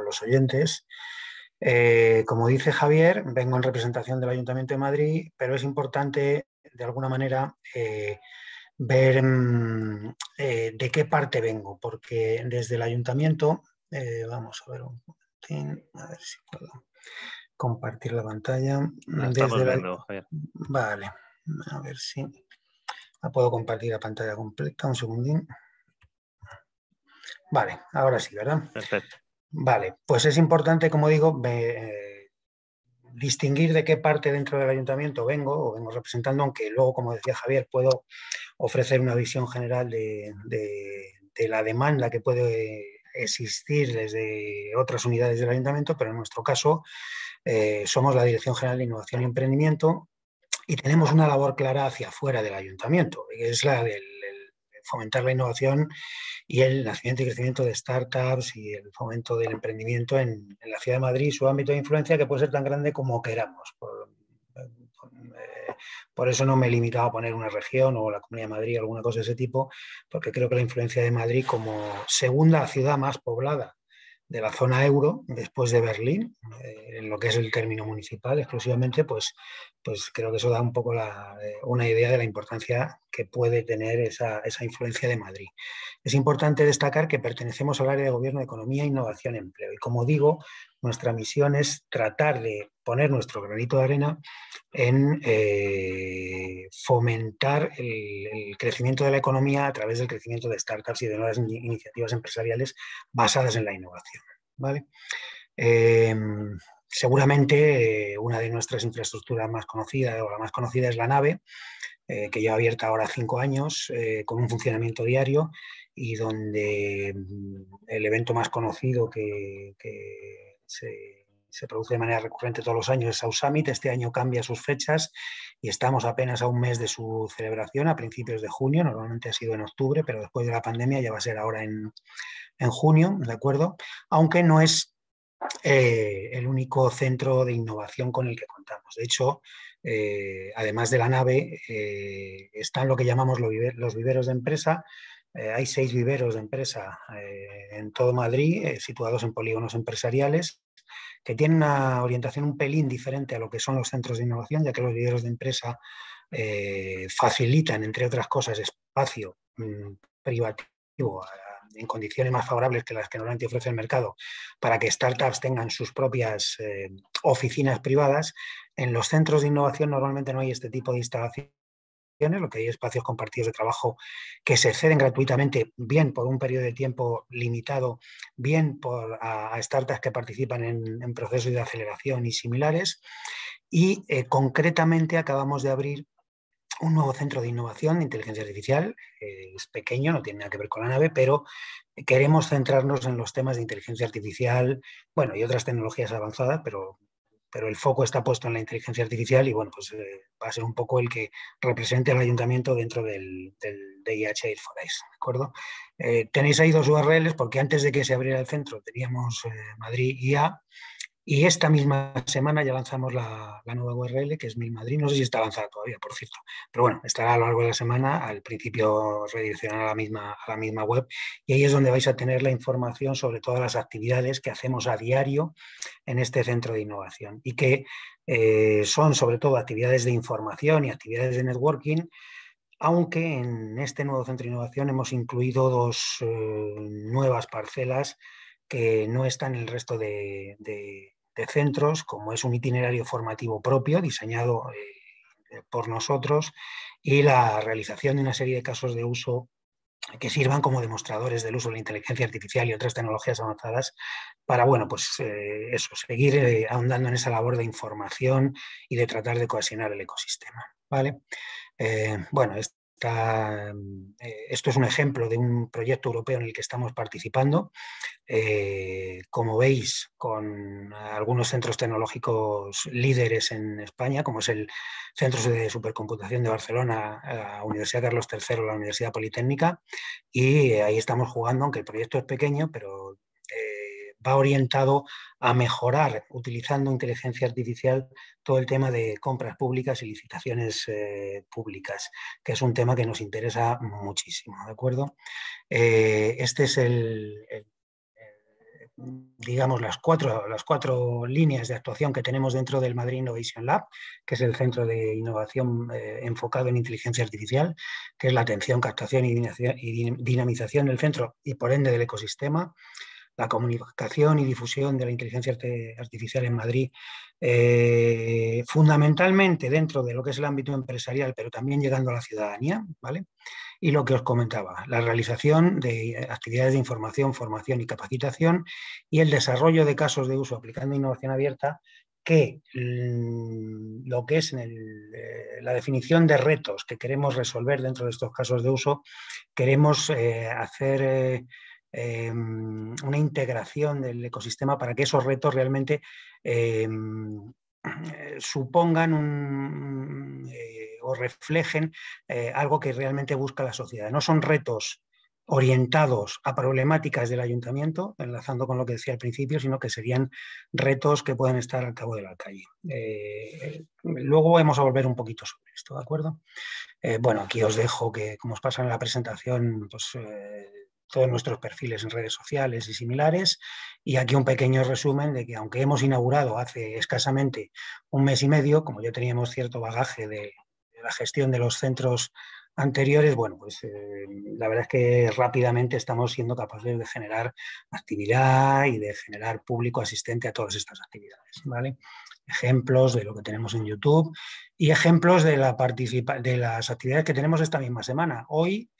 los oyentes. Eh, como dice Javier, vengo en representación del Ayuntamiento de Madrid, pero es importante de alguna manera eh, ver mm, eh, de qué parte vengo, porque desde el Ayuntamiento, vamos a ver un momentín, a ver si puedo compartir la pantalla. Mm, desde vale, a ver si la puedo compartir la pantalla completa. Un segundín. Vale, ahora sí, ¿verdad? Perfecto. Vale, pues es importante, como digo, eh, distinguir de qué parte dentro del ayuntamiento vengo o vengo representando, aunque luego, como decía Javier, puedo ofrecer una visión general de la demanda que puede existir desde otras unidades del ayuntamiento, pero en nuestro caso eh, somos la Dirección General de Innovación y Emprendimiento y tenemos una labor clara hacia afuera del ayuntamiento, que es la del fomentar la innovación y el nacimiento y crecimiento de startups y el fomento del emprendimiento en, la ciudad de Madrid, su ámbito de influencia que puede ser tan grande como queramos. Eh, por, eso no me he limitado a poner una región o la Comunidad de Madrid, o alguna cosa de ese tipo, porque creo que la influencia de Madrid como segunda ciudad más poblada de la zona euro después de Berlín, eh, en lo que es el término municipal exclusivamente, pues, pues creo que eso da un poco eh, una idea de la importancia que puede tener esa, influencia de Madrid. Es importante destacar que pertenecemos al área de gobierno de economía, innovación, empleo. Y como digo, nuestra misión es tratar de poner nuestro granito de arena en eh, fomentar el, crecimiento de la economía a través del crecimiento de startups y de nuevas iniciativas empresariales basadas en la innovación. ¿vale? Em, seguramente eh, una de nuestras infraestructuras más conocidas o la más conocida es la nave, eh, que lleva abierta ahora cinco años, eh, con un funcionamiento diario y donde mm, el evento más conocido que, se, produce de manera recurrente todos los años es Summit, Este año cambia sus fechas y estamos apenas a un mes de su celebración, a principios de junio. Normalmente ha sido en octubre, pero después de la pandemia ya va a ser ahora en, junio, ¿de acuerdo? Aunque no es eh, el único centro de innovación con el que contamos. De hecho, eh, además de la nave, eh, están lo que llamamos los, viveros de empresa. Eh, hay seis viveros de empresa en todo Madrid, situados en polígonos empresariales, que tienen una orientación un pelín diferente a lo que son los centros de innovación, ya que los viveros de empresa facilitan, entre otras cosas, espacio mm, privativo en condiciones más favorables que las que normalmente ofrece el mercado para que startups tengan sus propias oficinas privadas en los centros de innovación normalmente no hay este tipo de instalaciones, lo que hay espacios compartidos de trabajo que se ceden gratuitamente, bien por un periodo de tiempo limitado, bien por a, startups que participan en, procesos de aceleración y similares. Y eh, concretamente acabamos de abrir un nuevo centro de innovación de inteligencia artificial, eh, es pequeño, no tiene nada que ver con la nave, pero queremos centrarnos en los temas de inteligencia artificial, bueno, y otras tecnologías avanzadas, pero pero el foco está puesto en la inteligencia artificial y bueno, pues eh, va a ser un poco el que represente al ayuntamiento dentro del, del DIH ¿de acuerdo? Eh, tenéis ahí dos URLs porque antes de que se abriera el centro teníamos eh, Madrid IA y esta misma semana ya lanzamos la, nueva URL, que es Mil Madrid. No sé si está lanzada todavía, por cierto. Pero bueno, estará a lo largo de la semana. Al principio os a la misma, a la misma web. Y ahí es donde vais a tener la información sobre todas las actividades que hacemos a diario en este centro de innovación. Y que eh, son sobre todo actividades de información y actividades de networking aunque en este nuevo centro de innovación hemos incluido dos eh, nuevas parcelas que no están en el resto de, de centros, como es un itinerario formativo propio diseñado eh, eh, por nosotros y la realización de una serie de casos de uso que sirvan como demostradores del uso de la inteligencia artificial y otras tecnologías avanzadas para, bueno, pues eh, eso, seguir ahondando en esa labor de información y de tratar de cohesionar el ecosistema, ¿vale? bueno, eh, esto es un ejemplo de un proyecto europeo en el que estamos participando. Eh, como veis, con algunos centros tecnológicos líderes en España, como es el Centro de Supercomputación de Barcelona, eh, la Universidad Carlos III, la Universidad Politécnica, y ahí estamos jugando, aunque el proyecto es pequeño, pero va orientado a mejorar, utilizando inteligencia artificial, todo el tema de compras públicas y licitaciones eh, públicas, que es un tema que nos interesa muchísimo, ¿de acuerdo? Eh, este es el, digamos, las cuatro, las cuatro líneas de actuación que tenemos dentro del Madrid Innovation Lab, que es el centro de innovación eh, enfocado en inteligencia artificial, que es la atención, captación y dinamización del centro y por ende del ecosistema, la comunicación y difusión de la inteligencia artificial en Madrid, eh, fundamentalmente dentro de lo que es el ámbito empresarial, pero también llegando a la ciudadanía, ¿vale? Y lo que os comentaba, la realización de actividades de información, formación y capacitación y el desarrollo de casos de uso aplicando innovación abierta que mm, lo que es eh, la definición de retos que queremos resolver dentro de estos casos de uso, queremos eh, hacer Em, una integración del ecosistema para que esos retos realmente em, eh, supongan eh, o reflejen eh, algo que realmente busca la sociedad. No son retos orientados a problemáticas del ayuntamiento, enlazando con lo que decía al principio, sino que serían retos que pueden estar al cabo de la calle. luego vamos a volver un poquito sobre esto, ¿de acuerdo? bueno, aquí os dejo que, como os pasa en la presentación, pues todos nuestros perfiles en redes sociales y similares. Y aquí un pequeño resumen de que aunque hemos inaugurado hace escasamente un mes y medio, como ya teníamos cierto bagaje de, la gestión de los centros anteriores, bueno, pues eh, la verdad es que rápidamente estamos siendo capaces de generar actividad y de generar público asistente a todas estas actividades, ¿vale? Ejemplos de lo que tenemos en YouTube y ejemplos de, la de las actividades que tenemos esta misma semana. Hoy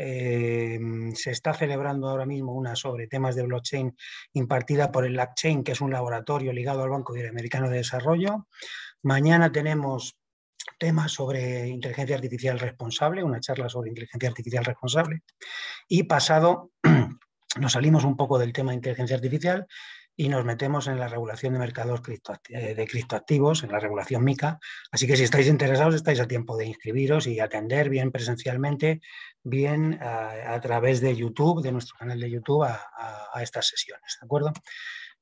Em, se está celebrando ahora mismo una sobre temas de blockchain impartida por el Lackchain, que es un laboratorio ligado al Banco Iberoamericano de Desarrollo. Mañana tenemos temas sobre inteligencia artificial responsable, una charla sobre inteligencia artificial responsable. Y pasado nos salimos un poco del tema de inteligencia artificial y nos metemos en la regulación de mercados eh, de criptoactivos, en la regulación MICA. Así que si estáis interesados, estáis a tiempo de inscribiros y atender bien presencialmente, bien eh, a, través de YouTube, de nuestro canal de YouTube, a, estas sesiones. ¿De acuerdo?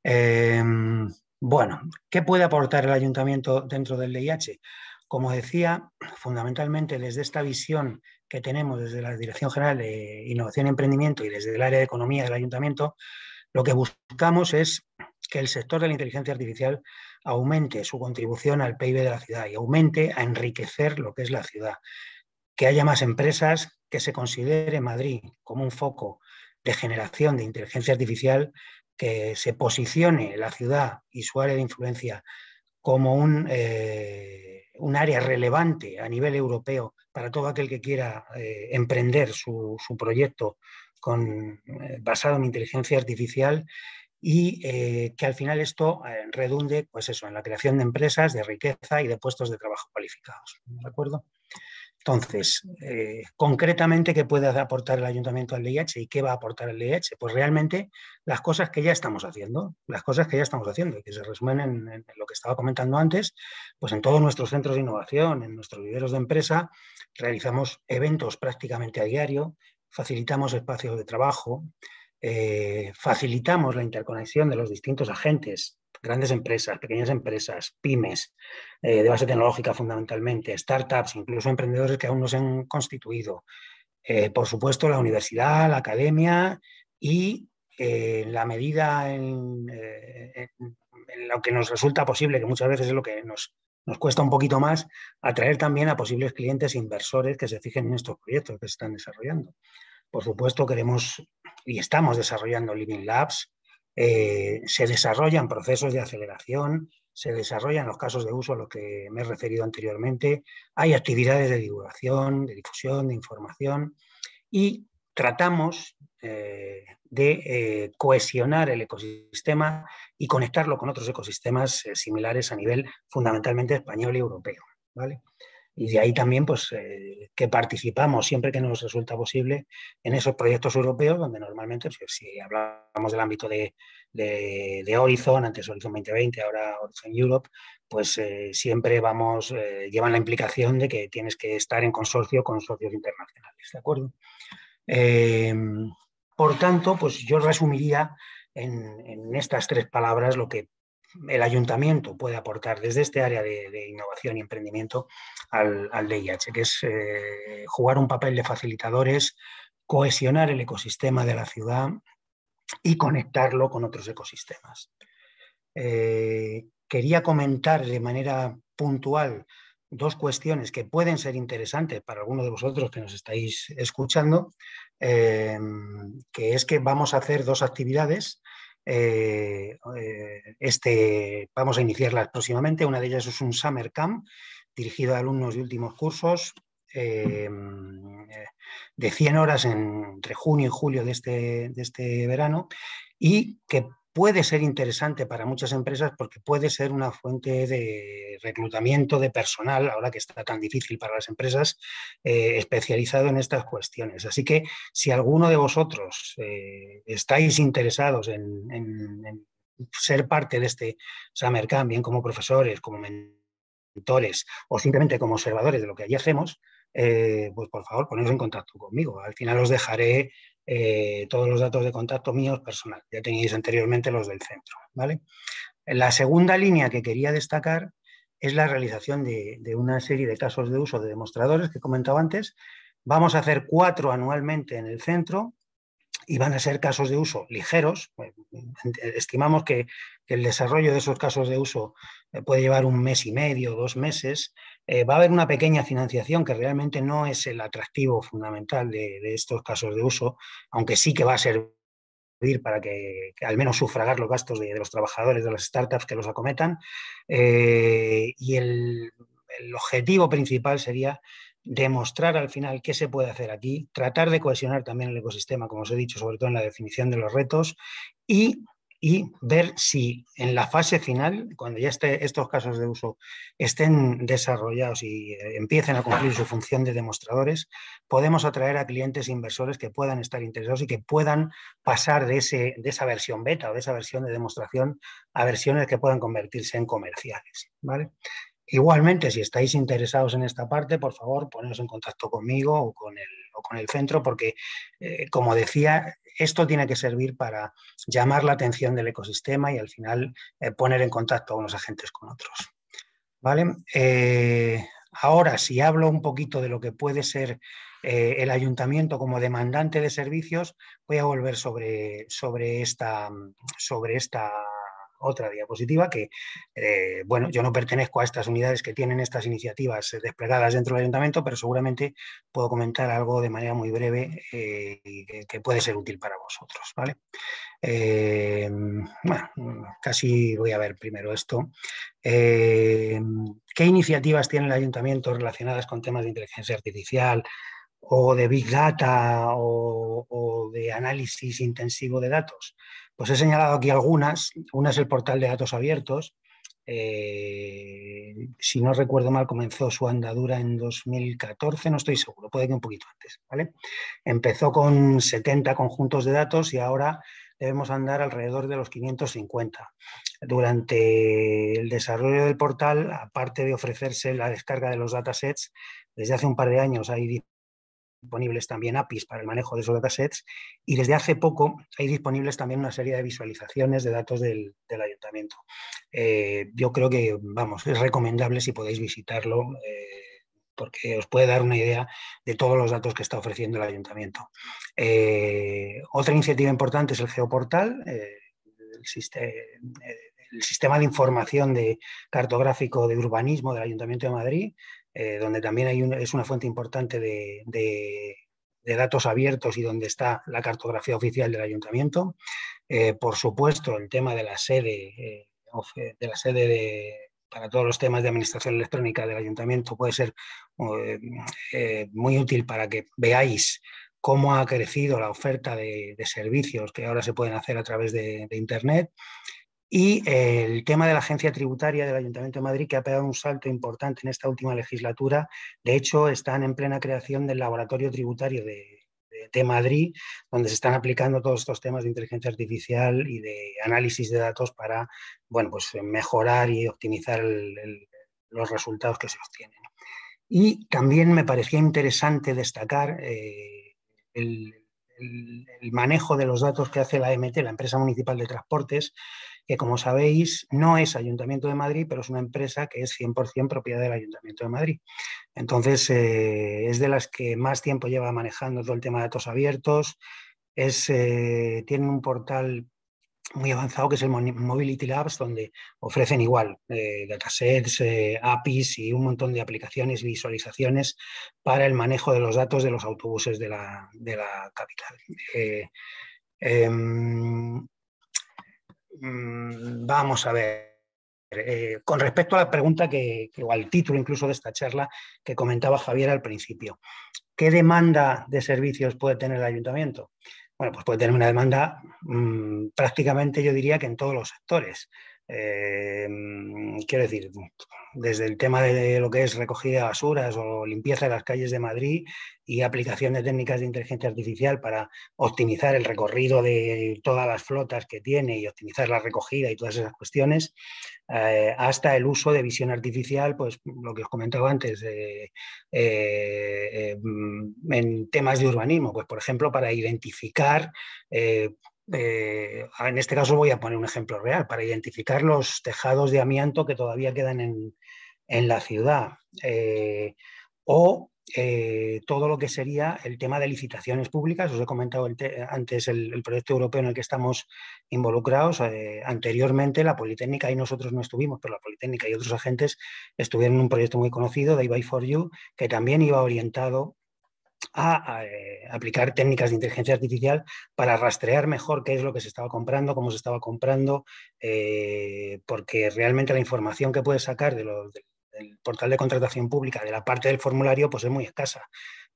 Em, bueno, ¿qué puede aportar el ayuntamiento dentro del DIH? Como decía, fundamentalmente desde esta visión que tenemos desde la Dirección General de Innovación y Emprendimiento y desde el área de Economía del Ayuntamiento, lo que buscamos es que el sector de la inteligencia artificial aumente su contribución al PIB de la ciudad y aumente a enriquecer lo que es la ciudad. Que haya más empresas, que se considere Madrid como un foco de generación de inteligencia artificial, que se posicione la ciudad y su área de influencia como un, eh, área relevante a nivel europeo para todo aquel que quiera eh, emprender su proyecto con, eh, basado en inteligencia artificial y eh, que al final esto eh, redunde pues eso, en la creación de empresas, de riqueza y de puestos de trabajo cualificados. ¿De Entonces, concretamente, ¿qué puede aportar el ayuntamiento al DIH y qué va a aportar el DIH? Pues realmente las cosas que ya estamos haciendo, las cosas que ya estamos haciendo, y que se resumen en, lo que estaba comentando antes, pues en todos nuestros centros de innovación, en nuestros viveros de empresa, realizamos eventos prácticamente a diario, facilitamos espacios de trabajo, eh, facilitamos la interconexión de los distintos agentes, grandes empresas, pequeñas empresas, pymes, eh, de base tecnológica fundamentalmente, startups, incluso emprendedores que aún no se han constituido. Eh, por supuesto, la universidad, la academia y la medida en, en lo que nos resulta posible, que muchas veces es lo que nos nos cuesta un poquito más atraer también a posibles clientes e inversores que se fijen en estos proyectos que se están desarrollando. Por supuesto, queremos y estamos desarrollando Living Labs, eh, se desarrollan procesos de aceleración, se desarrollan los casos de uso a los que me he referido anteriormente, hay actividades de divulgación, de difusión, de información y tratamos, eh, de eh, cohesionar el ecosistema y conectarlo con otros ecosistemas eh, similares a nivel fundamentalmente español y europeo. ¿vale? Y de ahí también pues, eh, que participamos siempre que nos resulta posible en esos proyectos europeos, donde normalmente, pues, si hablamos del ámbito de, de, Horizon, antes Horizon 2020, ahora Horizon Europe, pues siempre vamos, llevan la implicación de que tienes que estar en consorcio con socios internacionales. ¿De acuerdo? Em, por tanto, pues yo resumiría en, estas tres palabras lo que el ayuntamiento puede aportar desde este área de, innovación y emprendimiento al, DIH, que es eh, jugar un papel de facilitadores, cohesionar el ecosistema de la ciudad y conectarlo con otros ecosistemas. Eh, quería comentar de manera puntual dos cuestiones que pueden ser interesantes para algunos de vosotros que nos estáis escuchando. Em, que es que vamos a hacer dos actividades. Eh, eh, este, vamos a iniciarlas próximamente. Una de ellas es un Summer Camp dirigido a alumnos de últimos cursos em, eh, de 100 horas entre junio y julio de este, de este verano y que puede ser interesante para muchas empresas porque puede ser una fuente de reclutamiento de personal, ahora que está tan difícil para las empresas, eh, especializado en estas cuestiones. Así que si alguno de vosotros eh, estáis interesados en, ser parte de este Summer Camp, bien como profesores, como mentores o simplemente como observadores de lo que allí hacemos, eh, pues por favor poneros en contacto conmigo. Al final os dejaré eh, todos los datos de contacto míos personal. Ya tenéis anteriormente los del centro. ¿vale? La segunda línea que quería destacar es la realización de, de una serie de casos de uso de demostradores que comentaba antes. Vamos a hacer cuatro anualmente en el centro, y van a ser casos de uso ligeros. Pues, eh, estimamos que, el desarrollo de esos casos de uso eh, puede llevar un mes y medio, dos meses. Eh, va a haber una pequeña financiación que realmente no es el atractivo fundamental de, estos casos de uso, aunque sí que va a servir para que, al menos sufragar los gastos de, los trabajadores de las startups que los acometan. y el, objetivo principal sería demostrar al final qué se puede hacer aquí, tratar de cohesionar también el ecosistema, como os he dicho, sobre todo en la definición de los retos, y, ver si en la fase final, cuando ya esté, estos casos de uso estén desarrollados y eh, empiecen a cumplir su función de demostradores, podemos atraer a clientes e inversores que puedan estar interesados y que puedan pasar de, ese, de esa versión beta o de esa versión de demostración a versiones que puedan convertirse en comerciales. ¿vale? Igualmente, si estáis interesados en esta parte, por favor, poneros en contacto conmigo o con el, con el centro, porque, eh, como decía, esto tiene que servir para llamar la atención del ecosistema y al final eh, poner en contacto a unos agentes con otros. ¿Vale? Eh, ahora, si hablo un poquito de lo que puede ser el ayuntamiento como demandante de servicios, voy a volver sobre, sobre esta, sobre esta otra diapositiva que, eh, bueno, yo no pertenezco a estas unidades que tienen estas iniciativas eh, desplegadas dentro del ayuntamiento, pero seguramente puedo comentar algo de manera muy breve eh, que, puede ser útil para vosotros, ¿vale? bueno, casi voy a ver primero esto. ¿Qué iniciativas tiene el ayuntamiento relacionadas con temas de inteligencia artificial, o de Big Data o, de análisis intensivo de datos. Pues he señalado aquí algunas. Una es el portal de datos abiertos. Eh, si no recuerdo mal, comenzó su andadura en 2014, no estoy seguro, puede que un poquito antes. ¿vale? Empezó con 70 conjuntos de datos y ahora debemos andar alrededor de los 550. Durante el desarrollo del portal, aparte de ofrecerse la descarga de los datasets, desde hace un par de años hay disponibles también APIs para el manejo de esos datasets y desde hace poco hay disponibles también una serie de visualizaciones de datos del, ayuntamiento. Eh, yo creo que, vamos, es recomendable si podéis visitarlo eh, porque os puede dar una idea de todos los datos que está ofreciendo el ayuntamiento. Eh, otra iniciativa importante es el Geoportal, el sistema de información de cartográfico de urbanismo del Ayuntamiento de Madrid, eh, donde también hay es una fuente importante de, datos abiertos y donde está la cartografía oficial del ayuntamiento. Eh, por supuesto, el tema de la sede, eh, de la sede de, para todos los temas de administración electrónica del ayuntamiento puede ser muy útil para que veáis cómo ha crecido la oferta de, servicios que ahora se pueden hacer a través de Internet. Y el tema de la agencia tributaria del Ayuntamiento de Madrid, que ha pegado un salto importante en esta última legislatura. De hecho, están en plena creación del laboratorio tributario de, de, Madrid, donde se están aplicando todos estos temas de inteligencia artificial y de análisis de datos para bueno, pues mejorar y optimizar los resultados que se obtienen. Y también me parecía interesante destacar eh, el, el manejo de los datos que hace la e MT, la empresa municipal de transportes, que como sabéis no es Ayuntamiento de Madrid, pero es una empresa que es 100% propiedad del Ayuntamiento de Madrid. Entonces, eh, es de las que más tiempo lleva manejando todo el tema de datos abiertos. Es, eh, tienen un portal muy avanzado que es el Mobility Labs, donde ofrecen igual eh, datasets, APIs y un montón de aplicaciones, y visualizaciones para el manejo de los datos de los autobuses de la, de la capital. Eh, em, Mm, vamos a ver. Eh, con respecto a la pregunta que, o al título incluso de esta charla que comentaba Javier al principio, ¿qué demanda de servicios puede tener el ayuntamiento? Bueno, pues puede tener una demanda mm, prácticamente yo diría que en todos los sectores. Eh, mm, quiero decir, desde el tema de lo que es recogida de basuras o limpieza de las calles de Madrid y aplicación de técnicas de inteligencia artificial para optimizar el recorrido de todas las flotas que tiene y optimizar la recogida y todas esas cuestiones, eh, hasta el uso de visión artificial, pues lo que os comentaba antes, eh, mm, en temas de urbanismo, pues por ejemplo, para identificar eh, en este caso voy a poner un ejemplo real, para identificar los tejados de amianto que todavía quedan en, la ciudad, eh, o eh, todo lo que sería el tema de licitaciones públicas. Os he comentado antes el, proyecto europeo en el que estamos involucrados. anteriormente la Politécnica, y nosotros no estuvimos, pero la Politécnica y otros agentes estuvieron en un proyecto muy conocido, de by for You, que también iba orientado a, eh, aplicar técnicas de inteligencia artificial para rastrear mejor qué es lo que se estaba comprando, cómo se estaba comprando, eh, porque realmente la información que puedes sacar del portal de contratación pública, de la parte del formulario, pues es muy escasa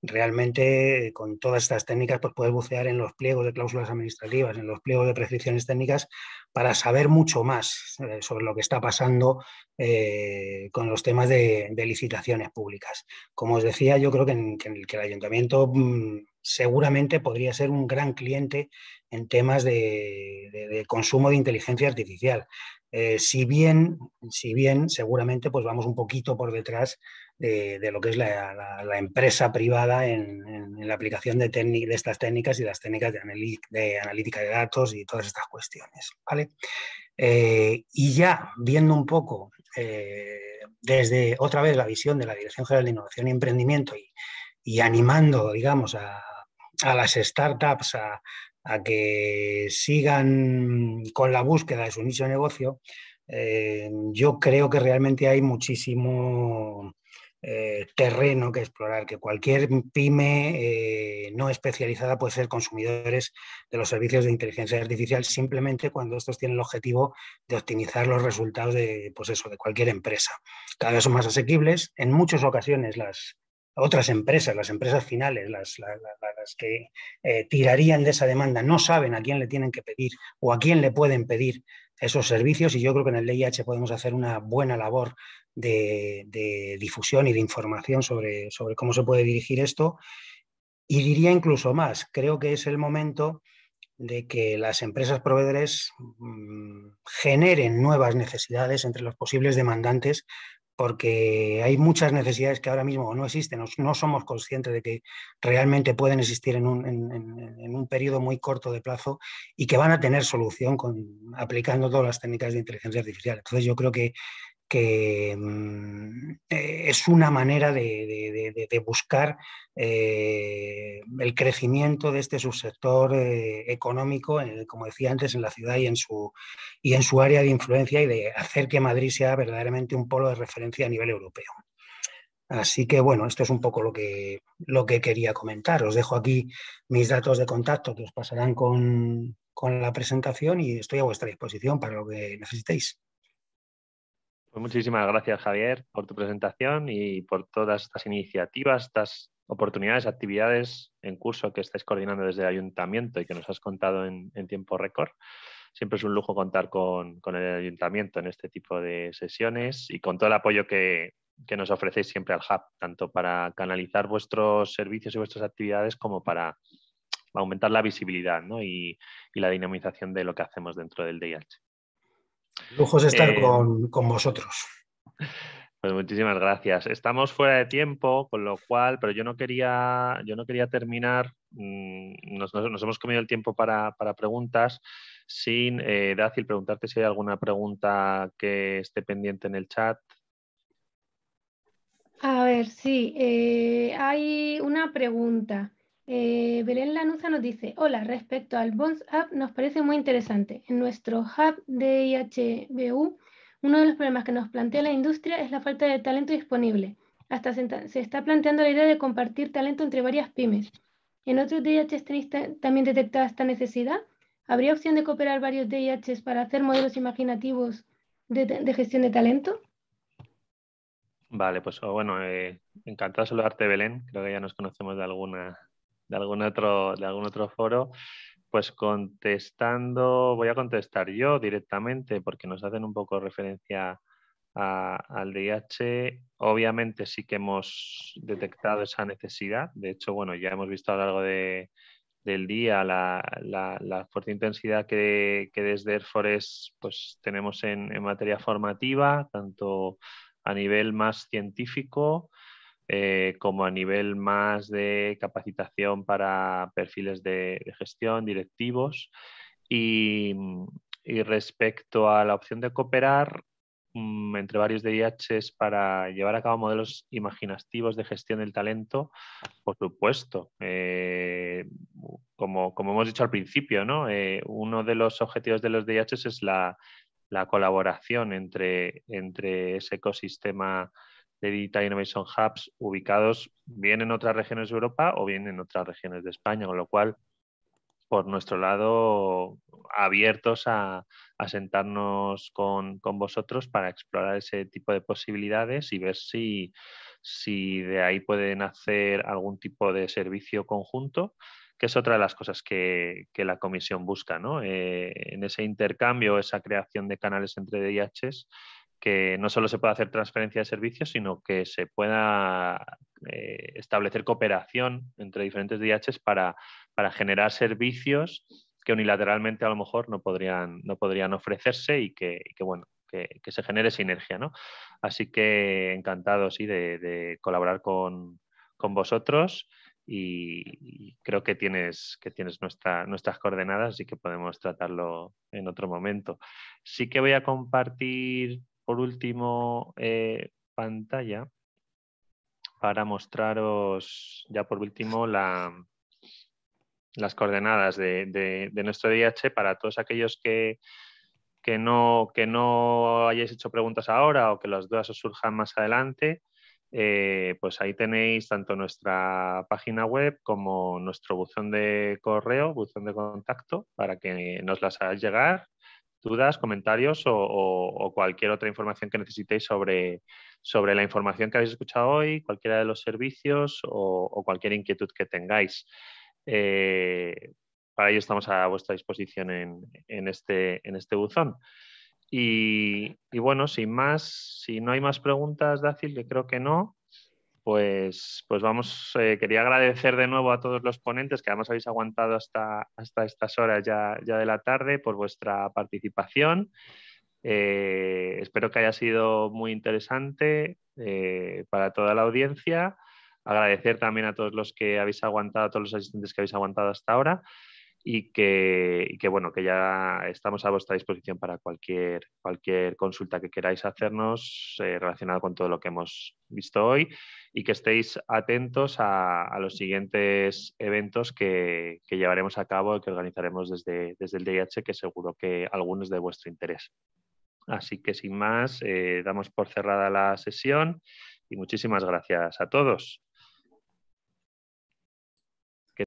realmente con todas estas técnicas pues puedes bucear en los pliegos de cláusulas administrativas, en los pliegos de prescripciones técnicas para saber mucho más eh, sobre lo que está pasando eh, con los temas de, licitaciones públicas. Como os decía, yo creo que, el, ayuntamiento mm, seguramente podría ser un gran cliente en temas de, consumo de inteligencia artificial. Eh, si, bien, si bien seguramente pues vamos un poquito por detrás de, lo que es la, empresa privada en, la aplicación de, estas técnicas y las técnicas de, analítica de datos y todas estas cuestiones. ¿vale? Eh, y ya viendo un poco eh, desde otra vez la visión de la Dirección General de Innovación y Emprendimiento y, animando, digamos, a, las startups a, que sigan con la búsqueda de su nicho de negocio, eh, yo creo que realmente hay muchísimo eh, terreno que explorar, que cualquier pyme eh, no especializada puede ser consumidores de los servicios de inteligencia artificial simplemente cuando estos tienen el objetivo de optimizar los resultados de, pues eso, de cualquier empresa. Cada vez son más asequibles. En muchas ocasiones las otras empresas, las empresas finales, las, que eh, tirarían de esa demanda, no saben a quién le tienen que pedir o a quién le pueden pedir esos servicios y yo creo que en el DIH podemos hacer una buena labor de, difusión y de información sobre, sobre cómo se puede dirigir esto. Y diría incluso más, creo que es el momento de que las empresas proveedores mm, generen nuevas necesidades entre los posibles demandantes porque hay muchas necesidades que ahora mismo no existen, no somos conscientes de que realmente pueden existir en un, en un periodo muy corto de plazo y que van a tener solución con, aplicando todas las técnicas de inteligencia artificial. Entonces yo creo que que mm, eh, es una manera de, buscar eh, el crecimiento de este subsector eh, económico, como decía antes, en la ciudad y en, su, y en su área de influencia y de hacer que Madrid sea verdaderamente un polo de referencia a nivel europeo. Así que bueno, esto es un poco lo que, lo que quería comentar. Os dejo aquí mis datos de contacto que os pasarán con, con la presentación y estoy a vuestra disposición para lo que necesitéis. Pues muchísimas gracias, Javier, por tu presentación y por todas estas iniciativas, estas oportunidades, actividades en curso que estáis coordinando desde el ayuntamiento y que nos has contado en, tiempo récord. Siempre es un lujo contar con, el ayuntamiento en este tipo de sesiones y con todo el apoyo que, nos ofrecéis siempre al hub, tanto para canalizar vuestros servicios y vuestras actividades como para aumentar la visibilidad y, y, la dinamización de lo que hacemos dentro del DIH. Lujo es estar eh, con, vosotros. Pues muchísimas gracias. Estamos fuera de tiempo, con lo cual, pero yo no quería, yo no quería terminar. Mm, nos, hemos comido el tiempo para, preguntas. Sin eh, Dácil, preguntarte si hay alguna pregunta que esté pendiente en el chat. A ver, sí, eh, hay una pregunta. Eh, Belén Lanuza nos dice, hola, respecto al Bonds App nos parece muy interesante. En nuestro hub de uno de los problemas que nos plantea la industria es la falta de talento disponible. Hasta se, está planteando la idea de compartir talento entre varias pymes. ¿En otros DIHs tenéis también detectada esta necesidad? ¿Habría opción de cooperar varios DIHs para hacer modelos imaginativos de, gestión de talento? Vale, pues bueno, eh, encantado de saludarte, Belén. Creo que ya nos conocemos de alguna de algún otro, de algún otro foro. Pues contestando, voy a contestar yo directamente porque nos hacen un poco referencia al DIH. Obviamente sí que hemos detectado esa necesidad. De hecho, bueno, ya hemos visto a lo largo de, del día la, la, la fuerte intensidad que, que, desde Air Forest pues, tenemos en, en materia formativa, tanto a nivel más científico eh, como a nivel más de capacitación para perfiles de, gestión, directivos. Mm, y, respecto a la opción de cooperar mm, entre varios DIHs para llevar a cabo modelos imaginativos de gestión del talento, por supuesto. Eh, como, hemos dicho al principio, eh, uno de los objetivos de los DIHs es la, colaboración entre ese ecosistema de Digital Innovation Hubs ubicados bien en otras regiones de Europa o bien en otras regiones de España, con lo cual, por nuestro lado, abiertos a, sentarnos con, vosotros para explorar ese tipo de posibilidades y ver si, de ahí pueden hacer algún tipo de servicio conjunto que es otra de las cosas que, la comisión busca, ¿no? Eh, en ese intercambio, esa creación de canales entre DIHs, que no solo se pueda hacer transferencia de servicios, sino que se pueda eh, establecer cooperación entre diferentes DHs para, generar servicios que unilateralmente a lo mejor no podrían, no podrían ofrecerse y que, bueno, que, se genere sinergia. Así que encantado de, colaborar con, vosotros y, creo que tienes, que tienes nuestras coordenadas y que podemos tratarlo en otro momento. Sí que voy a compartir por último eh, pantalla para mostraros ya por último la, las coordenadas de, nuestro DH para todos aquellos que, no, que no hayáis hecho preguntas ahora o que las dudas os surjan más adelante. Eh, pues ahí tenéis tanto nuestra página web como nuestro buzón de correo, buzón de contacto, para que nos las hagáis llegar dudas, comentarios o, cualquier otra información que necesitéis sobre, la información que habéis escuchado hoy, cualquiera de los servicios o, cualquier inquietud que tengáis. Eh, para ello estamos a vuestra disposición en, en, este, en este buzón. Y, y, bueno, sin más, si no hay más preguntas, Dácil, que creo que no, pues, pues vamos, eh, quería agradecer de nuevo a todos los ponentes que además habéis aguantado hasta, estas horas ya, ya de la tarde por vuestra participación. Eh, espero que haya sido muy interesante eh, para toda la audiencia. Agradecer también a todos los que habéis aguantado, a todos los asistentes que habéis aguantado hasta ahora y que, bueno, que ya estamos a vuestra disposición para cualquier, consulta que queráis hacernos eh, relacionada con todo lo que hemos visto hoy y que estéis atentos a, los siguientes eventos que, llevaremos a cabo y que organizaremos desde, el DIH, que seguro que algunos de vuestro interés. Así que sin más, eh, damos por cerrada la sesión y muchísimas gracias a todos.